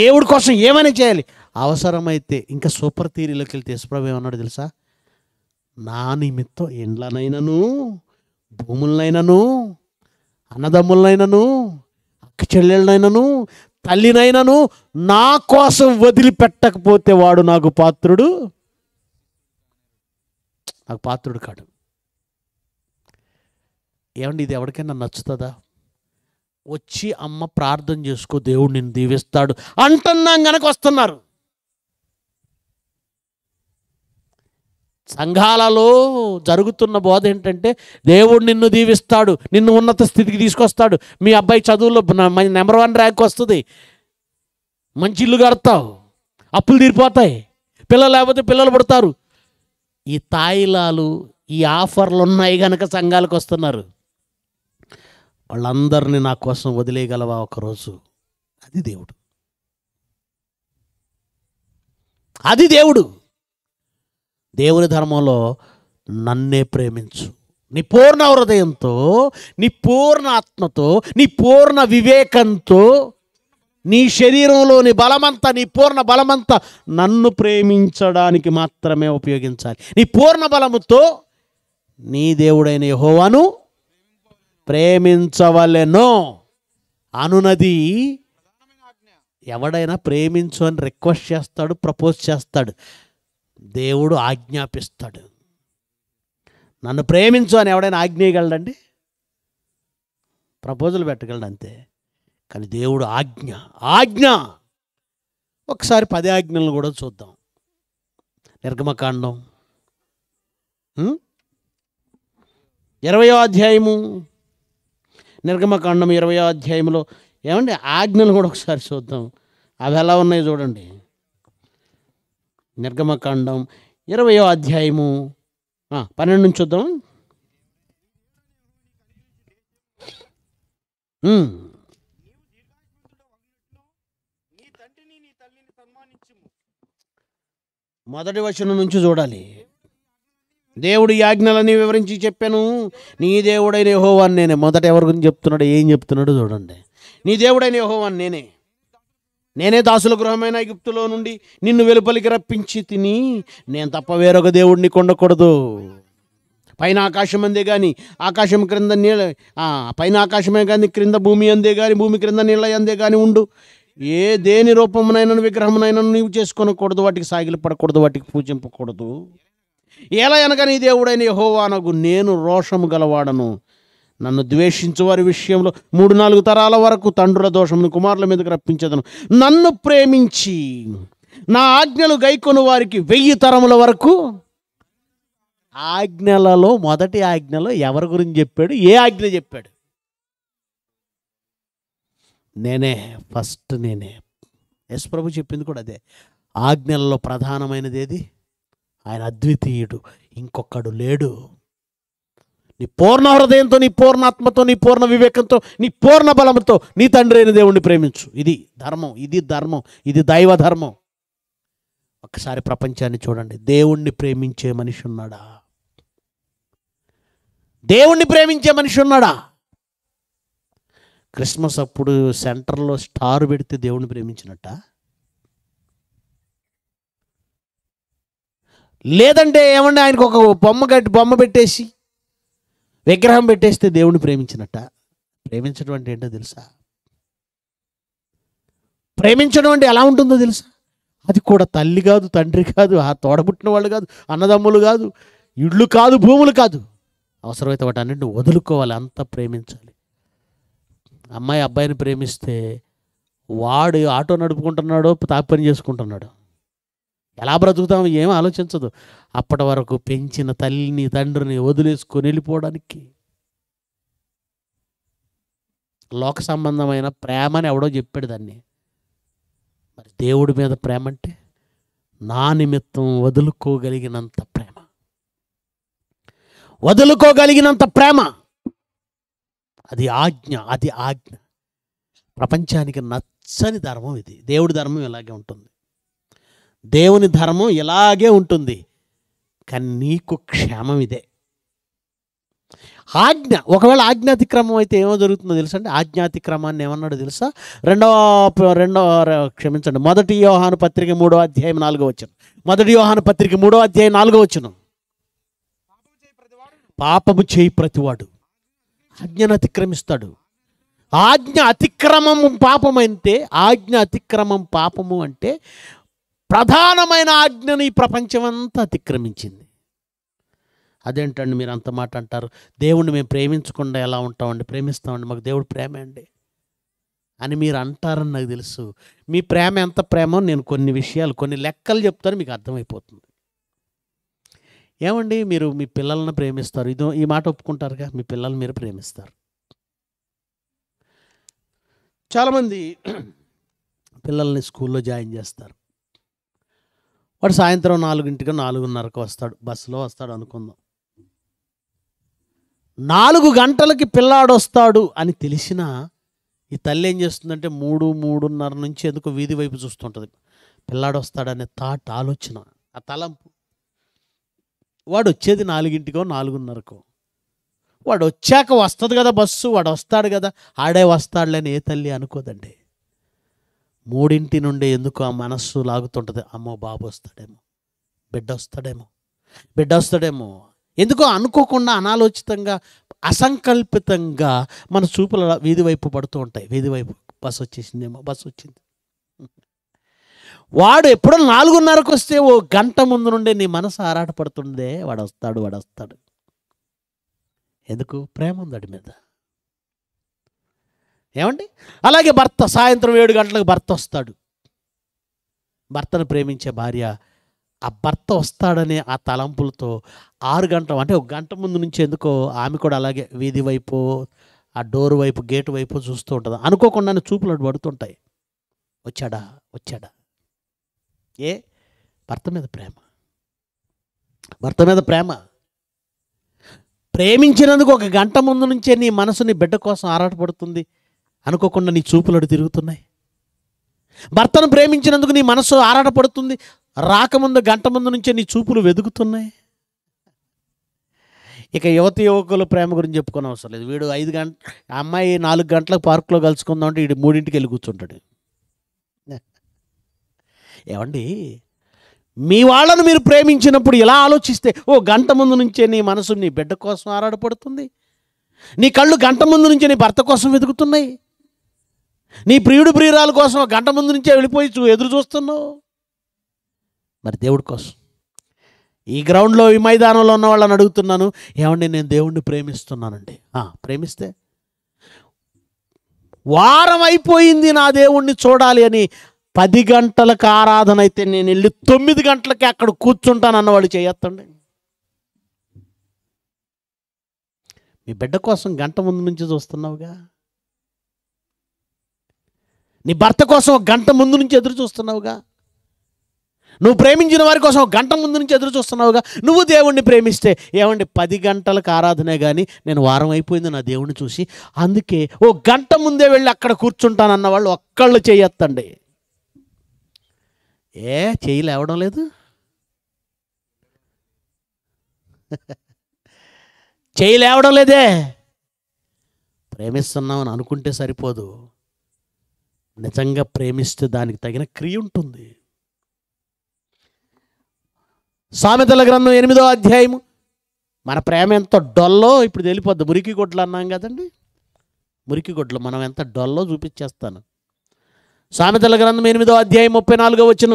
దేవుడి కోసం ఏమైనా చేయాలి అవసరమైతే ఇంకా సూపర్ థీరీలోకి వెళ్తే యశ్వరావు ఏమన్నాడు తెలుసా నా నిమిత్తం ఇండ్లనైనను భూములనైనను అన్నదమ్ములనైనను చెల్లెళ్ళనైనాను చెల్లెళ్ళనైనను తల్లినైనను నా కోసం వదిలిపెట్టకపోతే వాడు నాకు పాత్రుడు నాకు పాత్రుడు కాడు ఏమండి ఇది ఎవరికైనా నచ్చుతుందా వచ్చి అమ్మ ప్రార్థన చేసుకో దేవుడు నిన్ను దీవిస్తాడు అంటున్నాం కనుక వస్తున్నారు సంఘాలలో జరుగుతున్న బోధ ఏంటంటే దేవుడు నిన్ను దీవిస్తాడు నిన్ను ఉన్నత స్థితికి తీసుకొస్తాడు మీ అబ్బాయి చదువులో నెంబర్ వన్ ర్యాంక్ వస్తుంది మంచి ఇల్లు కడతావు అప్పులు తీరిపోతాయి పిల్లలు లేకపోతే పిల్లలు పడతారు ఈ తాయిలాలు ఈ ఆఫర్లు ఉన్నాయి కనుక సంఘాలకు వస్తున్నారు వాళ్ళందరినీ నా కోసం వదిలేయగలవా ఒకరోజు అది దేవుడు అది దేవుడు దేవుని ధర్మంలో నన్నే ప్రేమించు నీ పూర్ణ హృదయంతో నీ పూర్ణ ఆత్మతో నీ పూర్ణ వివేకంతో నీ శరీరంలోని బలమంతా నీ పూర్ణ బలమంతా నన్ను ప్రేమించడానికి మాత్రమే ఉపయోగించాలి నీ పూర్ణ బలముతో నీ దేవుడైన యహోవను ప్రేమించవలెనో అనునది ఎవడైనా ప్రేమించు అని రిక్వెస్ట్ చేస్తాడు ప్రపోజ్ చేస్తాడు దేవుడు ఆజ్ఞాపిస్తాడు నన్ను ప్రేమించు అని ఎవడైనా ఆజ్ఞేయగలడండి ప్రపోజల్ పెట్టగలడు అంతే కానీ దేవుడు ఆజ్ఞ ఆజ్ఞ ఒకసారి పది ఆజ్ఞలను కూడా చూద్దాం నిర్గమకాండం ఇరవయో అధ్యాయము నిర్గమకాండం ఇరవయో అధ్యాయంలో ఏమండి ఆజ్ఞలు కూడా ఒకసారి చూద్దాం అవి ఎలా ఉన్నాయి చూడండి నిర్గమకాండం ఇరవయో అధ్యాయము పన్నెండు నుంచి చూద్దాం మొదటి వచనం నుంచి చూడాలి దేవుడు యాజ్ఞలని వివరించి చెప్పాను నీ దేవుడైన యహోవాన్ నేనే మొదట ఎవరి గురించి చెప్తున్నాడు ఏం చెప్తున్నాడు చూడండి నీ దేవుడైన యహోవాన్ నేనే నేనే దాసుల గృహమైన ఎగిప్తులో నుండి నిన్ను వెలుపలికి రప్పించి తిని నేను తప్ప వేరొక దేవుడిని కొండకూడదు పైన ఆకాశం అందే కానీ ఆకాశం క్రింద నీళ్ళ పైన ఆకాశమే కానీ క్రింద భూమి అందే కానీ భూమి క్రింద నీళ్ళ అందే కానీ ఉండు ఏ దేని రూపమునైనా విగ్రహమునైనా నీవు చేసుకొనకూడదు వాటికి సాగిలు పడకూడదు వాటికి పూజింపకూడదు ఎలా అనగా నీ దేవుడైన యహోవానగు నేను రోషము గలవాడను నన్ను ద్వేషించు వారి విషయంలో మూడు నాలుగు తరాల వరకు తండ్రుల దోషమును కుమారుల మీదకు రప్పించదను నన్ను ప్రేమించి నా ఆజ్ఞలు గైకొను వారికి వెయ్యి తరముల వరకు ఆజ్ఞలలో మొదటి ఆజ్ఞలో ఎవరి గురించి చెప్పాడు ఏ ఆజ్ఞ చెప్పాడు నేనే ఫస్ట్ నేనే యశ్ ప్రభు చెప్పింది కూడా అదే ఆజ్ఞలలో ప్రధానమైనది ఏది ఆయన అద్వితీయుడు ఇంకొకడు లేడు నీ పూర్ణ హృదయంతో నీ పూర్ణాత్మతో నీ పూర్ణ వివేకంతో నీ పూర్ణ బలంతో నీ తండ్రి అయిన దేవుణ్ణి ప్రేమించు ఇది ధర్మం ఇది ధర్మం ఇది దైవ ధర్మం ఒకసారి ప్రపంచాన్ని చూడండి దేవుణ్ణి ప్రేమించే మనిషి ఉన్నాడా దేవుణ్ణి ప్రేమించే మనిషి ఉన్నాడా క్రిస్మస్ అప్పుడు సెంటర్లో స్టార్ పెడితే దేవుణ్ణి ప్రేమించినట్ట లేదంటే ఏమండి ఆయనకు ఒక బొమ్మ కట్టి బొమ్మ పెట్టేసి విగ్రహం పెట్టేస్తే దేవుణ్ణి ప్రేమించినట్ట ప్రేమించడం అంటే ఏంటో తెలుసా ప్రేమించడం అంటే ఎలా ఉంటుందో తెలుసా అది కూడా తల్లి కాదు తండ్రి కాదు ఆ తోడబుట్టిన వాళ్ళు కాదు అన్నదమ్ములు కాదు ఇళ్ళు కాదు భూములు కాదు అవసరమైతే వాటి అన్నింటిని వదులుకోవాలి అంత ప్రేమించాలి అమ్మాయి అబ్బాయిని ప్రేమిస్తే వాడు ఆటో నడుపుకుంటున్నాడో తాపని చేసుకుంటున్నాడు ఎలా బ్రతుకుతాం ఏం ఆలోచించదు అప్పటి వరకు పెంచిన తల్లిని తండ్రిని వదిలేసుకొని వెళ్ళిపోవడానికి లోక సంబంధమైన ప్రేమ అని ఎవడో చెప్పాడు దాన్ని మరి దేవుడి మీద ప్రేమ అంటే నా నిమిత్తం వదులుకోగలిగినంత ప్రేమ వదులుకోగలిగినంత ప్రేమ అది ఆజ్ఞ అది ఆజ్ఞ ప్రపంచానికి నచ్చని ధర్మం ఇది దేవుడి ధర్మం ఇలాగే ఉంటుంది దేవుని ధర్మం ఇలాగే ఉంటుంది కానీ నీకు క్షేమం ఇదే ఆజ్ఞ ఒకవేళ ఆజ్ఞాతిక్రమం అయితే ఏమో జరుగుతుందో తెలుసా అంటే ఆజ్ఞాతిక్రమాన్ని ఏమన్నాడు తెలుసా రెండవ రెండవ క్షమించండి మొదటి యోహాను పత్రిక మూడో అధ్యాయం నాలుగో వచ్చిన మొదటి యోహాను పత్రిక మూడో అధ్యాయం నాలుగో వచ్చిన పాపము చేయి ప్రతివాడు ఆజ్ఞను అతిక్రమిస్తాడు ఆజ్ఞ అతిక్రమం పాపం ఆజ్ఞ అతిక్రమం పాపము అంటే ప్రధానమైన ఆజ్ఞను ఈ ప్రపంచమంతా అతిక్రమించింది అదేంటండి మీరు అంత మాట అంటారు దేవుణ్ణి మేము ప్రేమించకుండా ఎలా ఉంటామండి ప్రేమిస్తామండి మాకు దేవుడు ప్రేమ అండి అని మీరు అంటారని నాకు తెలుసు మీ ప్రేమ ఎంత ప్రేమో నేను కొన్ని విషయాలు కొన్ని లెక్కలు చెప్తాను మీకు అర్థమైపోతుంది ఏమండి మీరు మీ పిల్లలను ప్రేమిస్తారు ఇదో ఈ మాట ఒప్పుకుంటారుగా మీ పిల్లలు మీరు ప్రేమిస్తారు చాలామంది పిల్లల్ని స్కూల్లో జాయిన్ చేస్తారు వాడు సాయంత్రం నాలుగింటికి నాలుగున్నరకు వస్తాడు బస్సులో వస్తాడు అనుకుందాం నాలుగు గంటలకి పిల్లాడు వస్తాడు అని తెలిసిన ఈ తల్లి ఏం చేస్తుందంటే మూడు మూడున్నర నుంచి ఎందుకు వీధి వైపు చూస్తుంటుంది పిల్లాడు వస్తాడనే థాట్ ఆలోచన ఆ తలంపు వాడు వచ్చేది నాలుగింటికో నాలుగున్నరకో వాడు వచ్చాక వస్తుంది కదా బస్సు వాడు వస్తాడు కదా ఆడే వస్తాడులేని ఏ తల్లి అనుకోదండి మూడింటి నుండి ఎందుకు ఆ మనస్సు లాగుతుంటుంది అమ్మో బాబు వస్తాడేమో బిడ్డ వస్తాడేమో బిడ్డ వస్తాడేమో ఎందుకో అనుకోకుండా అనాలోచితంగా అసంకల్పితంగా మన చూపుల వీధి వైపు పడుతూ ఉంటాయి వీధి వైపు బస్సు వచ్చేసిందేమో బస్సు వచ్చింది వాడు ఎప్పుడో నాలుగున్నరకు వస్తే ఓ గంట ముందు నుండే నీ మనసు ఆరాటపడుతుండే వాడు వస్తాడు వాడు వస్తాడు ఎందుకు ప్రేమ ఉంది మీద ఏమండి అలాగే భర్త సాయంత్రం ఏడు గంటలకు భర్త వస్తాడు భర్తను ప్రేమించే భార్య ఆ భర్త వస్తాడనే ఆ తలంపులతో ఆరు గంటల అంటే ఒక గంట ముందు నుంచి ఎందుకో ఆమె కూడా అలాగే వీధి వైపు ఆ డోర్ వైపు గేటు వైపు చూస్తూ ఉంటుంది అనుకోకుండా చూపులు అటు పడుతుంటాయి వచ్చాడా వచ్చాడా ఏ భర్త మీద ప్రేమ భర్త మీద ప్రేమ ప్రేమించినందుకు ఒక గంట ముందు నుంచే నీ మనసుని బిడ్డ కోసం ఆరాటపడుతుంది అనుకోకుండా నీ చూపులు అటు తిరుగుతున్నాయి భర్తను ప్రేమించినందుకు నీ మనసు ఆరాటపడుతుంది రాకముందు గంట ముందు నుంచే నీ చూపులు వెదుగుతున్నాయి ఇక యువతి యువకుల ప్రేమ గురించి చెప్పుకునే అవసరం లేదు వీడు ఐదు గంట అమ్మాయి నాలుగు గంటలకు పార్కులో కలుసుకుందాం అంటే వీడు మూడింటికి వెళ్ళి కూర్చుంటాడు ఏమండి మీ వాళ్ళను మీరు ప్రేమించినప్పుడు ఇలా ఆలోచిస్తే ఓ గంట ముందు నుంచే నీ మనసు నీ బిడ్డ కోసం ఆరాటపడుతుంది నీ కళ్ళు గంట ముందు నుంచే నీ భర్త కోసం వెతుకుతున్నాయి నీ ప్రియుడు ప్రియురాల కోసం గంట ముందు నుంచే వెళ్ళిపోయి ఎదురు చూస్తున్నావు మరి దేవుడి కోసం ఈ గ్రౌండ్లో ఈ మైదానంలో ఉన్న వాళ్ళని అడుగుతున్నాను ఏమండి నేను దేవుణ్ణి ప్రేమిస్తున్నానండి ప్రేమిస్తే వారం అయిపోయింది నా దేవుణ్ణి చూడాలి అని పది గంటలకు ఆరాధన అయితే నేను వెళ్ళి తొమ్మిది గంటలకి అక్కడ కూర్చుంటాను అన్నవాడు చేయొత్తండి మీ బిడ్డ కోసం గంట ముందు నుంచి చూస్తున్నావుగా నీ భర్త కోసం ఒక గంట ముందు నుంచి ఎదురు చూస్తున్నావుగా నువ్వు ప్రేమించిన వారి కోసం ఒక గంట ముందు నుంచి ఎదురు చూస్తున్నావుగా నువ్వు దేవుణ్ణి ప్రేమిస్తే ఏమండి పది గంటలకు ఆరాధనే కానీ నేను వారం అయిపోయింది నా దేవుణ్ణి చూసి అందుకే ఓ గంట ముందే వెళ్ళి అక్కడ కూర్చుంటానన్న వాళ్ళు ఒక్కళ్ళు చేయొత్తండి ఏ చేయలేవడం లేదు చేయలేవడం లేదే లేదే ప్రేమిస్తున్నామని అనుకుంటే సరిపోదు నిజంగా ప్రేమిస్తే దానికి తగిన క్రియ ఉంటుంది సామెతల గ్రంథం ఎనిమిదో అధ్యాయము మన ప్రేమ ఎంత డొల్లో ఇప్పుడు తెలిపోద్ది మురికి గొడ్లు అన్నాం కదండి మురికి గొడ్లు మనం ఎంత డొల్లో చూపించేస్తాను సామెతల గ్రంథం ఎనిమిదో అధ్యాయం ముప్పై నాలుగో వచ్చిన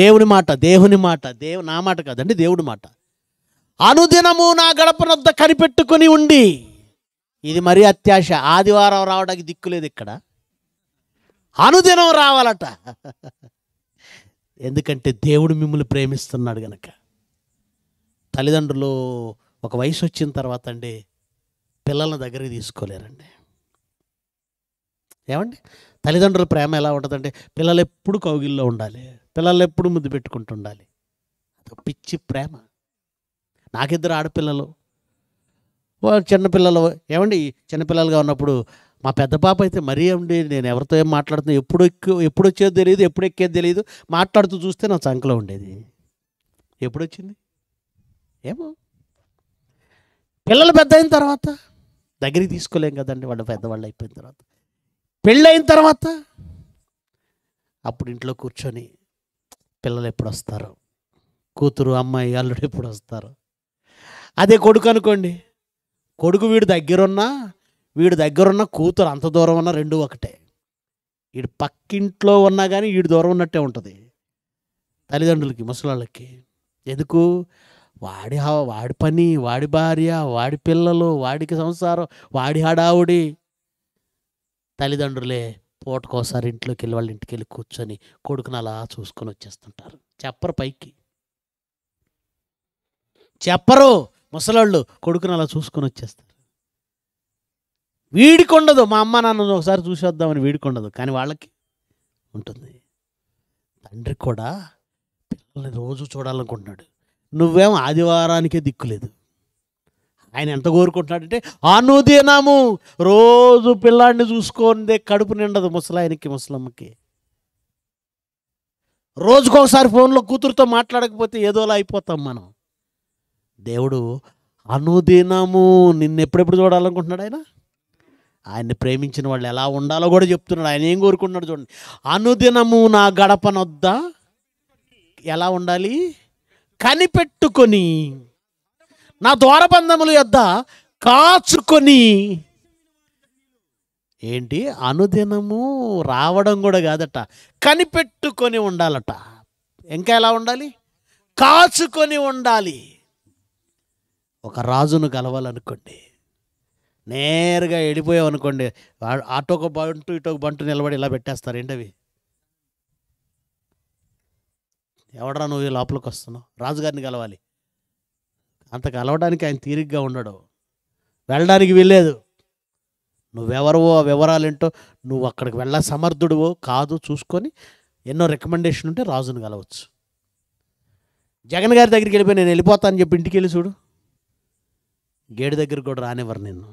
దేవుని మాట దేవుని మాట దేవు నా మాట కాదండి దేవుడి మాట అనుదినము నా గడపనొద్ద కనిపెట్టుకుని ఉండి ఇది మరీ అత్యాశ ఆదివారం రావడానికి దిక్కులేదు ఇక్కడ అనుదినం రావాలట ఎందుకంటే దేవుడు మిమ్మల్ని ప్రేమిస్తున్నాడు గనక తల్లిదండ్రులు ఒక వయసు వచ్చిన తర్వాత అండి పిల్లల దగ్గరికి తీసుకోలేరండి ఏమండి తల్లిదండ్రుల ప్రేమ ఎలా ఉంటుందంటే పిల్లలు ఎప్పుడు కౌగిల్లో ఉండాలి పిల్లలు ఎప్పుడు ముద్దు పెట్టుకుంటుండాలి అది పిచ్చి ప్రేమ నాకిద్దరు ఆడపిల్లలు చిన్నపిల్లలు ఏమండి చిన్నపిల్లలుగా ఉన్నప్పుడు మా పెద్ద పాప అయితే మరీ అండి నేను ఎవరితో ఏం మాట్లాడుతున్నా ఎప్పుడు ఎక్కువ ఎప్పుడు వచ్చేది తెలియదు ఎప్పుడు ఎక్కేది తెలియదు మాట్లాడుతూ చూస్తే నా చంకలో ఉండేది ఎప్పుడు వచ్చింది ఏమో పిల్లలు పెద్ద అయిన తర్వాత దగ్గరికి తీసుకోలేం కదండి వాళ్ళు పెద్దవాళ్ళు అయిపోయిన తర్వాత పెళ్ళైన తర్వాత అప్పుడు ఇంట్లో కూర్చొని పిల్లలు ఎప్పుడు వస్తారు కూతురు అమ్మాయి అల్లుడు ఎప్పుడు వస్తారు అదే కొడుకు అనుకోండి కొడుకు వీడి దగ్గరున్నా వీడి దగ్గరున్న కూతురు అంత దూరం ఉన్న రెండు ఒకటే వీడు పక్కింట్లో ఉన్నా కానీ వీడి దూరం ఉన్నట్టే ఉంటుంది తల్లిదండ్రులకి ముసలాళ్ళకి ఎందుకు వాడి వాడి పని వాడి భార్య వాడి పిల్లలు వాడికి సంసారం వాడి హడావుడి తల్లిదండ్రులే పూటకోసారి ఇంట్లోకి వెళ్ళి వాళ్ళ ఇంటికి వెళ్ళి కూర్చొని కొడుకుని అలా చూసుకొని వచ్చేస్తుంటారు చెప్పరు పైకి చెప్పరు ముసలాళ్ళు కొడుకుని అలా చూసుకొని వచ్చేస్తారు వీడికొండదు మా అమ్మ నాన్న ఒకసారి చూసేద్దామని వీడికొండదు కానీ వాళ్ళకి ఉంటుంది తండ్రి కూడా పిల్లల్ని రోజు చూడాలనుకుంటున్నాడు నువ్వేం ఆదివారానికే దిక్కులేదు ఆయన ఎంత కోరుకుంటున్నాడంటే అనుదినము రోజు పిల్లాడిని చూసుకుందే కడుపు నిండదు ముసలాయనకి ముసలమ్మకి రోజుకోసారి ఫోన్లో కూతురుతో మాట్లాడకపోతే ఏదోలా అయిపోతాం మనం దేవుడు అనుదినము నిన్ను ఎప్పుడెప్పుడు చూడాలనుకుంటున్నాడు ఆయన ఆయన్ని ప్రేమించిన వాళ్ళు ఎలా ఉండాలో కూడా చెప్తున్నాడు ఆయన ఏం కోరుకుంటున్నాడు చూడండి అనుదినము నా గడపనొద్ద ఎలా ఉండాలి కనిపెట్టుకొని నా ద్వారబంధములు యొద్ద కాచుకొని ఏంటి అనుదినము రావడం కూడా కాదట కనిపెట్టుకొని ఉండాలట ఇంకా ఎలా ఉండాలి కాచుకొని ఉండాలి ఒక రాజును కలవాలనుకోండి నేరుగా వెళ్ళిపోయావనుకోండి అనుకోండి ఒక బంటు ఒక బంటు నిలబడి ఇలా పెట్టేస్తారు ఏంటవి ఎవడరా నువ్వు లోపలికి వస్తున్నావు రాజుగారిని కలవాలి అంత కలవడానికి ఆయన తీరిగ్గా ఉండడు వెళ్ళడానికి వీల్లేదు నువ్వెవరువో ఆ ఏంటో నువ్వు అక్కడికి వెళ్ళ సమర్థుడువో కాదు చూసుకొని ఎన్నో రికమెండేషన్ ఉంటే రాజును కలవచ్చు జగన్ గారి దగ్గరికి వెళ్ళిపోయి నేను వెళ్ళిపోతాను చెప్పి ఇంటికి వెళ్ళి చూడు గేటు దగ్గరికి కూడా రానివ్వరు నిన్ను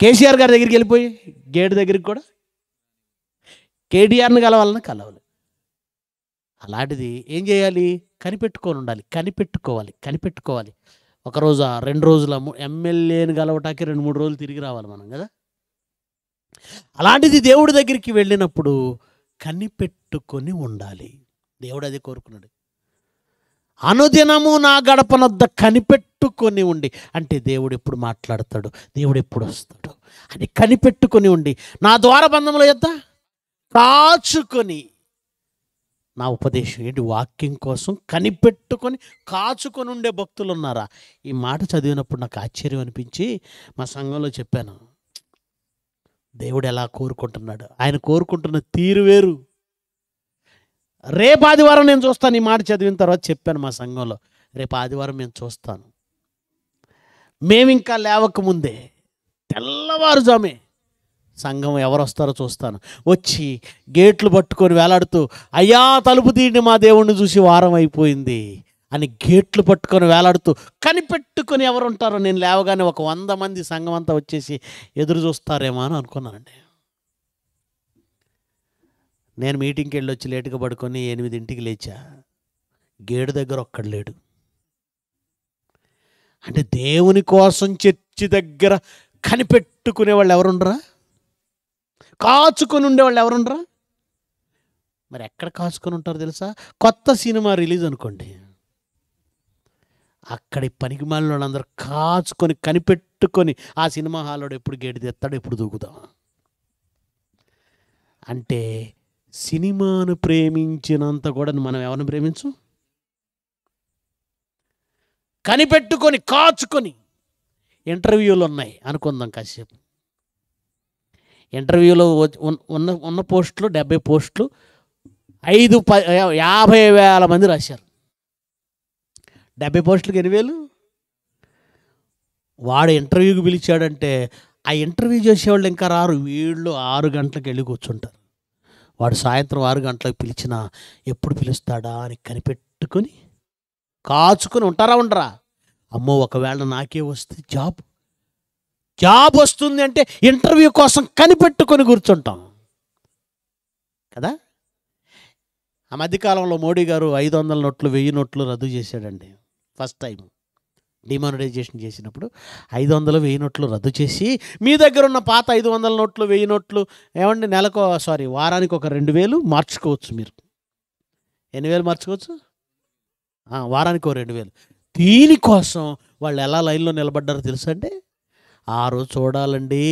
కేసీఆర్ గారి దగ్గరికి వెళ్ళిపోయి గేటు దగ్గరికి కూడా కేటీఆర్ని కలవాలని కలవాలి అలాంటిది ఏం చేయాలి కనిపెట్టుకొని ఉండాలి కనిపెట్టుకోవాలి కనిపెట్టుకోవాలి ఒక రోజు రెండు రోజుల ఎమ్మెల్యేని కలవటానికి రెండు మూడు రోజులు తిరిగి రావాలి మనం కదా అలాంటిది దేవుడి దగ్గరికి వెళ్ళినప్పుడు కనిపెట్టుకొని ఉండాలి దేవుడు అదే కోరుకున్నాడు అనుదినము నా గడపనొద్ద కనిపెట్టుకొని ఉండి అంటే దేవుడు ఎప్పుడు మాట్లాడతాడు దేవుడు ఎప్పుడు వస్తాడు అని కనిపెట్టుకొని ఉండి నా ద్వారబంధముల యొక్క కాచుకొని నా ఉపదేశం ఏంటి వాక్యం కోసం కనిపెట్టుకొని కాచుకొని ఉండే భక్తులు ఉన్నారా ఈ మాట చదివినప్పుడు నాకు ఆశ్చర్యం అనిపించి మా సంఘంలో చెప్పాను దేవుడు ఎలా కోరుకుంటున్నాడు ఆయన కోరుకుంటున్న తీరు వేరు రేపు ఆదివారం నేను చూస్తాను ఈ మాట చదివిన తర్వాత చెప్పాను మా సంఘంలో రేపు ఆదివారం నేను చూస్తాను మేమింకా లేవకముందే తెల్లవారుజామే సంఘం ఎవరు వస్తారో చూస్తాను వచ్చి గేట్లు పట్టుకొని వేలాడుతూ అయ్యా తలుపు తీయండి మా దేవుణ్ణి చూసి వారం అయిపోయింది అని గేట్లు పట్టుకొని వేలాడుతూ కనిపెట్టుకొని ఎవరు ఉంటారో నేను లేవగానే ఒక వంద మంది సంఘం అంతా వచ్చేసి ఎదురు చూస్తారేమో అని అనుకున్నానండి నేను మీటింగ్కి వెళ్ళి వచ్చి లేటుగా పడుకొని ఎనిమిదింటికి లేచా గేడు దగ్గర ఒక్కడు లేడు అంటే దేవుని కోసం చర్చి దగ్గర కనిపెట్టుకునే వాళ్ళు ఎవరుండరా కాచుకొని ఉండేవాళ్ళు ఎవరుండరా మరి ఎక్కడ కాచుకొని ఉంటారు తెలుసా కొత్త సినిమా రిలీజ్ అనుకోండి అక్కడి పనికి మాలిన వాళ్ళందరూ కాచుకొని కనిపెట్టుకొని ఆ సినిమా హాల్లో ఎప్పుడు గేటు తెస్తాడు ఎప్పుడు దూకుతాం అంటే సినిమాను ప్రేమించినంత కూడా మనం ఎవరిని ప్రేమించు కనిపెట్టుకొని కాచుకొని ఇంటర్వ్యూలు ఉన్నాయి అనుకుందాం కాసేపు ఇంటర్వ్యూలో ఉన్న ఉన్న పోస్టులు డెబ్బై పోస్టులు ఐదు ప యాభై వేల మంది రాశారు డెబ్బై పోస్టులకు ఎన్ని వేలు వాడు ఇంటర్వ్యూకి పిలిచాడంటే ఆ ఇంటర్వ్యూ చేసేవాళ్ళు ఇంకా రారు వీళ్ళు ఆరు గంటలకు వెళ్ళి కూర్చుంటారు వాడు సాయంత్రం ఆరు గంటలకు పిలిచినా ఎప్పుడు పిలుస్తాడా అని కనిపెట్టుకుని కాచుకుని ఉంటారా ఉండరా అమ్మో ఒకవేళ నాకే వస్తే జాబ్ జాబ్ వస్తుంది అంటే ఇంటర్వ్యూ కోసం కనిపెట్టుకొని కూర్చుంటాం కదా ఆ మధ్యకాలంలో మోడీ గారు ఐదు వందల నోట్లు వెయ్యి నోట్లు రద్దు చేశాడండి ఫస్ట్ టైం డిమానిటైజేషన్ చేసినప్పుడు ఐదు వందలు వెయ్యి నోట్లు రద్దు చేసి మీ దగ్గర ఉన్న పాత ఐదు వందల నోట్లు వెయ్యి నోట్లు ఏమండి నెలకు సారీ వారానికి ఒక రెండు వేలు మార్చుకోవచ్చు మీరు ఎన్ని వేలు మార్చుకోవచ్చు వారానికి ఒక రెండు వేలు దీనికోసం వాళ్ళు ఎలా లైన్లో నిలబడ్డారో తెలుసండి ఆ రోజు చూడాలండి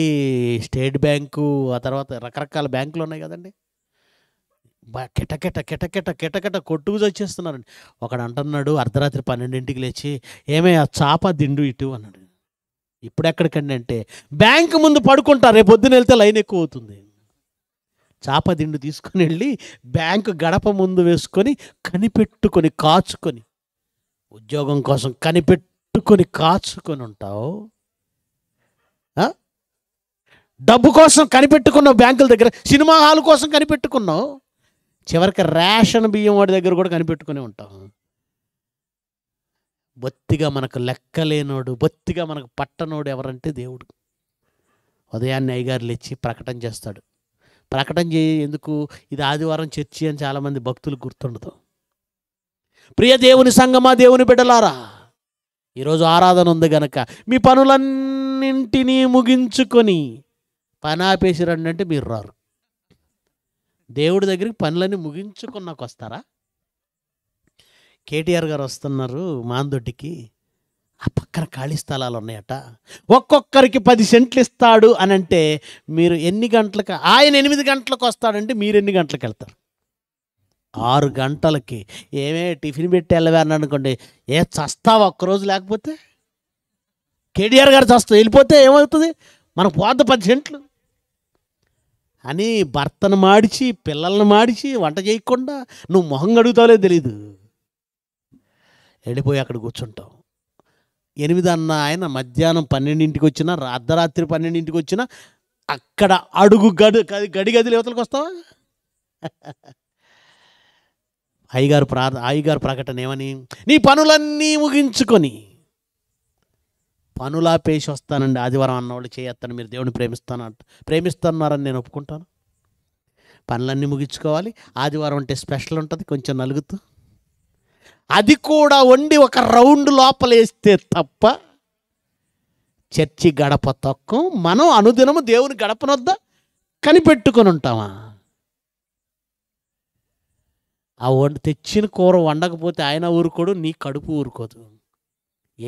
స్టేట్ బ్యాంకు ఆ తర్వాత రకరకాల బ్యాంకులు ఉన్నాయి కదండి కిటకిట కిటకిట కిటకిట కొట్టుకు వచ్చేస్తున్నారండి ఒకడు అంటున్నాడు అర్ధరాత్రి పన్నెండింటికి లేచి ఏమే ఆ చాప దిండు ఇటు అన్నాడు ఇప్పుడు ఎక్కడికండి అంటే బ్యాంక్ ముందు పడుకుంటా రేపు పొద్దున వెళ్తే లైన్ ఎక్కువ అవుతుంది చాప దిండు తీసుకొని వెళ్ళి బ్యాంకు గడప ముందు వేసుకొని కనిపెట్టుకొని కాచుకొని ఉద్యోగం కోసం కనిపెట్టుకొని కాచుకొని ఉంటావు డబ్బు కోసం కనిపెట్టుకున్నావు బ్యాంకుల దగ్గర సినిమా హాల్ కోసం కనిపెట్టుకున్నావు చివరికి రేషన్ బియ్యం వాడి దగ్గర కూడా కనిపెట్టుకునే ఉంటాం బొత్తిగా మనకు లెక్కలేనోడు బొత్తిగా మనకు పట్టనోడు ఎవరంటే దేవుడు ఉదయాన్నే అయ్యగారు లేచి ప్రకటన చేస్తాడు ప్రకటన చే ఎందుకు ఇది ఆదివారం చర్చి అని చాలామంది భక్తులు గుర్తుండదు ప్రియ దేవుని సంగమా దేవుని బిడ్డలారా ఈరోజు ఆరాధన ఉంది గనక మీ పనులన్నింటినీ ముగించుకొని పని ఆపేసి రండి అంటే మీరు రారు దేవుడి దగ్గరికి పనులన్నీ ముగించుకున్నాక వస్తారా కేటీఆర్ గారు వస్తున్నారు మాందొడ్డికి ఆ పక్కన ఖాళీ స్థలాలు ఉన్నాయట ఒక్కొక్కరికి పది సెంట్లు ఇస్తాడు అని అంటే మీరు ఎన్ని గంటలకు ఆయన ఎనిమిది గంటలకు వస్తాడంటే మీరు ఎన్ని గంటలకు వెళ్తారు ఆరు గంటలకి ఏమే టిఫిన్ పెట్టి వెళ్ళవారని అనుకోండి ఏ చస్తావు ఒక్కరోజు లేకపోతే కేటీఆర్ గారు చస్తావు వెళ్ళిపోతే ఏమవుతుంది మనకు పోద్ద పది సెంట్లు అని భర్తను మాడిచి పిల్లలను మాడిచి వంట చేయకుండా నువ్వు మొహం గడుగుతావులే తెలీదు వెళ్ళిపోయి అక్కడ కూర్చుంటావు ఎనిమిది అన్న ఆయన మధ్యాహ్నం పన్నెండింటికి వచ్చినా అర్ధరాత్రి పన్నెండింటికి వచ్చినా అక్కడ అడుగు గడు గడి గదిలు ఇవతలకు వస్తావా అయ్యగారు ప్రా అయ్యగారు ప్రకటన ఏమని నీ పనులన్నీ ముగించుకొని పనులాపేసి వస్తానండి ఆదివారం అన్నవాళ్ళు చేయొస్తాను మీరు దేవుని ప్రేమిస్తాను ప్రేమిస్తున్నారని నేను ఒప్పుకుంటాను పనులన్నీ ముగించుకోవాలి ఆదివారం అంటే స్పెషల్ ఉంటుంది కొంచెం నలుగుతూ అది కూడా వండి ఒక రౌండ్ లోపలేస్తే తప్ప చర్చి గడప తక్కువ మనం అనుదినము దేవుని గడపనొద్దా కనిపెట్టుకొని ఉంటామా ఆ వండి తెచ్చిన కూర వండకపోతే ఆయన ఊరుకోడు నీ కడుపు ఊరుకోదు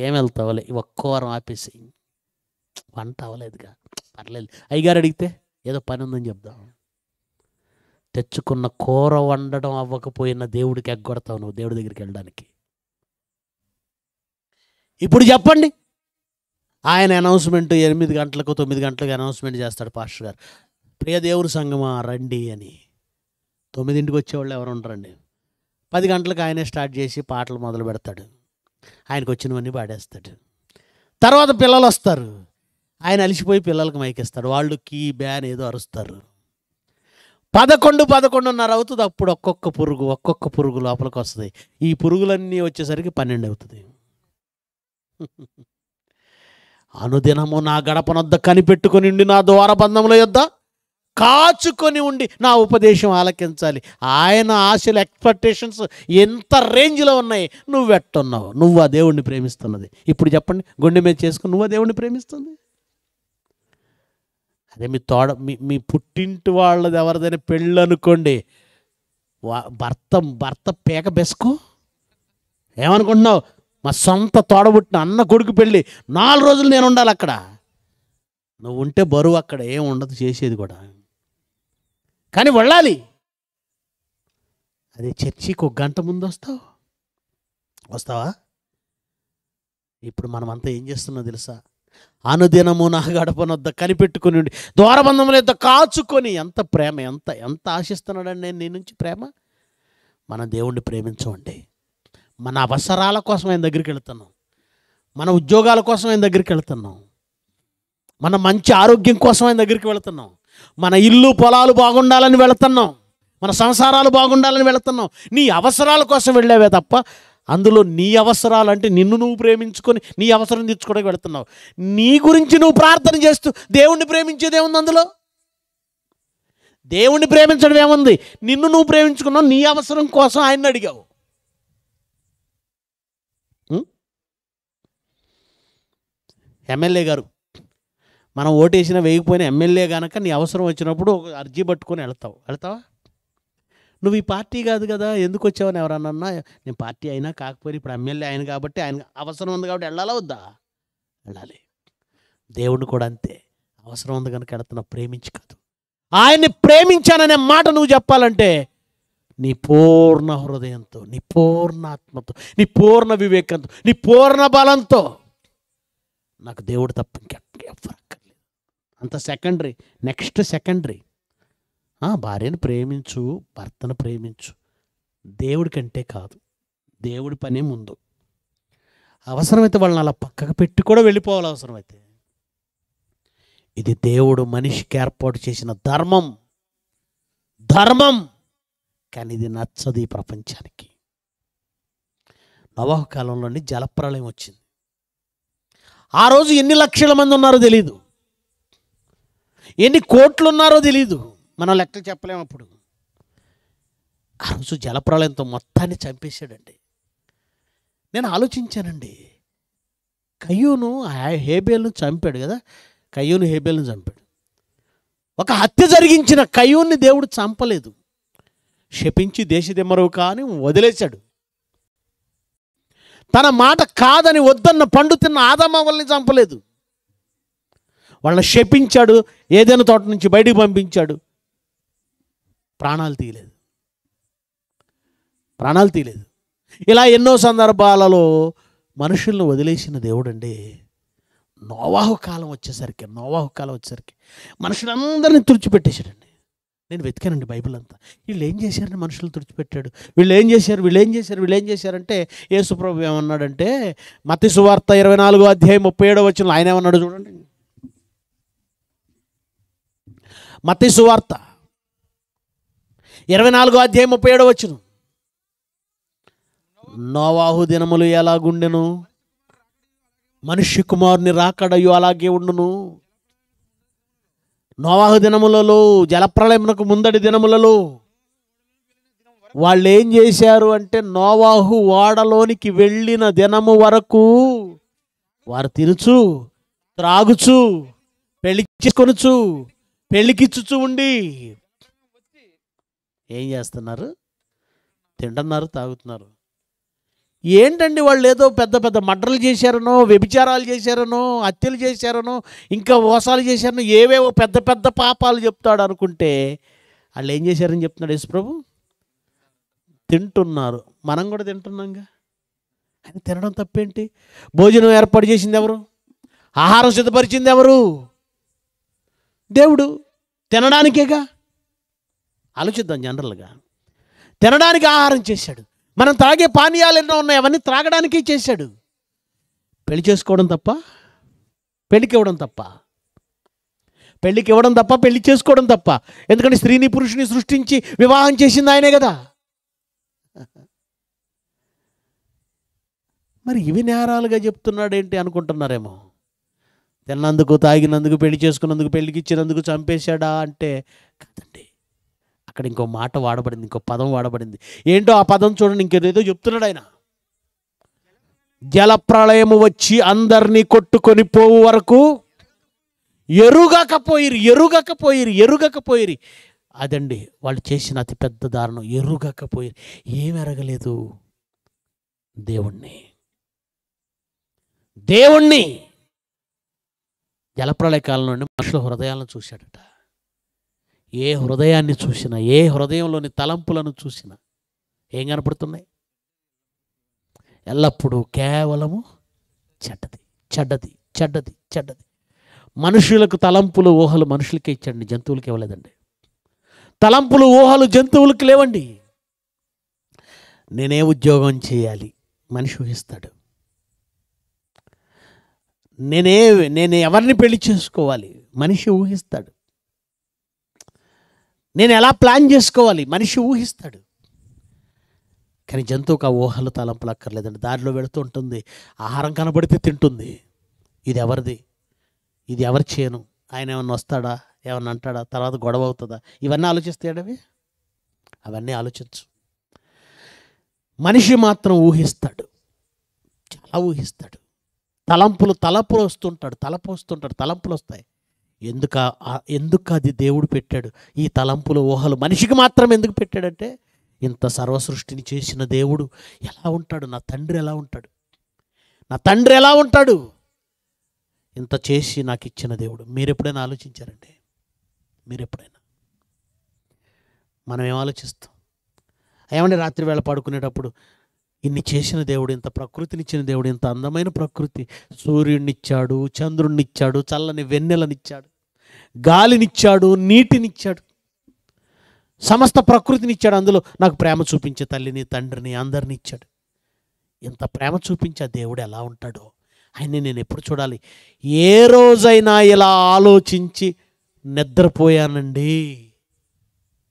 ఏం వెళ్తావులే ఒక్క వారం ఆపేసి వంట అవ్వలేదుగా పర్లేదు అయ్యగారు అడిగితే ఏదో పని ఉందని చెప్దాం తెచ్చుకున్న కూర వండడం అవ్వకపోయిన దేవుడికి ఎగ్గొడతావు నువ్వు దేవుడి దగ్గరికి వెళ్ళడానికి ఇప్పుడు చెప్పండి ఆయన అనౌన్స్మెంట్ ఎనిమిది గంటలకు తొమ్మిది గంటలకు అనౌన్స్మెంట్ చేస్తాడు పాస్టర్ గారు ప్రియ దేవుడు సంగమా రండి అని తొమ్మిదింటికి వచ్చేవాళ్ళు ఎవరు ఉండరండి పది గంటలకు ఆయనే స్టార్ట్ చేసి పాటలు మొదలు పెడతాడు ఆయనకు వచ్చినవన్నీ పాడేస్తాడు తర్వాత పిల్లలు వస్తారు ఆయన అలిసిపోయి పిల్లలకు మైకిస్తాడు వాళ్ళు కీ బ్యాన్ ఏదో అరుస్తారు పదకొండు పదకొండున్నర అవుతుంది అప్పుడు ఒక్కొక్క పురుగు ఒక్కొక్క పురుగు లోపలికి వస్తుంది ఈ పురుగులన్నీ వచ్చేసరికి పన్నెండు అవుతుంది అనుదినము నా గడపనొద్ద కనిపెట్టుకుని నా ద్వారబంధముల యొద్ద కాచుకొని ఉండి నా ఉపదేశం ఆలకించాలి ఆయన ఆశలు ఎక్స్పెక్టేషన్స్ ఎంత రేంజ్లో ఉన్నాయి నువ్వు ఎట్టున్నావు నువ్వు ఆ దేవుణ్ణి ప్రేమిస్తున్నది ఇప్పుడు చెప్పండి గుండె మీద చేసుకుని నువ్వు ఆ దేవుణ్ణి ప్రేమిస్తుంది అదే మీ తోడ మీ మీ పుట్టింటి వాళ్ళది ఎవరిదైనా పెళ్ళు అనుకోండి భర్త భర్త పేక బెస్కు ఏమనుకుంటున్నావు మా సొంత తోడబుట్టిన అన్న కొడుకు పెళ్ళి నాలుగు రోజులు నేను ఉండాలి అక్కడ నువ్వు ఉంటే బరువు అక్కడ ఏం ఉండదు చేసేది కూడా కానీ వెళ్ళాలి అదే చర్చికి ఒక గంట ముందు వస్తావు వస్తావా ఇప్పుడు మనమంతా ఏం చేస్తున్నా తెలుసా అనుదినము నా గడపనొద్ద కనిపెట్టుకుని ఉండి ద్వారబంధముల యొక్క కాచుకొని ఎంత ప్రేమ ఎంత ఎంత ఆశిస్తున్నాడండి నేను నీ నుంచి ప్రేమ మన దేవుణ్ణి ప్రేమించమండి మన అవసరాల కోసం ఆయన దగ్గరికి వెళుతున్నాం మన ఉద్యోగాల కోసం ఆయన దగ్గరికి వెళుతున్నాం మన మంచి ఆరోగ్యం కోసం ఆయన దగ్గరికి వెళుతున్నాం మన ఇల్లు పొలాలు బాగుండాలని వెళుతున్నాం మన సంసారాలు బాగుండాలని వెళుతున్నాం నీ అవసరాల కోసం వెళ్ళావే తప్ప అందులో నీ అవసరాలు అంటే నిన్ను నువ్వు ప్రేమించుకొని నీ అవసరం తీర్చుకోవడానికి వెళుతున్నావు నీ గురించి నువ్వు ప్రార్థన చేస్తూ దేవుణ్ణి ప్రేమించేదే ఉంది అందులో దేవుణ్ణి ప్రేమించడం ఏముంది నిన్ను నువ్వు ప్రేమించుకున్నావు నీ అవసరం కోసం ఆయన్ని అడిగావు ఎమ్మెల్యే గారు మనం ఓటేసిన వేయకపోయినా ఎమ్మెల్యే కనుక నీ అవసరం వచ్చినప్పుడు ఒక అర్జీ పట్టుకొని వెళ్తావు వెళ్తావా నువ్వు ఈ పార్టీ కాదు కదా ఎందుకు వచ్చావని ఎవరన్నా నేను పార్టీ అయినా కాకపోయినా ఇప్పుడు ఎమ్మెల్యే ఆయన కాబట్టి ఆయన అవసరం ఉంది కాబట్టి వెళ్ళాలా వద్దా వెళ్ళాలి దేవుడు కూడా అంతే అవసరం ఉంది కనుక వెళుతున్నా ప్రేమించి కాదు ఆయన్ని ప్రేమించాననే మాట నువ్వు చెప్పాలంటే నీ పూర్ణ హృదయంతో నీ పూర్ణ ఆత్మతో నీ పూర్ణ వివేకంతో నీ పూర్ణ బలంతో నాకు దేవుడు తప్ప ఇంకెక్కడ అంత సెకండరీ నెక్స్ట్ సెకండరీ భార్యను ప్రేమించు భర్తను ప్రేమించు దేవుడి కంటే కాదు దేవుడి పనే ముందు అవసరమైతే వాళ్ళని అలా పక్కకు పెట్టి కూడా వెళ్ళిపోవాలి అవసరమైతే ఇది దేవుడు మనిషికి ఏర్పాటు చేసిన ధర్మం ధర్మం కానీ ఇది నచ్చదు ఈ ప్రపంచానికి నవాహకాలంలోని కాలంలోని జలప్రలయం వచ్చింది ఆ రోజు ఎన్ని లక్షల మంది ఉన్నారో తెలీదు ఎన్ని కోట్లు ఉన్నారో తెలియదు మనం లెక్క చెప్పలేము అప్పుడు ఆ రోజు జలప్రాలయంతో మొత్తాన్ని చంపేశాడండి నేను ఆలోచించానండి కయ్యూను హేబేల్ను చంపాడు కదా కయ్యూను హేబేల్ను చంపాడు ఒక హత్య జరిగించిన కయ్యూన్ని దేవుడు చంపలేదు క్షపించి దేశదిమ్మరవు కానీ వదిలేశాడు తన మాట కాదని వద్దన్న పండు తిన్న ఆదమ్మ చంపలేదు వాళ్ళని శపించాడు ఏదైనా తోట నుంచి బయటకు పంపించాడు ప్రాణాలు తీయలేదు ప్రాణాలు తీయలేదు ఇలా ఎన్నో సందర్భాలలో మనుషులను వదిలేసిన దేవుడండి నోవాహు కాలం వచ్చేసరికి నోవాహు కాలం వచ్చేసరికి మనుషులందరినీ తుడిచిపెట్టేశాడండి నేను వెతికానండి బైబిల్ అంతా వీళ్ళు ఏం చేశారని మనుషులు తుడిచిపెట్టాడు వీళ్ళు ఏం చేశారు వీళ్ళు ఏం చేశారు వీళ్ళు ఏం చేశారంటే యేసుప్రభు ఏమన్నాడంటే మతి సువార్త ఇరవై నాలుగో అధ్యాయం ముప్పై ఏడో వచ్చిన ఆయన ఏమన్నాడు చూడండి మతేసు సువార్త ఇరవై నాలుగో అధ్యాయం ముప్పై ఏడో వచ్చును నోవాహు దినములు ఎలాగుండెను మనిషి కుమారుని రాకడయు అలాగే ఉండును నోవాహు దినములలో జలప్రళయమునకు ముందడి దినములలో వాళ్ళు ఏం చేశారు అంటే నోవాహు వాడలోనికి వెళ్ళిన దినము వరకు వారు తినుచు త్రాగుచు పెళ్లి చేసుకొనుచు పెళ్ళికిచ్చుచు ఉండి ఏం చేస్తున్నారు తింటున్నారు తాగుతున్నారు ఏంటండి వాళ్ళు ఏదో పెద్ద పెద్ద మడ్రలు చేశారనో వ్యభిచారాలు చేశారనో హత్యలు చేశారనో ఇంకా మోసాలు చేశారనో ఏవేవో పెద్ద పెద్ద పాపాలు చెప్తాడు అనుకుంటే వాళ్ళు ఏం చేశారని చెప్తున్నాడు యశ్వ్రభు తింటున్నారు మనం కూడా తింటున్నాంగా కానీ తినడం తప్పేంటి భోజనం ఏర్పాటు చేసింది ఎవరు ఆహారం సిద్ధపరిచింది ఎవరు దేవుడు తినడానికేగా ఆలోచిద్దాం జనరల్గా తినడానికి ఆహారం చేశాడు మనం త్రాగే పానీయాలు ఎన్నో ఉన్నాయి అవన్నీ త్రాగడానికి చేశాడు పెళ్లి చేసుకోవడం తప్ప పెళ్ళికి ఇవ్వడం తప్ప పెళ్ళికి ఇవ్వడం తప్ప పెళ్లి చేసుకోవడం తప్ప ఎందుకంటే స్త్రీని పురుషుని సృష్టించి వివాహం చేసింది ఆయనే కదా మరి ఇవి నేరాలుగా చెప్తున్నాడేంటి అనుకుంటున్నారేమో తిన్నందుకు తాగినందుకు పెళ్లి చేసుకున్నందుకు పెళ్లికి ఇచ్చినందుకు చంపేశాడా అంటే కాదండి అక్కడ ఇంకో మాట వాడబడింది ఇంకో పదం వాడబడింది ఏంటో ఆ పదం చూడండి ఇంకేదో చెప్తున్నాడు ఆయన జలప్రళయము వచ్చి అందరినీ కొట్టుకొని పోవు వరకు ఎరుగకపోయిరు ఎరుగకపోయిరు ఎరుగకపోయిరు అదండి వాళ్ళు చేసిన అతి పెద్ద దారుణం ఎరుగకపోయిరు ఏమి ఎరగలేదు దేవుణ్ణి దేవుణ్ణి జలప్రళయ కాలం నుండి మనుషుల హృదయాలను చూశాడట ఏ హృదయాన్ని చూసినా ఏ హృదయంలోని తలంపులను చూసినా ఏం కనపడుతున్నాయి ఎల్లప్పుడూ కేవలము చెడ్డది చెడ్డది చెడ్డది చెడ్డది మనుషులకు తలంపులు ఊహలు మనుషులకే ఇచ్చండి జంతువులకి ఇవ్వలేదండి తలంపులు ఊహలు జంతువులకి లేవండి నేనే ఉద్యోగం చేయాలి మనిషి ఊహిస్తాడు నేనే నేను ఎవరిని పెళ్లి చేసుకోవాలి మనిషి ఊహిస్తాడు నేను ఎలా ప్లాన్ చేసుకోవాలి మనిషి ఊహిస్తాడు కానీ జంతువుకు ఆ ఊహలు తలంపులు అక్కర్లేదండి దారిలో వెళుతూ ఉంటుంది ఆహారం కనబడితే తింటుంది ఇది ఎవరిది ఇది ఎవరు చేయను ఆయన ఏమన్నా వస్తాడా ఏమన్నా అంటాడా తర్వాత గొడవ అవుతుందా ఇవన్నీ ఆలోచిస్తాడవి అవన్నీ ఆలోచించు మనిషి మాత్రం ఊహిస్తాడు చాలా ఊహిస్తాడు తలంపులు తలపులు వస్తుంటాడు తలపు వస్తుంటాడు తలంపులు వస్తాయి ఎందుక ఎందుకు అది దేవుడు పెట్టాడు ఈ తలంపులు ఊహలు మనిషికి మాత్రం ఎందుకు పెట్టాడంటే ఇంత సర్వసృష్టిని చేసిన దేవుడు ఎలా ఉంటాడు నా తండ్రి ఎలా ఉంటాడు నా తండ్రి ఎలా ఉంటాడు ఇంత చేసి నాకు ఇచ్చిన దేవుడు మీరు ఎప్పుడైనా ఆలోచించారండి మీరు ఎప్పుడైనా మనం ఏం ఆలోచిస్తాం ఏమంటే రాత్రి వేళ పడుకునేటప్పుడు ఇన్ని చేసిన దేవుడు ఇంత ప్రకృతినిచ్చిన దేవుడు ఇంత అందమైన ప్రకృతి సూర్యుడినిచ్చాడు చంద్రుడినిచ్చాడు చల్లని వెన్నెలనిచ్చాడు గాలినిచ్చాడు నీటినిచ్చాడు సమస్త ప్రకృతినిచ్చాడు అందులో నాకు ప్రేమ చూపించే తల్లిని తండ్రిని అందరిని ఇచ్చాడు ఇంత ప్రేమ చూపించే దేవుడు ఎలా ఉంటాడో ఆయన్ని నేను ఎప్పుడు చూడాలి ఏ రోజైనా ఇలా ఆలోచించి నిద్రపోయానండి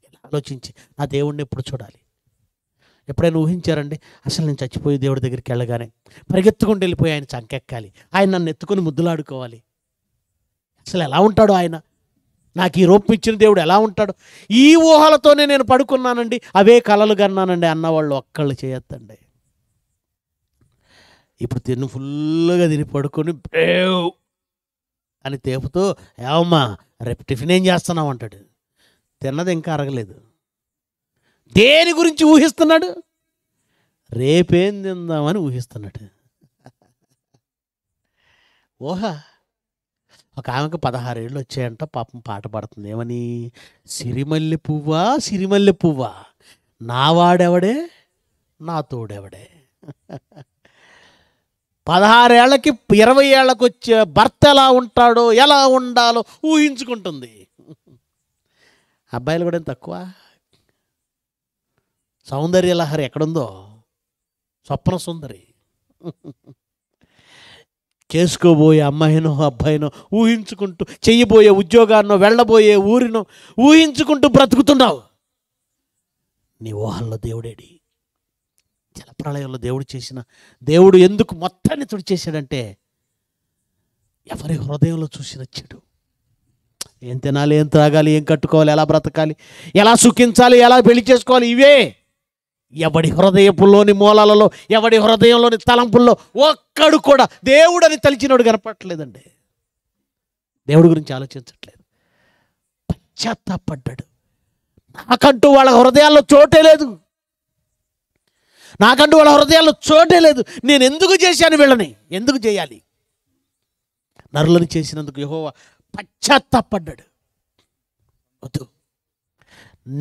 ఇలా ఆలోచించి నా దేవుణ్ణి ఎప్పుడు చూడాలి ఎప్పుడైనా ఊహించారండి అసలు నేను చచ్చిపోయి దేవుడి దగ్గరికి వెళ్ళగానే పరిగెత్తుకుంటూ వెళ్ళిపోయి ఆయన చంకెక్కాలి ఆయన నన్ను ఎత్తుకుని ముద్దులాడుకోవాలి అసలు ఎలా ఉంటాడు ఆయన నాకు ఈ రూపం ఇచ్చిన దేవుడు ఎలా ఉంటాడు ఈ ఊహలతోనే నేను పడుకున్నానండి అవే కలలు కన్నానండి అన్నవాళ్ళు ఒక్కళ్ళు చేయొద్దండి ఇప్పుడు తిన్ను ఫుల్గా తిని పడుకొని బ్రేవ్ అని తేపుతూ ఏమమ్మా రేపు టిఫిన్ ఏం చేస్తున్నావు అంటాడు తిన్నది ఇంకా అరగలేదు దేని గురించి ఊహిస్తున్నాడు రేపేం తిందామని ఊహిస్తున్నాడు ఊహ ఒక ఆమెకు పదహారేళ్ళు వచ్చాయంట పాపం పాట పడుతుంది ఏమని సిరిమల్లె పువ్వా సిరిమల్లె పువ్వా నావాడెవడే నా తోడెవడే పదహారేళ్ళకి ఇరవై ఏళ్ళకి వచ్చే భర్త ఎలా ఉంటాడో ఎలా ఉండాలో ఊహించుకుంటుంది అబ్బాయిలు కూడా తక్కువ సౌందర్య లహరి ఎక్కడుందో స్వప్న సుందరి చేసుకోబోయే అమ్మాయినో అబ్బాయినో ఊహించుకుంటూ చెయ్యబోయే ఉద్యోగాన్నో వెళ్ళబోయే ఊరినో ఊహించుకుంటూ బ్రతుకుతున్నావు నీ ఊహల్లో దేవుడేడి జలప్రళయంలో దేవుడు చేసిన దేవుడు ఎందుకు మొత్తాన్ని తుడి చేశాడంటే ఎవరి హృదయంలో చూసిన చెడు ఏం తినాలి ఏం త్రాగాలి ఏం కట్టుకోవాలి ఎలా బ్రతకాలి ఎలా సుఖించాలి ఎలా పెళ్లి చేసుకోవాలి ఇవే ఎవడి హృదయపులోని మూలాలలో ఎవడి హృదయంలోని తలంపుల్లో ఒక్కడు కూడా దేవుడని తలిచినోడు కనపడలేదండి దేవుడి గురించి ఆలోచించట్లేదు పశ్చాత్తాపడ్డాడు నాకంటూ వాళ్ళ హృదయాల్లో చోటే లేదు నాకంటూ వాళ్ళ హృదయాల్లో చోటే లేదు నేను ఎందుకు చేశాను వీళ్ళని ఎందుకు చేయాలి నరులను చేసినందుకు యహో పశ్చాత్తాపడ్డాడు వద్దు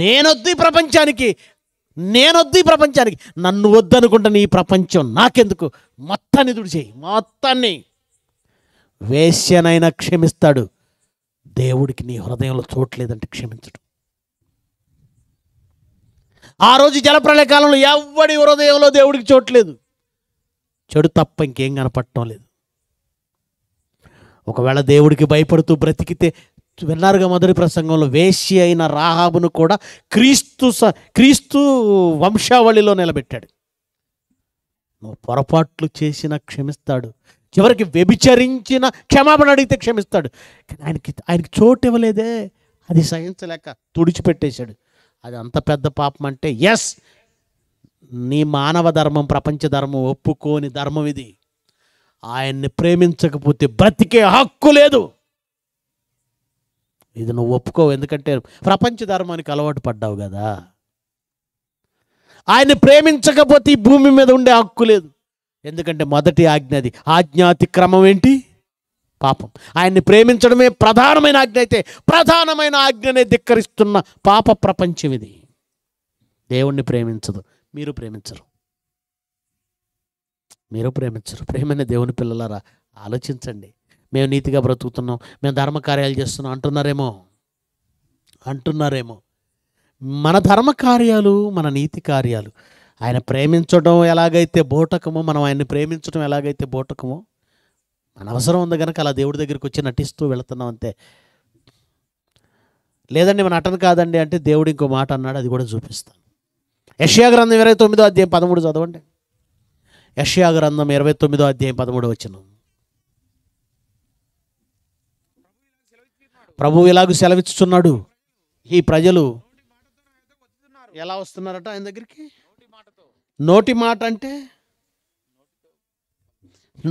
నేనొద్దు ఈ ప్రపంచానికి నేనొద్దు ఈ ప్రపంచానికి నన్ను వద్దనుకుంటాను ఈ ప్రపంచం నాకెందుకు మొత్తాన్ని తుడిచేయి మొత్తాన్ని వేశ్యనైనా క్షమిస్తాడు దేవుడికి నీ హృదయంలో చూడలేదంటే క్షమించడు ఆ రోజు జలప్రలయ కాలంలో ఎవడి హృదయంలో దేవుడికి చూడలేదు చెడు తప్ప ఇంకేం కనపడటం లేదు ఒకవేళ దేవుడికి భయపడుతూ బ్రతికితే విన్నారుగా మొదటి ప్రసంగంలో వేశ్య అయిన రాహాబును కూడా క్రీస్తు స క్రీస్తు వంశావళిలో నిలబెట్టాడు నువ్వు పొరపాట్లు చేసిన క్షమిస్తాడు చివరికి వ్యభిచరించిన క్షమాపణ అడిగితే క్షమిస్తాడు కానీ ఆయనకి ఆయనకి చోటు ఇవ్వలేదే అది సహించలేక తుడిచిపెట్టేశాడు అది అంత పెద్ద పాపం అంటే ఎస్ నీ మానవ ధర్మం ప్రపంచ ధర్మం ఒప్పుకోని ధర్మం ఇది ఆయన్ని ప్రేమించకపోతే బ్రతికే హక్కు లేదు ఇది నువ్వు ఒప్పుకోవు ఎందుకంటే ప్రపంచ ధర్మానికి అలవాటు పడ్డావు కదా ఆయన ప్రేమించకపోతే ఈ భూమి మీద ఉండే హక్కు లేదు ఎందుకంటే మొదటి ఆజ్ఞ అది ఆజ్ఞాతిక్రమం ఏంటి పాపం ఆయన్ని ప్రేమించడమే ప్రధానమైన ఆజ్ఞ అయితే ప్రధానమైన ఆజ్ఞనే ధిక్కరిస్తున్న పాప ప్రపంచం ఇది దేవుణ్ణి ప్రేమించదు మీరు ప్రేమించరు మీరు ప్రేమించరు ప్రేమైన దేవుని పిల్లలారా ఆలోచించండి మేము నీతిగా బ్రతుకుతున్నాం మేము ధర్మ కార్యాలు చేస్తున్నాం అంటున్నారేమో అంటున్నారేమో మన ధర్మ కార్యాలు మన నీతి కార్యాలు ఆయన ప్రేమించడం ఎలాగైతే బోటకమో మనం ఆయన్ని ప్రేమించడం ఎలాగైతే బోటకమో మన అవసరం ఉంది కనుక అలా దేవుడి దగ్గరికి వచ్చి నటిస్తూ వెళుతున్నాం అంతే లేదండి మన నటన కాదండి అంటే దేవుడు ఇంకో మాట అన్నాడు అది కూడా చూపిస్తాను యషయా గ్రంథం ఇరవై తొమ్మిదో అధ్యాయం పదమూడు చదవండి యషయా గ్రంథం ఇరవై తొమ్మిదో అధ్యాయం పదమూడు వచ్చినాం ప్రభువు ఇలాగ సెలవిచ్చుచున్నాడు ఈ ప్రజలు ఎలా వస్తున్నారట ఆయన దగ్గరికి నోటి మాట అంటే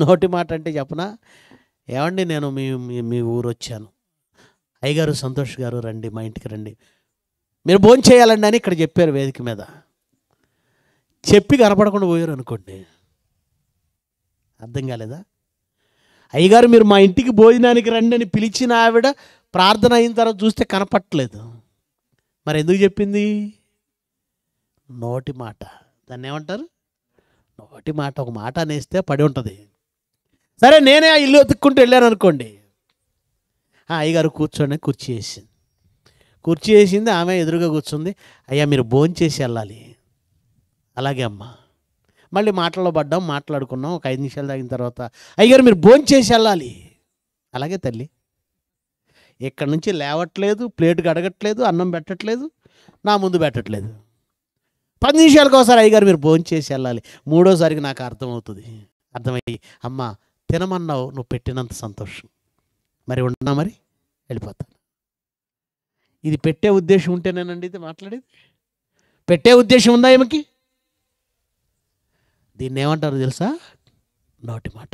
నోటి మాట అంటే చెప్పనా ఏమండి నేను మీ మీ ఊరు వచ్చాను అయ్యగారు సంతోష్ గారు రండి మా ఇంటికి రండి మీరు భోజనం చేయాలండి అని ఇక్కడ చెప్పారు వేదిక మీద చెప్పి కనపడకుండా పోయారు అనుకోండి అర్థం కాలేదా అయ్యగారు మీరు మా ఇంటికి భోజనానికి రండి అని పిలిచిన ఆవిడ ప్రార్థన అయిన తర్వాత చూస్తే కనపట్టలేదు మరి ఎందుకు చెప్పింది నోటి మాట దాన్ని ఏమంటారు నోటి మాట ఒక మాట అనేస్తే పడి ఉంటుంది సరే నేనే ఆ ఇల్లు వెతుక్కుంటూ వెళ్ళాను అనుకోండి అయ్యగారు కూర్చొని కుర్చీ వేసింది కుర్చీ వేసింది ఆమె ఎదురుగా కూర్చుంది అయ్యా మీరు భోంచేసి వెళ్ళాలి అలాగే అమ్మా మళ్ళీ మాటల్లో పడ్డాం మాట్లాడుకున్నాం ఒక ఐదు నిమిషాలు తాగిన తర్వాత అయ్యగారు మీరు భోంచేసి వెళ్ళాలి అలాగే తల్లి ఇక్కడ నుంచి లేవట్లేదు ప్లేట్ కడగట్లేదు అన్నం పెట్టట్లేదు నా ముందు పెట్టట్లేదు పది నిమిషాలకు ఒకసారి అయ్యగారు మీరు భోజనం చేసి వెళ్ళాలి మూడోసారికి నాకు అర్థమవుతుంది అర్థమయ్యి అమ్మ తినమన్నావు నువ్వు పెట్టినంత సంతోషం మరి ఉన్నా మరి వెళ్ళిపోతాను ఇది పెట్టే ఉద్దేశం ఉంటేనేనండి ఇది మాట్లాడేది పెట్టే ఉద్దేశం ఉందా ఏమికి దీన్ని ఏమంటారు తెలుసా నోటి మాట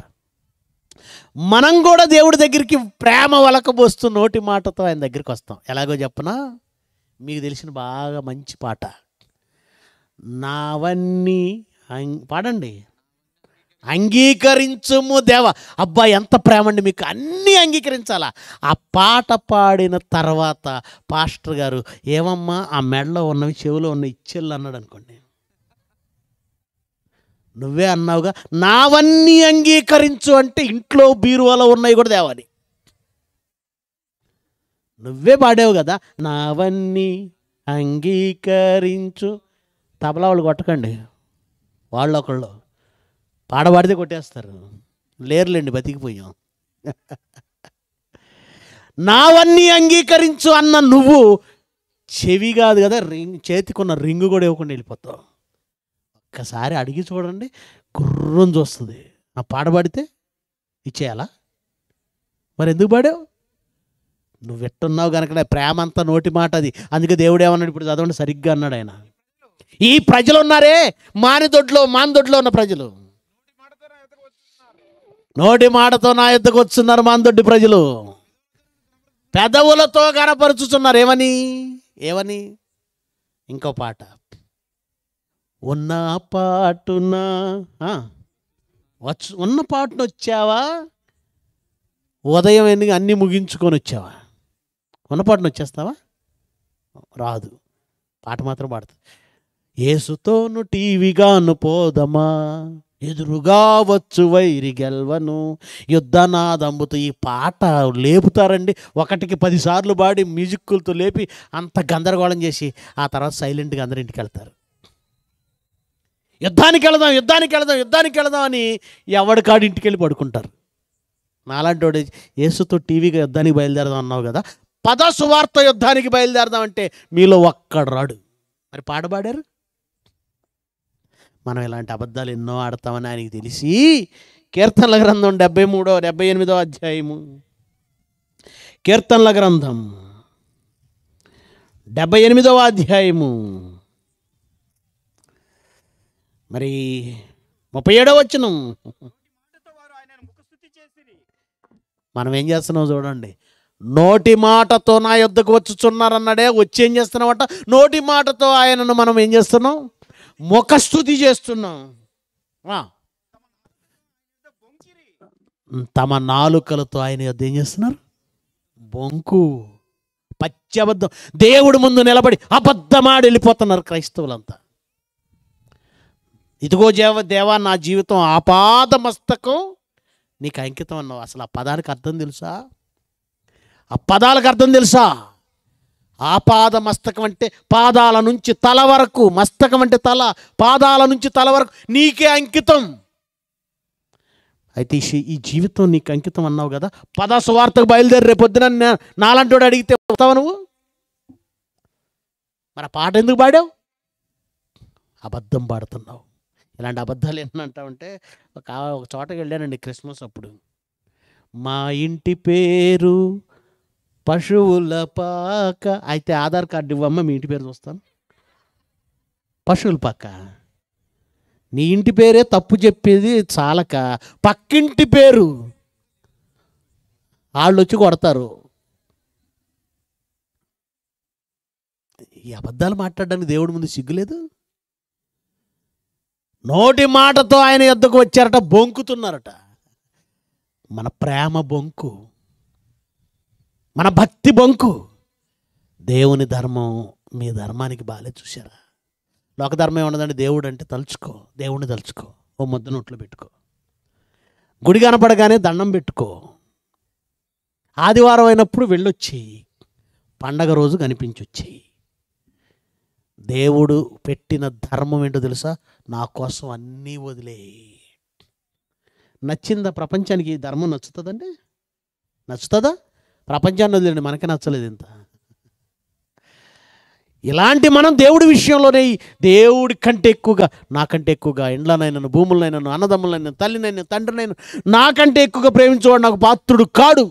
మనం కూడా దేవుడి దగ్గరికి ప్రేమ వలకబోస్తూ నోటి మాటతో ఆయన దగ్గరికి వస్తాం ఎలాగో చెప్పనా మీకు తెలిసిన బాగా మంచి పాట నావన్నీ పాడండి అంగీకరించుము దేవ అబ్బా ఎంత ప్రేమ అండి మీకు అన్నీ అంగీకరించాలా ఆ పాట పాడిన తర్వాత పాస్టర్ గారు ఏమమ్మా ఆ మెడలో ఉన్నవి చెవిలో ఉన్న ఇచ్చెళ్ళు అన్నాడు అనుకోండి నువ్వే అన్నావుగా నావన్నీ అంగీకరించు అంటే ఇంట్లో బీరువాలో ఉన్నాయి కూడా తేవాలి నువ్వే పాడావు కదా నావన్నీ అంగీకరించు తబలా వాళ్ళు కొట్టకండి వాళ్ళు ఒకళ్ళు పాడబడితే కొట్టేస్తారు లేరులేండి బతికిపోయాం నావన్నీ అంగీకరించు అన్న నువ్వు చెవి కాదు కదా రింగ్ చేతికున్న రింగు కూడా ఇవ్వకుండా వెళ్ళిపోతావు ఒక్కసారి అడిగి చూడండి గుర్రం చూస్తుంది ఆ పాట పాడితే ఇచ్చేయాలా మరి ఎందుకు పాడావు నువ్వు ఎట్టున్నావు కనుక ప్రేమ అంతా నోటి మాట అది అందుకే దేవుడు ఏమన్నాడు ఇప్పుడు చదవండి సరిగ్గా అన్నాడు ఆయన ఈ ప్రజలు ఉన్నారే మాని దొడ్లో ఉన్న ప్రజలు నోటి మాటతో నా ఎద్దకు వచ్చున్నారు దొడ్డి ప్రజలు పెదవులతో కనపరుచుతున్నారు ఏమని ఏమని ఇంకో పాట ఉన్న పాటున వచ్చ ఉన్న పాటున వచ్చావా ఉదయం ఎందుకు అన్నీ ముగించుకొని వచ్చావా ఉన్న పాటను వచ్చేస్తావా రాదు పాట మాత్రం పాడుతుంది ఏసుతోను టీవీగాను పోదమా ఎదురుగా వచ్చు వైరి గెల్వను యుద్ధనాదంబుతో ఈ పాట లేపుతారండి ఒకటికి పదిసార్లు పాడి మ్యూజిక్లతో లేపి అంత గందరగోళం చేసి ఆ తర్వాత సైలెంట్గా అందరి ఇంటికి వెళ్తారు యుద్ధానికి వెళదాం యుద్ధానికి వెళదాం యుద్ధానికి వెళదాం అని ఎవడి కాడు ఇంటికి వెళ్ళి పడుకుంటారు నాలాంటి వాడు యేసుతో టీవీగా యుద్ధానికి బయలుదేరదాం అన్నావు కదా పద సువార్త యుద్ధానికి బయలుదేరదాం అంటే మీలో ఒక్కడు రాడు మరి పాట పాడారు మనం ఇలాంటి అబద్ధాలు ఎన్నో ఆడతామని ఆయనకి తెలిసి కీర్తనల గ్రంథం డెబ్బై మూడో డెబ్బై ఎనిమిదో అధ్యాయము కీర్తనల గ్రంథం డెబ్బై ఎనిమిదవ అధ్యాయము మరి ముప్పై ఏడో వచ్చిన మనం ఏం చేస్తున్నాం చూడండి నోటి మాటతో నా యుద్ధకు వచ్చుచున్నారన్నాడే వచ్చి ఏం చేస్తున్నామంట నోటి మాటతో ఆయనను మనం ఏం చేస్తున్నాం ముఖస్థుతి చేస్తున్నాం తమ నాలుకలతో ఆయన యుద్ధ ఏం చేస్తున్నారు బొంకు పచ్చి అబద్ధం ముందు నిలబడి అబద్ధమాడి వెళ్ళిపోతున్నారు క్రైస్తవులంతా ఇదిగో దేవ దేవా నా జీవితం ఆపాద మస్తకం నీకు అంకితం అన్నావు అసలు ఆ పదానికి అర్థం తెలుసా ఆ పదాలకు అర్థం తెలుసా ఆపాద మస్తకం అంటే పాదాల నుంచి తల వరకు మస్తకం అంటే తల పాదాల నుంచి తల వరకు నీకే అంకితం అయితే ఈ జీవితం నీకు అంకితం అన్నావు కదా పద సువార్తకు బయలుదేరి రేపొద్దున నాలంటోడు అడిగితే వస్తావు నువ్వు మరి పాట ఎందుకు పాడావు అబద్ధం పాడుతున్నావు ఇలాంటి అబద్ధాలు ఏంటంటా ఉంటే ఒక ఒక చోటకి వెళ్ళానండి క్రిస్మస్ అప్పుడు మా ఇంటి పేరు పశువుల పాక అయితే ఆధార్ కార్డు ఇవ్వమ్మ మీ ఇంటి పేరు చూస్తాను పశువుల పాక నీ ఇంటి పేరే తప్పు చెప్పేది చాలక పక్కింటి పేరు వాళ్ళు వచ్చి కొడతారు ఈ అబద్ధాలు మాట్లాడడానికి దేవుడి ముందు సిగ్గులేదు నోటి మాటతో ఆయన ఎద్దకు వచ్చారట బొంకుతున్నారట మన ప్రేమ బొంకు మన భక్తి బొంకు దేవుని ధర్మం మీ ధర్మానికి బాలే చూసారా లోకధర్మం ఏమున్నదండి దేవుడు అంటే తలుచుకో దేవుణ్ణి తలుచుకో ఓ ముద్ద నోట్లో పెట్టుకో గుడి కనపడగానే దండం పెట్టుకో ఆదివారం అయినప్పుడు వెళ్ళొచ్చి పండగ రోజు కనిపించొచ్చేయి దేవుడు పెట్టిన ధర్మం ఏంటో తెలుసా నా కోసం అన్నీ వదిలే నచ్చిందా ప్రపంచానికి ధర్మం నచ్చుతుందండి నచ్చుతుందా ప్రపంచాన్ని వదిలేండి మనకే నచ్చలేదు ఇంత ఇలాంటి మనం దేవుడి విషయంలోనే దేవుడి కంటే ఎక్కువగా నాకంటే ఎక్కువగా ఇండ్లనైనను భూములనైనా అన్నదమ్ములైన తల్లినైనా తండ్రినైనా నాకంటే ఎక్కువగా ప్రేమించేవాడు నాకు పాత్రుడు కాడు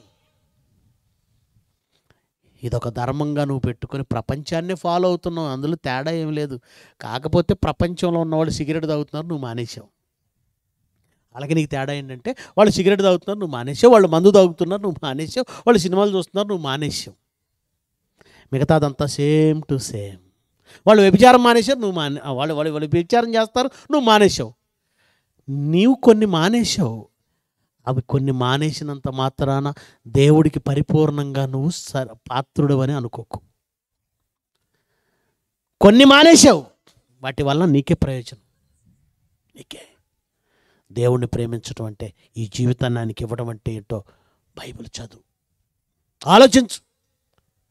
ఇదొక ధర్మంగా నువ్వు పెట్టుకొని ప్రపంచాన్ని ఫాలో అవుతున్నావు అందులో తేడా ఏం లేదు కాకపోతే ప్రపంచంలో ఉన్నవాళ్ళు సిగరెట్ తాగుతున్నారు నువ్వు మానేసావు అలాగే నీకు తేడా ఏంటంటే వాళ్ళు సిగరెట్ తాగుతున్నారు నువ్వు మానేసావు వాళ్ళు మందు తాగుతున్నారు నువ్వు మానేసావు వాళ్ళు సినిమాలు చూస్తున్నారు నువ్వు మానేసావు మిగతాదంతా సేమ్ టు సేమ్ వాళ్ళు వ్యభిచారం మానేశారు నువ్వు మానే వాళ్ళు వాళ్ళు వాళ్ళు వ్యభిచారం చేస్తారు నువ్వు మానేసావు నీవు కొన్ని మానేసావు అవి కొన్ని మానేసినంత మాత్రాన దేవుడికి పరిపూర్ణంగా నువ్వు సర పాత్రుడు అని అనుకోకు కొన్ని మానేసావు వాటి వల్ల నీకే ప్రయోజనం నీకే దేవుణ్ణి ప్రేమించడం అంటే ఈ జీవితాన్ని ఆయనకి ఇవ్వడం అంటే ఏంటో బైబిల్ చదువు ఆలోచించు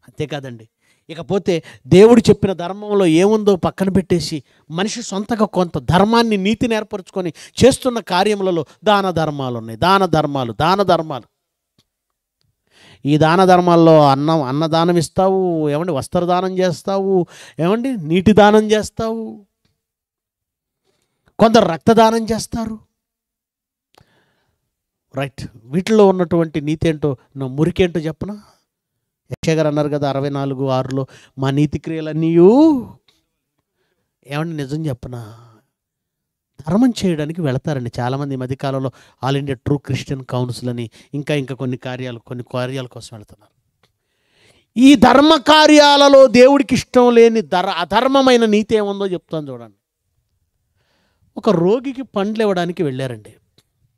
అంతేకాదండి ఇకపోతే దేవుడు చెప్పిన ధర్మంలో ఏముందో పక్కన పెట్టేసి మనిషి సొంతగా కొంత ధర్మాన్ని నీతి నేర్పరచుకొని చేస్తున్న కార్యములలో దాన ధర్మాలు ఉన్నాయి దాన ధర్మాలు దాన ధర్మాలు ఈ దాన ధర్మాల్లో అన్నం అన్నదానం ఇస్తావు ఏమండి వస్త్రదానం చేస్తావు ఏమండి నీటి దానం చేస్తావు కొందరు రక్తదానం చేస్తారు రైట్ వీటిలో ఉన్నటువంటి నీతి ఏంటో నా మురికేంటో చెప్పనా యక్షగారు అన్నారు కదా అరవై నాలుగు ఆరులో మా నీతి క్రియలన్నీయు ఏమన్నా నిజం చెప్పనా ధర్మం చేయడానికి వెళతారండి చాలామంది ఈ మధ్యకాలంలో all India true Christian council అని ఇంకా ఇంకా కొన్ని కార్యాలు కొన్ని కార్యాల కోసం వెళుతున్నారు ఈ ధర్మ కార్యాలలో దేవుడికి ఇష్టం లేని ధర అధర్మమైన నీతి ఏముందో చెప్తాను చూడండి ఒక రోగికి పండ్లు ఇవ్వడానికి వెళ్ళారండి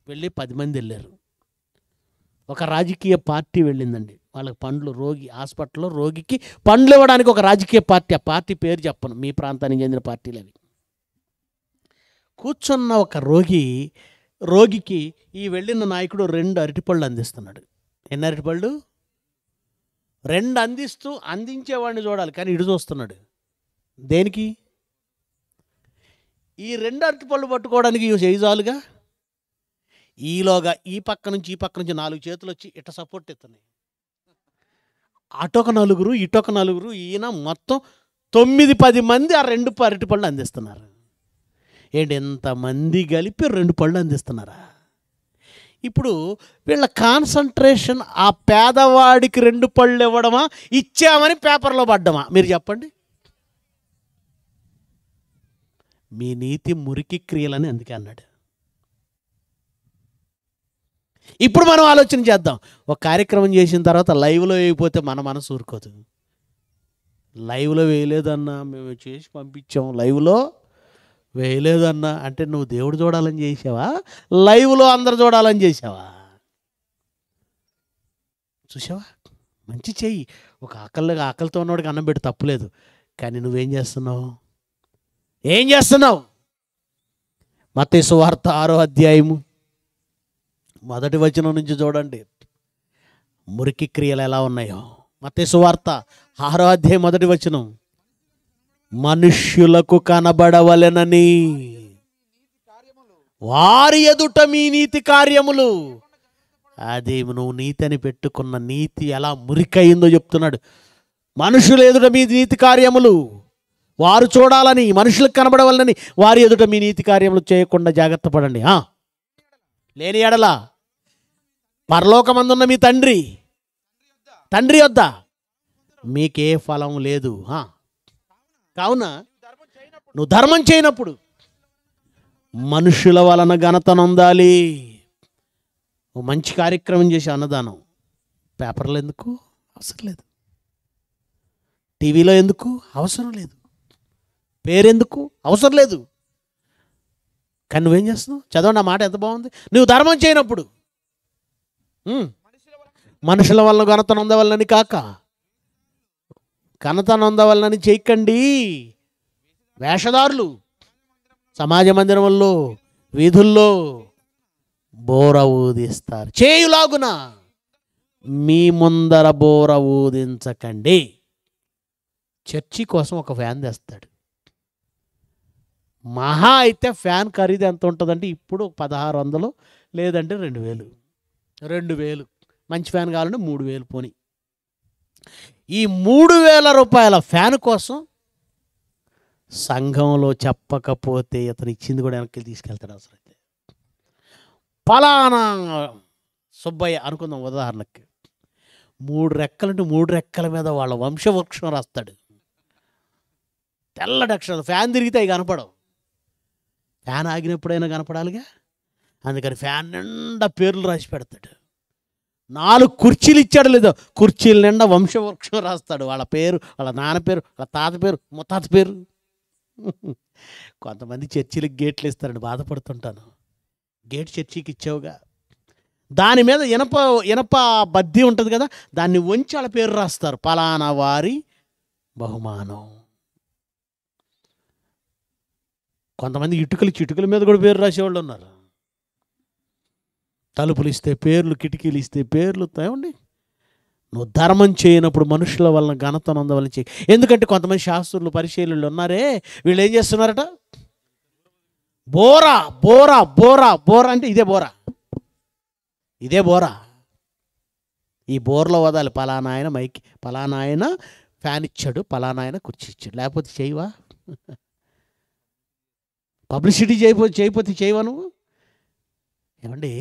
వెళ్ళి పది మంది వెళ్ళారు ఒక రాజకీయ పార్టీ వెళ్ళిందండి వాళ్ళకి పండ్లు రోగి హాస్పిటల్లో రోగికి పండ్లు ఇవ్వడానికి ఒక రాజకీయ పార్టీ ఆ పార్టీ పేరు చెప్పను మీ ప్రాంతానికి చెందిన పార్టీలు అవి కూర్చున్న ఒక రోగి రోగికి ఈ వెళ్ళిన నాయకుడు రెండు అరటిపళ్ళు అందిస్తున్నాడు ఎన్ని అరటిపళ్ళు రెండు అందిస్తూ అందించేవాడిని చూడాలి కానీ ఇడు చూస్తున్నాడు దేనికి ఈ రెండు అరటిపళ్ళు పట్టుకోవడానికి చేయజాలుగా ఈలోగా ఈ పక్క నుంచి ఈ పక్క నుంచి నాలుగు చేతులు వచ్చి ఇట్ట సపోర్ట్ ఇస్తున్నాయి అటొక నలుగురు ఇటొక నలుగురు ఈయన మొత్తం తొమ్మిది పది మంది ఆ రెండు అరటి పళ్ళు అందిస్తున్నారు ఏంటి ఎంతమంది కలిపి రెండు పళ్ళు అందిస్తున్నారా ఇప్పుడు వీళ్ళ కాన్సన్ట్రేషన్ ఆ పేదవాడికి రెండు పళ్ళు ఇవ్వడమా ఇచ్చామని పేపర్లో పడ్డమా మీరు చెప్పండి మీ నీతి మురికి క్రియలని అందుకే అన్నాడు ఇప్పుడు మనం ఆలోచన చేద్దాం ఒక కార్యక్రమం చేసిన తర్వాత లైవ్లో వేయకపోతే మన మనసు ఊరుకోదు లైవ్లో వేయలేదన్నా మేము చేసి పంపించాం లైవ్లో వేయలేదన్నా అంటే నువ్వు దేవుడు చూడాలని చేసావా లైవ్లో అందరు చూడాలని చేసావా చూసావా మంచి చెయ్యి ఒక ఆకలి ఆకలితో ఉన్నవాడికి అన్నం పెట్టి తప్పులేదు కానీ నువ్వేం చేస్తున్నావు ఏం చేస్తున్నావు మతేసు వార్త ఆరో అధ్యాయము మొదటి వచనం నుంచి చూడండి మురికి క్రియలు ఎలా ఉన్నాయో మతేసువార్త ఆరో అధ్యాయం మొదటి వచనం మనుష్యులకు కనబడవలెనని వారి ఎదుట మీ నీతి కార్యములు అది నువ్వు నీతి అని పెట్టుకున్న నీతి ఎలా మురికయిందో చెప్తున్నాడు మనుషులు ఎదుట మీ నీతి కార్యములు వారు చూడాలని మనుషులకు కనబడవాలని వారి ఎదుట మీ నీతి కార్యములు చేయకుండా జాగ్రత్త పడండి లేని ఎడలా పరలోకమందున్న మీ తండ్రి తండ్రి వద్ద మీకే ఫలం లేదు కావున నువ్వు ధర్మం చేయనప్పుడు మనుషుల వలన ఘనత నొందాలి మంచి కార్యక్రమం చేసి అన్నదానం పేపర్లు ఎందుకు అవసరం లేదు టీవీలో ఎందుకు అవసరం లేదు పేరెందుకు అవసరం లేదు కానీ నువ్వేం చేస్తున్నావు చదవండి ఆ మాట ఎంత బాగుంది నువ్వు ధర్మం చేయనప్పుడు మనుషుల వల్ల ఘనత నొందవల్లని కాక ఘనత నొందవల్లని చేయకండి వేషధారులు సమాజ మందిరంలో వీధుల్లో బోర ఊదిస్తారు చేయులాగున మీ ముందర బోర ఊదించకండి చర్చి కోసం ఒక ఫ్యాన్ తెస్తాడు మహా అయితే ఫ్యాన్ ఖరీదు ఎంత ఉంటుందంటే ఇప్పుడు పదహారు వందలు లేదంటే రెండు వేలు రెండు వేలు మంచి ఫ్యాన్ కావాలంటే మూడు వేలు పోని ఈ మూడు వేల రూపాయల ఫ్యాన్ కోసం సంఘంలో చెప్పకపోతే అతను ఇచ్చింది కూడా వెనక్కి తీసుకెళ్తాడు అసలైతే పలానా సుబ్బయ్య అనుకుందాం ఉదాహరణకి మూడు రెక్కలంటే మూడు రెక్కల మీద వాళ్ళ వంశవృక్షం రాస్తాడు తెల్లటి ఫ్యాన్ తిరిగితే అవి కనపడవు ఫ్యాన్ ఆగినప్పుడైనా కనపడాలిగా అందుకని ఫ్యాన్ నిండా పేర్లు రాసి పెడతాడు నాలుగు కుర్చీలు ఇచ్చాడు లేదో కుర్చీల నిండా వంశవృక్షం రాస్తాడు వాళ్ళ పేరు వాళ్ళ నాన్న పేరు వాళ్ళ తాత పేరు ముత్తాత పేరు కొంతమంది చర్చీలకు గేట్లు ఇస్తారని బాధపడుతుంటాను గేట్ చర్చికి ఇచ్చావుగా దాని మీద ఇనప ఇనప బద్దీ ఉంటుంది కదా దాన్ని వంచి వాళ్ళ పేరు రాస్తారు పలానా వారి బహుమానం కొంతమంది ఇటుకలు చిటుకల మీద కూడా పేరు రాసేవాళ్ళు ఉన్నారు తలుపులు ఇస్తే పేర్లు కిటికీలు ఇస్తే పేర్లు ఏమండి నువ్వు ధర్మం చేయనప్పుడు మనుషుల వలన ఘనతను అందవలన చేయి ఎందుకంటే కొంతమంది శాస్త్రులు పరిశీలనలు ఉన్నారే వీళ్ళు ఏం చేస్తున్నారట బోరా బోరా బోరా బోరా అంటే ఇదే బోరా ఇదే బోరా ఈ బోర్లో వదాలి పలానా ఆయన మైకి పలానా ఆయన ఫ్యాన్ ఇచ్చాడు పలానా ఆయన కుర్చీ ఇచ్చాడు లేకపోతే చేయవా పబ్లిసిటీ చేయపో చేయపోతే చేయవా నువ్వు ఏమండి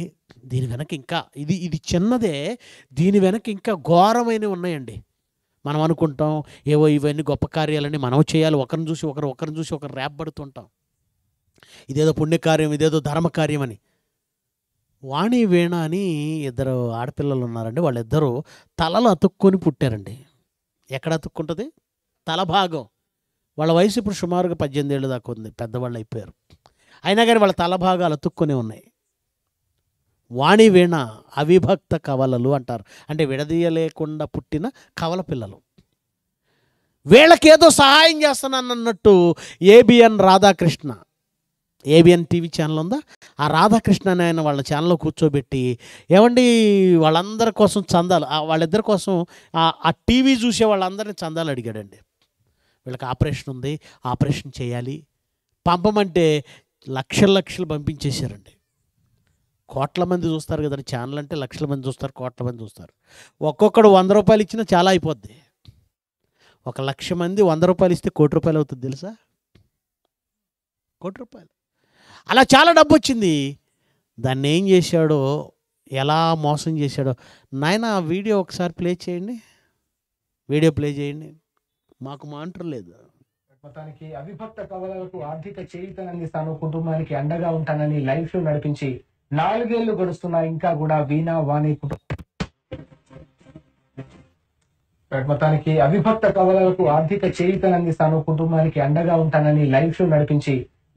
దీని వెనక ఇంకా ఇది ఇది చిన్నదే దీని వెనక ఇంకా ఘోరమైనవి ఉన్నాయండి మనం అనుకుంటాం ఏవో ఇవన్నీ గొప్ప కార్యాలని మనం చేయాలి ఒకరిని చూసి ఒకరు ఒకరిని చూసి ఒకరు పడుతుంటాం ఇదేదో పుణ్యకార్యం ఇదేదో ధర్మకార్యం అని వాణి వీణ అని ఇద్దరు ఆడపిల్లలు ఉన్నారండి వాళ్ళిద్దరూ తలలు అతుక్కొని పుట్టారండి ఎక్కడ అతుక్కుంటుంది తల భాగం వాళ్ళ వయసు ఇప్పుడు సుమారుగా పద్దెనిమిది ఏళ్ళు దాకా ఉంది పెద్దవాళ్ళు అయిపోయారు అయినా కానీ వాళ్ళ తల భాగాలు అతుక్కునే ఉన్నాయి వాణి వీణ అవిభక్త కవలలు అంటారు అంటే విడదీయలేకుండా పుట్టిన కవల పిల్లలు వీళ్ళకేదో సహాయం చేస్తున్నాను అన్నట్టు ABN Radhakrishna ABN TV channel ఉందా ఆ రాధాకృష్ణ ఆయన వాళ్ళ ఛానల్లో కూర్చోబెట్టి ఏమండి వాళ్ళందరి కోసం చందాలు వాళ్ళిద్దరి కోసం ఆ టీవీ చూసే వాళ్ళందరినీ చందాలు అడిగాడండి వీళ్ళకి ఆపరేషన్ ఉంది ఆపరేషన్ చేయాలి పంపమంటే లక్షల లక్షలు పంపించేశారండి కోట్ల మంది చూస్తారు కదండి ఛానల్ అంటే లక్షల మంది చూస్తారు కోట్ల మంది చూస్తారు ఒక్కొక్కడు వంద రూపాయలు ఇచ్చినా చాలా అయిపోద్ది ఒక లక్ష మంది వంద రూపాయలు ఇస్తే కోటి రూపాయలు అవుతుంది తెలుసా కోటి రూపాయలు అలా చాలా డబ్బు వచ్చింది దాన్ని ఏం చేశాడో ఎలా మోసం చేశాడో నాయన వీడియో ఒకసారి ప్లే చేయండి వీడియో ప్లే చేయండి మాకు మాంటర్ లేదు మొత్తానికి అవిభక్త కవలలకు ఆర్థిక చేయుతనందిస్తాను కుటుంబానికి అండగా ఉంటానని లైఫ్ నడిపించి నాలుగేళ్లు గడుస్తున్నా ఇంకా కూడా వీణా వాణి మొత్తానికి అవిభక్త కవలలకు ఆర్థిక చేయితనందిస్తాను కుటుంబానికి అండగా ఉంటానని లైవ్ షో నడిపించి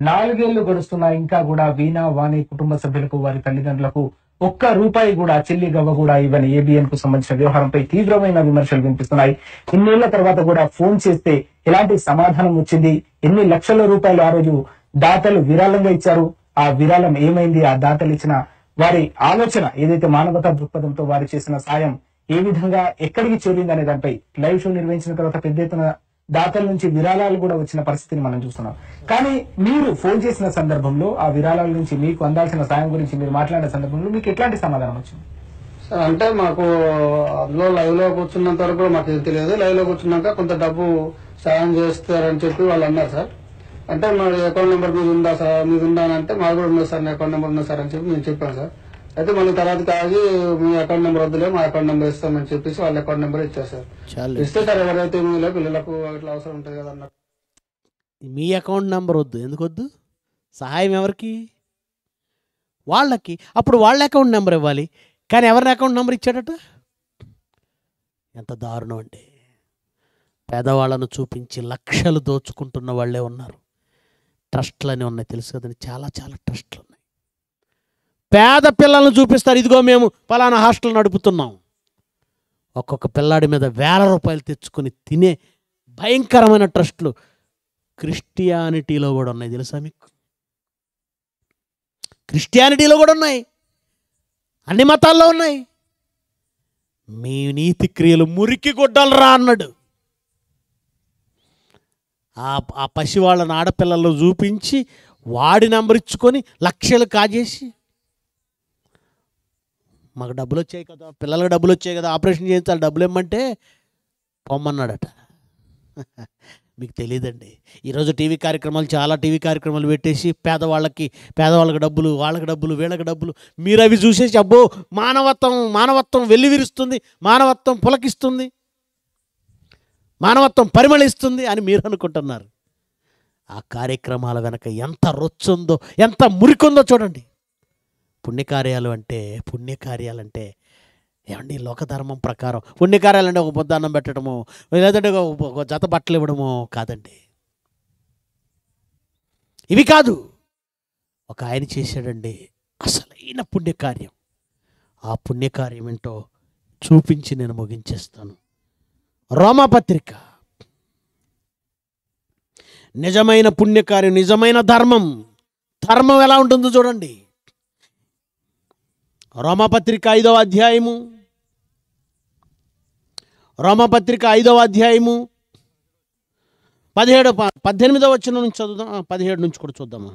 నాలుగేళ్లు గడుస్తున్నా ఇంకా కూడా వీణా వాణి కుటుంబ సభ్యులకు వారి తల్లిదండ్రులకు ఒక్క రూపాయి కూడా చెల్లి గవ్వ కూడా ఇవ్వని ఏబిఎన్ కు సంబంధించిన వ్యవహారంపై తీవ్రమైన విమర్శలు వినిపిస్తున్నాయి ఇన్నేళ్ల తర్వాత కూడా ఫోన్ చేస్తే ఎలాంటి సమాధానం వచ్చింది ఎన్ని లక్షల రూపాయలు ఆ రోజు దాతలు విరాళంగా ఇచ్చారు ఆ విరాళం ఏమైంది ఆ దాతలు ఇచ్చిన వారి ఆలోచన ఏదైతే మానవతా దృక్పథంతో వారు చేసిన సాయం ఏ విధంగా ఎక్కడికి చేరింది అనే దానిపై లైవ్ షో నిర్వహించిన తర్వాత పెద్ద ఎత్తున దాతల నుంచి విరాళాలు కూడా వచ్చిన పరిస్థితిని మనం చూస్తున్నాం కానీ మీరు ఫోన్ చేసిన సందర్భంలో ఆ విరాళాల నుంచి మీకు అందాల్సిన సాయం గురించి మీరు మాట్లాడిన సందర్భంలో మీకు ఎట్లాంటి సమాధానం వచ్చింది సార్ అంటే మాకు అందులో లైవ్ లో కూర్చున్నంత వరకు మాకు ఇది తెలియదు లైవ్ లో కూర్చున్నాక కొంత డబ్బు సాయం చేస్తారని చెప్పి వాళ్ళు అన్నారు సార్ అంటే మా అకౌంట్ నెంబర్ మీద ఉందా సార్ మీద ఉందా అని అంటే మాది కూడా ఉన్నది సార్ నా అకౌంట్ నెంబర్ ఉన్నది సార్ అని చెప్పి మేము చెప్పాను సార్ అయితే మళ్ళీ తర్వాత కాగి మీ అకౌంట్ నెంబర్ వద్దులే మా అకౌంట్ నెంబర్ ఇస్తామని చెప్పేసి వాళ్ళ అకౌంట్ నెంబర్ ఇచ్చారు సార్ ఇస్తే సార్ ఎవరైతే ఏమీ పిల్లలకు ఇట్లా అవసరం ఉంటుంది కదా అన్నారు మీ అకౌంట్ నెంబర్ వద్దు ఎందుకు వద్దు సహాయం ఎవరికి వాళ్ళకి అప్పుడు వాళ్ళ అకౌంట్ నెంబర్ ఇవ్వాలి కానీ ఎవరి అకౌంట్ నెంబర్ ఇచ్చాడట ఎంత దారుణం అండి పేదవాళ్ళను చూపించి లక్షలు దోచుకుంటున్న వాళ్ళే ఉన్నారు ట్రస్ట్లు అని ఉన్నాయి తెలుసు కదండి చాలా చాలా ట్రస్ట్లు ఉన్నాయి పేద పిల్లలను చూపిస్తారు ఇదిగో మేము పలానా హాస్టల్ నడుపుతున్నాం ఒక్కొక్క పిల్లాడి మీద వేల రూపాయలు తెచ్చుకొని తినే భయంకరమైన ట్రస్ట్లు క్రిస్టియానిటీలో కూడా ఉన్నాయి తెలుసా మీకు క్రిస్టియానిటీలో కూడా ఉన్నాయి అన్ని మతాల్లో ఉన్నాయి మీ నీతి క్రియలు మురికి గుడ్డలు రా అన్నాడు ఆ పసి వాళ్ళని ఆడపిల్లల్లో చూపించి వాడి నెంబర్ ఇచ్చుకొని లక్షలు కాజేసి మాకు డబ్బులు వచ్చాయి కదా పిల్లలకు డబ్బులు వచ్చాయి కదా ఆపరేషన్ చేయించాలి డబ్బులు ఇమ్మంటే పొమ్మన్నాడట మీకు తెలియదండి ఈరోజు టీవీ కార్యక్రమాలు చాలా టీవీ కార్యక్రమాలు పెట్టేసి పేదవాళ్ళకి పేదవాళ్ళకి డబ్బులు వాళ్ళకి డబ్బులు వీళ్ళకి డబ్బులు మీరు అవి చూసేసి అబ్బో మానవత్వం మానవత్వం వెల్లివిరుస్తుంది మానవత్వం పులకిస్తుంది మానవత్వం పరిమళిస్తుంది అని మీరు అనుకుంటున్నారు ఆ కార్యక్రమాల వెనక ఎంత రొచ్చుందో ఎంత మురికుందో చూడండి పుణ్యకార్యాలు అంటే పుణ్యకార్యాలంటే ఏమండి లోకధర్మం ప్రకారం పుణ్యకార్యాలు అంటే ఒక బుద్ధాన్నం పెట్టడము లేదంటే ఒక జత బట్టలు ఇవ్వడము కాదండి ఇవి కాదు ఒక ఆయన చేశాడండి అసలైన పుణ్యకార్యం ఆ పుణ్యకార్యం ఏంటో చూపించి నేను ముగించేస్తాను రోమాపత్రిక నిజమైన పుణ్యకార్యం నిజమైన ధర్మం ధర్మం ఎలా ఉంటుందో చూడండి రోమపత్రిక ఐదవ అధ్యాయము రోమపత్రిక ఐదవ అధ్యాయము పదిహేడు పద్దెనిమిదవ వచ్చిన నుంచి చదువుదాం పదిహేడు నుంచి కూడా చూద్దామా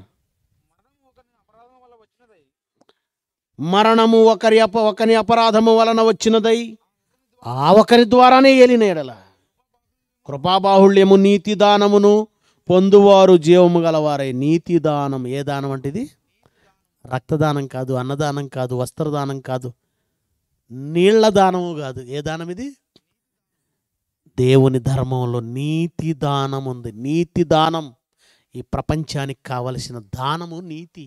మరణము ఒకరి అప ఒకరి అపరాధము వలన వచ్చినదై ఆ ఒకరి ద్వారానే ఏలినేడల కృపాబాహుళ్యము నీతి దానమును పొందువారు జీవము గలవారే నీతి దానం ఏ దానం అంటేది రక్తదానం కాదు అన్నదానం కాదు వస్త్రదానం కాదు నీళ్ల దానము కాదు ఏ దానం ఇది దేవుని ధర్మంలో నీతి దానం ఉంది నీతి దానం ఈ ప్రపంచానికి కావలసిన దానము నీతి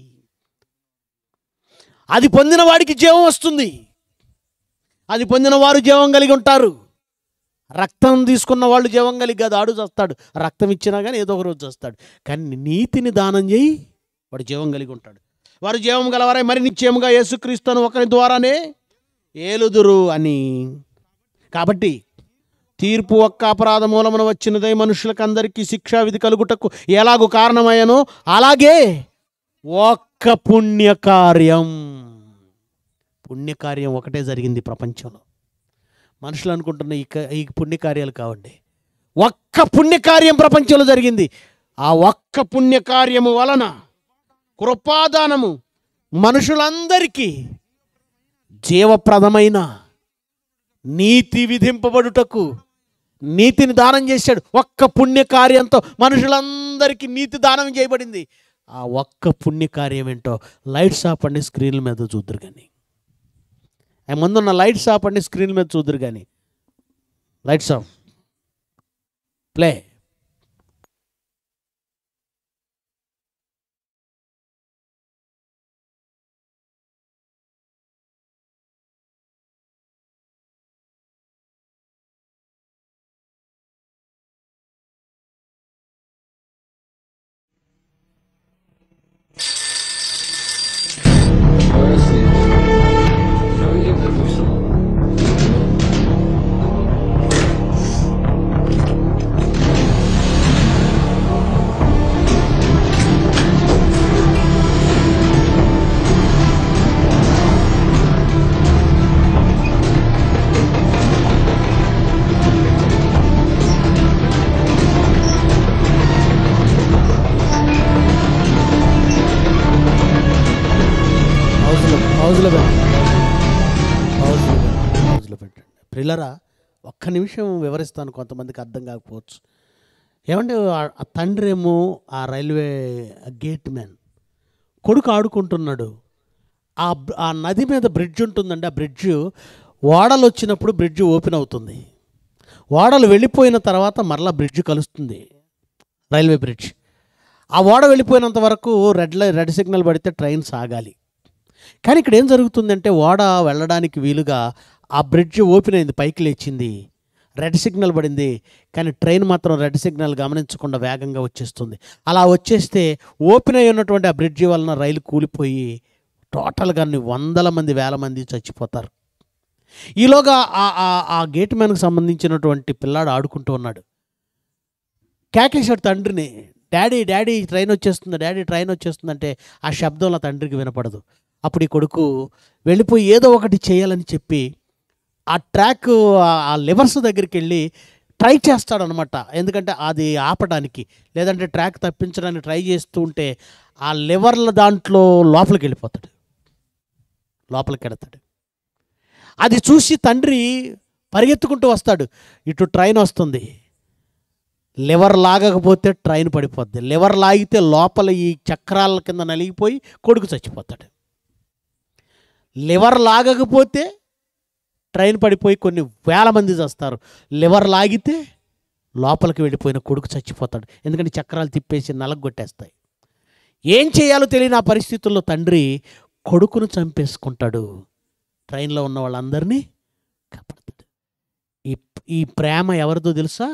అది పొందిన వాడికి జీవం వస్తుంది అది పొందిన వారు జీవం కలిగి ఉంటారు రక్తం తీసుకున్న వాళ్ళు జీవం కలిగి కాదు ఆడు చేస్తాడు రక్తం ఇచ్చినా కానీ ఏదో ఒక రోజు చేస్తాడు కానీ నీతిని దానం చేయి వాడు జీవం కలిగి ఉంటాడు వారు జీవం గలవారై మరి నిశ్చయముగా యేసుక్రీస్తును ఒకరి ద్వారానే ఏలుదురు అని కాబట్టి తీర్పు ఒక్క అపరాధ మూలమున వచ్చినదై అందరికీ శిక్షా విధి కలుగుటకు ఎలాగో కారణమయ్యనో అలాగే ఒక్క పుణ్యకార్యం పుణ్యకార్యం ఒకటే జరిగింది ప్రపంచంలో మనుషులు అనుకుంటున్న ఈ ఈ పుణ్యకార్యాలు కావండి ఒక్క పుణ్యకార్యం ప్రపంచంలో జరిగింది ఆ ఒక్క పుణ్యకార్యము వలన కృపాదానము మనుషులందరికీ జీవప్రదమైన నీతి విధింపబడుటకు నీతిని దానం చేశాడు ఒక్క పుణ్యకార్యంతో మనుషులందరికీ నీతి దానం చేయబడింది ఆ ఒక్క పుణ్యకార్యం ఏంటో లైట్స్ ఆపండి స్క్రీన్ల మీద చూద్దరు కానీ ఆయన ఉన్న లైట్స్ ఆపండి స్క్రీన్ మీద చూద్దరు కానీ లైట్స్ ఆఫ్ ప్లే విలరా ఒక్క నిమిషం వివరిస్తాను కొంతమందికి అర్థం కాకపోవచ్చు ఏమంటే ఆ తండ్రి ఏమో ఆ రైల్వే గేట్ మ్యాన్ కొడుకు ఆడుకుంటున్నాడు ఆ ఆ నది మీద బ్రిడ్జ్ ఉంటుందండి ఆ బ్రిడ్జ్ ఓడలు వచ్చినప్పుడు బ్రిడ్జ్ ఓపెన్ అవుతుంది ఓడలు వెళ్ళిపోయిన తర్వాత మరలా బ్రిడ్జ్ కలుస్తుంది రైల్వే బ్రిడ్జ్ ఆ ఓడ వెళ్ళిపోయినంత వరకు రెడ్ రెడ్ సిగ్నల్ పడితే ట్రైన్ సాగాలి కానీ ఇక్కడ ఏం జరుగుతుందంటే ఓడ వెళ్ళడానికి వీలుగా ఆ బ్రిడ్జ్ ఓపెన్ అయింది పైకి లేచింది రెడ్ సిగ్నల్ పడింది కానీ ట్రైన్ మాత్రం రెడ్ సిగ్నల్ గమనించకుండా వేగంగా వచ్చేస్తుంది అలా వచ్చేస్తే ఓపెన్ అయి ఉన్నటువంటి ఆ బ్రిడ్జి వలన రైలు కూలిపోయి టోటల్గా వందల మంది వేల మంది చచ్చిపోతారు ఈలోగా ఆ గేట్ మ్యాన్కి సంబంధించినటువంటి పిల్లాడు ఆడుకుంటూ ఉన్నాడు కేకేశాడు తండ్రిని డాడీ డాడీ ట్రైన్ వచ్చేస్తుంది డాడీ ట్రైన్ వచ్చేస్తుందంటే ఆ శబ్దంలో తండ్రికి వినపడదు అప్పుడు ఈ కొడుకు వెళ్ళిపోయి ఏదో ఒకటి చేయాలని చెప్పి ఆ ట్రాక్ ఆ లివర్స్ దగ్గరికి వెళ్ళి ట్రై చేస్తాడనమాట ఎందుకంటే అది ఆపడానికి లేదంటే ట్రాక్ తప్పించడానికి ట్రై చేస్తూ ఉంటే ఆ లివర్ల దాంట్లో లోపలికి వెళ్ళిపోతాడు లోపలికి వెళతాడు అది చూసి తండ్రి పరిగెత్తుకుంటూ వస్తాడు ఇటు ట్రైన్ వస్తుంది లివర్ లాగకపోతే ట్రైన్ పడిపోద్ది లివర్ లాగితే లోపల ఈ చక్రాల కింద నలిగిపోయి కొడుకు చచ్చిపోతాడు లివర్ లాగకపోతే ట్రైన్ పడిపోయి కొన్ని వేల మంది చేస్తారు లివర్ లాగితే లోపలికి వెళ్ళిపోయిన కొడుకు చచ్చిపోతాడు ఎందుకంటే చక్రాలు తిప్పేసి నలగొట్టేస్తాయి ఏం చేయాలో తెలియని ఆ పరిస్థితుల్లో తండ్రి కొడుకును చంపేసుకుంటాడు ట్రైన్లో ఉన్న వాళ్ళందరినీ ఈ ఈ ప్రేమ ఎవరిదో తెలుసా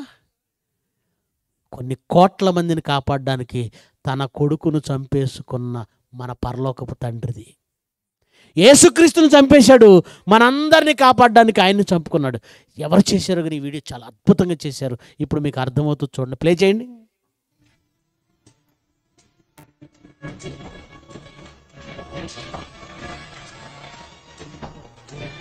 కొన్ని కోట్ల మందిని కాపాడడానికి తన కొడుకును చంపేసుకున్న మన పరలోకపు తండ్రిది యేసుక్రీస్తుని చంపేశాడు మనందరినీ కాపాడడానికి ఆయన్ని చంపుకున్నాడు ఎవరు చేశారు కానీ ఈ వీడియో చాలా అద్భుతంగా చేశారు ఇప్పుడు మీకు అర్థమవుతుంది చూడండి ప్లే చేయండి Thank you.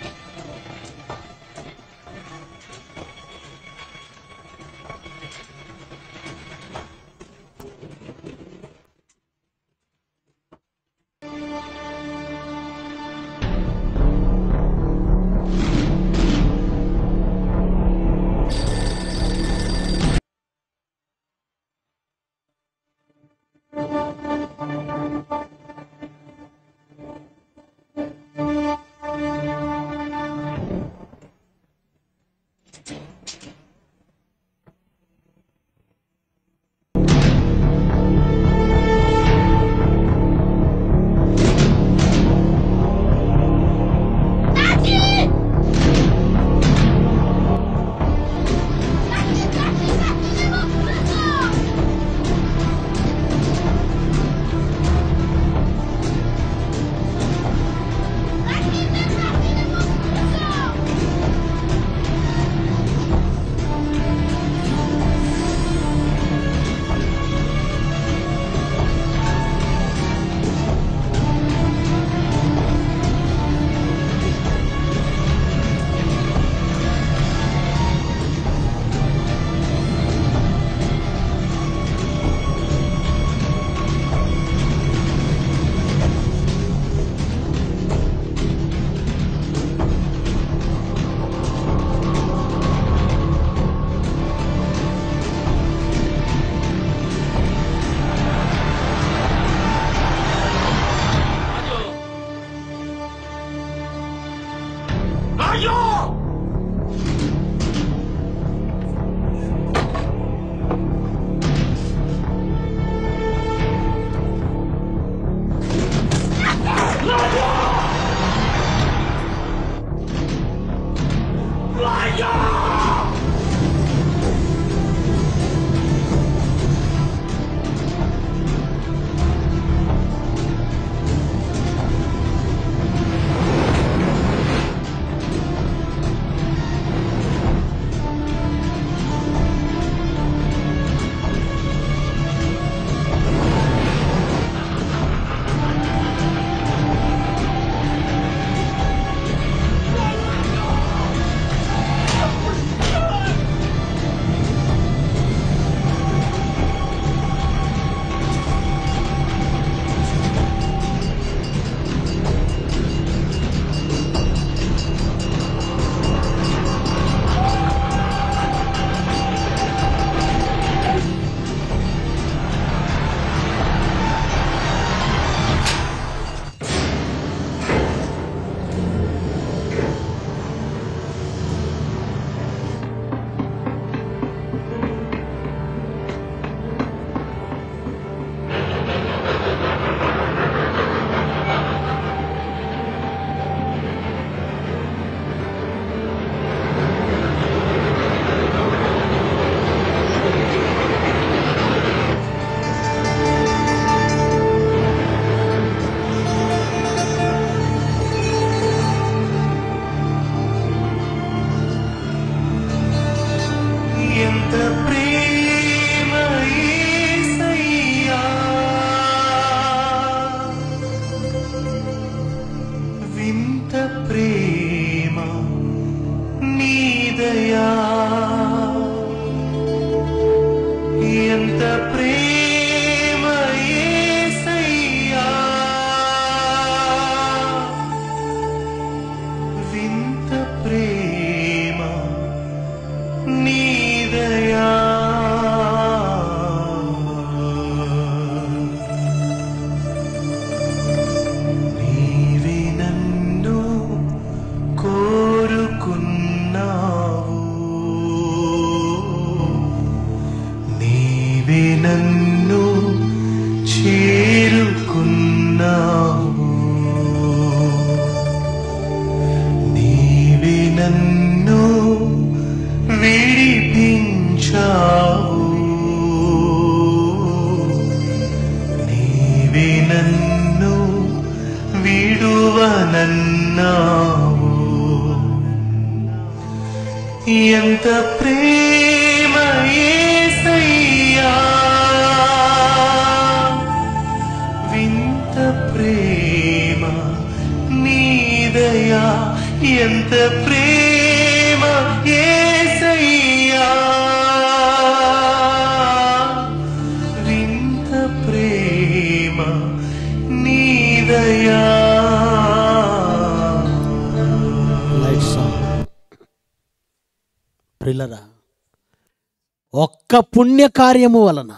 ఒక్క పుణ్యకార్యము వలన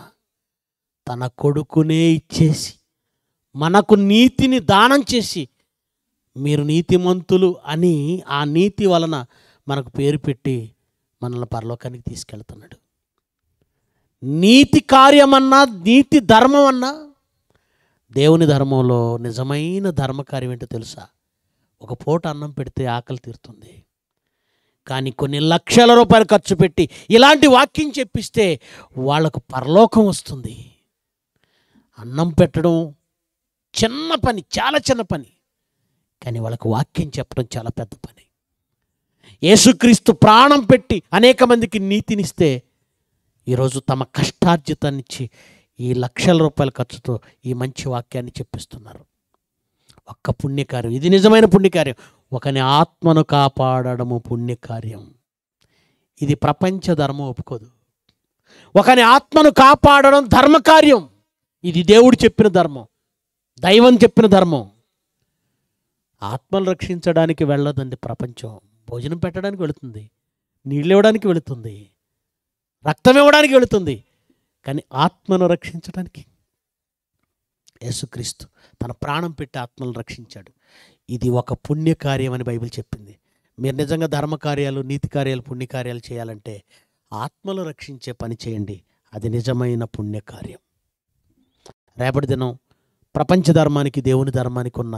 తన కొడుకునే ఇచ్చేసి మనకు నీతిని దానం చేసి మీరు నీతిమంతులు అని ఆ నీతి వలన మనకు పేరు పెట్టి మనల్ని పరలోకానికి తీసుకెళ్తున్నాడు నీతి కార్యమన్నా నీతి ధర్మం అన్నా దేవుని ధర్మంలో నిజమైన ధర్మకార్యం ఏంటో తెలుసా ఒక పూట అన్నం పెడితే ఆకలి తీరుతుంది కానీ కొన్ని లక్షల రూపాయలు ఖర్చు పెట్టి ఇలాంటి వాక్యం చెప్పిస్తే వాళ్ళకు పరలోకం వస్తుంది అన్నం పెట్టడం చిన్న పని చాలా చిన్న పని కానీ వాళ్ళకు వాక్యం చెప్పడం చాలా పెద్ద పని యేసుక్రీస్తు ప్రాణం పెట్టి అనేక మందికి నీతినిస్తే ఈరోజు తమ కష్టార్జితాన్నిచ్చి ఈ లక్షల రూపాయల ఖర్చుతో ఈ మంచి వాక్యాన్ని చెప్పిస్తున్నారు ఒక్క పుణ్యకార్యం ఇది నిజమైన పుణ్యకార్యం ఒకని ఆత్మను కాపాడడము పుణ్యకార్యం ఇది ప్రపంచ ధర్మం ఒప్పుకోదు ఒకని ఆత్మను కాపాడడం ధర్మకార్యం ఇది దేవుడు చెప్పిన ధర్మం దైవం చెప్పిన ధర్మం ఆత్మను రక్షించడానికి వెళ్ళదండి ప్రపంచం భోజనం పెట్టడానికి వెళుతుంది నీళ్ళు ఇవ్వడానికి వెళుతుంది రక్తం ఇవ్వడానికి వెళుతుంది కానీ ఆత్మను రక్షించడానికి యేసుక్రీస్తు తన ప్రాణం పెట్టి ఆత్మను రక్షించాడు ఇది ఒక పుణ్యకార్యం అని బైబిల్ చెప్పింది మీరు నిజంగా ధర్మకార్యాలు నీతి కార్యాలు పుణ్యకార్యాలు చేయాలంటే ఆత్మలు రక్షించే పని చేయండి అది నిజమైన పుణ్యకార్యం రేపటి దినం ప్రపంచ ధర్మానికి దేవుని ధర్మానికి ఉన్న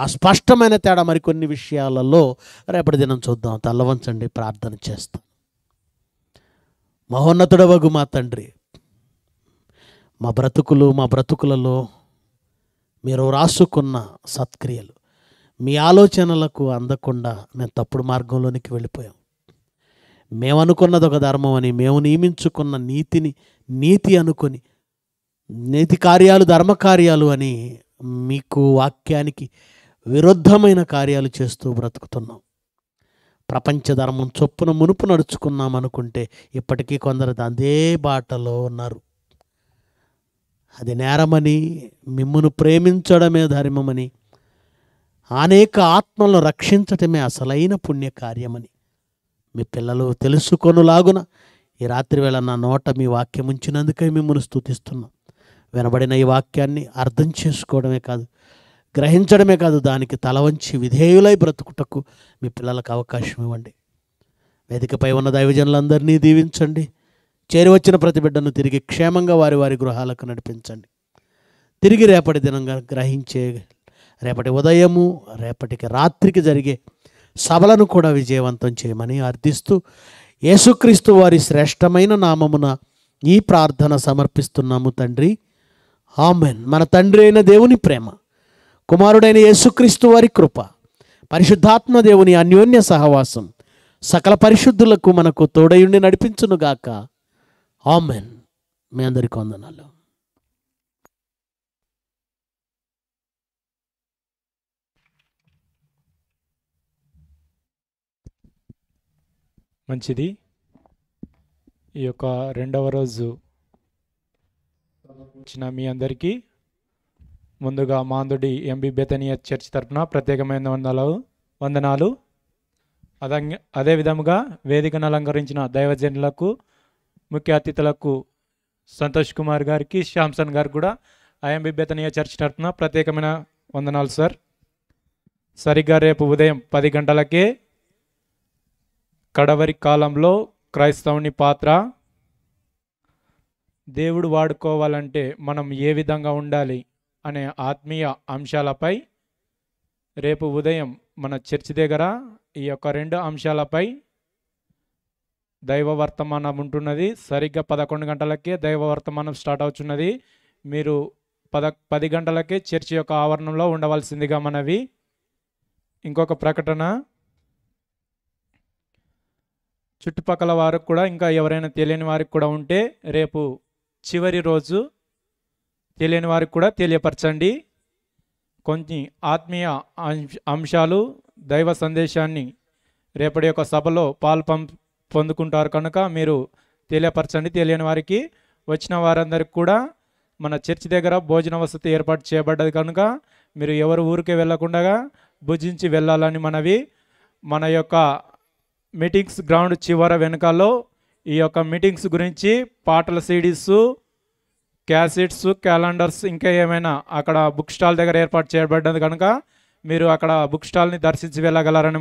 ఆ స్పష్టమైన తేడా మరికొన్ని విషయాలలో రేపటి దినం చూద్దాం తల్లవంచండి ప్రార్థన చేస్తాం మహోన్నతుడవగు మా తండ్రి మా బ్రతుకులు మా బ్రతుకులలో మీరు రాసుకున్న సత్క్రియలు మీ ఆలోచనలకు అందకుండా మేము తప్పుడు మార్గంలోనికి వెళ్ళిపోయాం మేము అనుకున్నది ఒక ధర్మం అని మేము నియమించుకున్న నీతిని నీతి అనుకొని నీతి కార్యాలు ధర్మ కార్యాలు అని మీకు వాక్యానికి విరుద్ధమైన కార్యాలు చేస్తూ బ్రతుకుతున్నాం ప్రపంచ ధర్మం చొప్పున మునుపు నడుచుకున్నాం అనుకుంటే ఇప్పటికీ కొందరు అదే బాటలో ఉన్నారు అది నేరమని మిమ్మును ప్రేమించడమే ధర్మమని అనేక ఆత్మలను రక్షించటమే అసలైన పుణ్యకార్యమని మీ పిల్లలు తెలుసుకొనులాగున ఈ రాత్రి వేళ నా నోట మీ వాక్యం ఉంచినందుకే మిమ్మల్ని స్థుతిస్తున్నాం వినబడిన ఈ వాక్యాన్ని అర్థం చేసుకోవడమే కాదు గ్రహించడమే కాదు దానికి తల వంచి విధేయులై బ్రతుకుటకు మీ పిల్లలకు అవకాశం ఇవ్వండి వేదికపై ఉన్న దైవజనులందరినీ దీవించండి చేరివచ్చిన ప్రతి బిడ్డను తిరిగి క్షేమంగా వారి వారి గృహాలకు నడిపించండి తిరిగి రేపటి దినంగా గ్రహించే రేపటి ఉదయము రేపటికి రాత్రికి జరిగే సభలను కూడా విజయవంతం చేయమని అర్థిస్తూ యేసుక్రీస్తు వారి శ్రేష్టమైన నామమున ఈ ప్రార్థన సమర్పిస్తున్నాము తండ్రి ఆమెన్ మన తండ్రి అయిన దేవుని ప్రేమ కుమారుడైన యేసుక్రీస్తు వారి కృప పరిశుద్ధాత్మ దేవుని అన్యోన్య సహవాసం సకల పరిశుద్ధులకు మనకు తోడయుండి నడిపించునుగాక ఆమెన్ మీ అందరికీ వందనాలు మంచిది ఈ యొక్క రెండవ రోజు వచ్చిన మీ అందరికీ ముందుగా మాందుడి ఎంబి బెతనియ చర్చ్ తరఫున ప్రత్యేకమైన వందనాలు వందనాలు అదే అదేవిధముగా వేదికను అలంకరించిన దైవజనులకు ముఖ్య అతిథులకు సంతోష్ కుమార్ గారికి శ్యామ్సన్ గారు కూడా ఐఎంబి బెతనియ చర్చ్ తరఫున ప్రత్యేకమైన వందనాలు సార్ సరిగ్గా రేపు ఉదయం పది గంటలకే కడవరి కాలంలో క్రైస్తవుని పాత్ర దేవుడు వాడుకోవాలంటే మనం ఏ విధంగా ఉండాలి అనే ఆత్మీయ అంశాలపై రేపు ఉదయం మన చర్చి దగ్గర ఈ యొక్క రెండు అంశాలపై దైవ వర్తమానం ఉంటున్నది సరిగ్గా పదకొండు గంటలకే దైవ వర్తమానం స్టార్ట్ అవుతున్నది మీరు పద పది గంటలకే చర్చి యొక్క ఆవరణంలో ఉండవలసిందిగా మనవి ఇంకొక ప్రకటన చుట్టుపక్కల వారికి కూడా ఇంకా ఎవరైనా తెలియని వారికి కూడా ఉంటే రేపు చివరి రోజు తెలియని వారికి కూడా తెలియపరచండి కొన్ని ఆత్మీయ అంశాలు దైవ సందేశాన్ని రేపటి యొక్క సభలో పాలు పొందుకుంటారు కనుక మీరు తెలియపరచండి తెలియని వారికి వచ్చిన వారందరికి కూడా మన చర్చ్ దగ్గర భోజన వసతి ఏర్పాటు చేయబడ్డది కనుక మీరు ఎవరు ఊరికే వెళ్లకుండా భుజించి వెళ్ళాలని మనవి మన యొక్క మీటింగ్స్ గ్రౌండ్ చివర వెనుకలో ఈ యొక్క మీటింగ్స్ గురించి పాటల సీడీస్ క్యాసెట్స్ క్యాలెండర్స్ ఇంకా ఏమైనా అక్కడ బుక్ స్టాల్ దగ్గర ఏర్పాటు చేయబడ్డది కనుక మీరు అక్కడ బుక్ స్టాల్ని దర్శించి వెళ్ళగలరని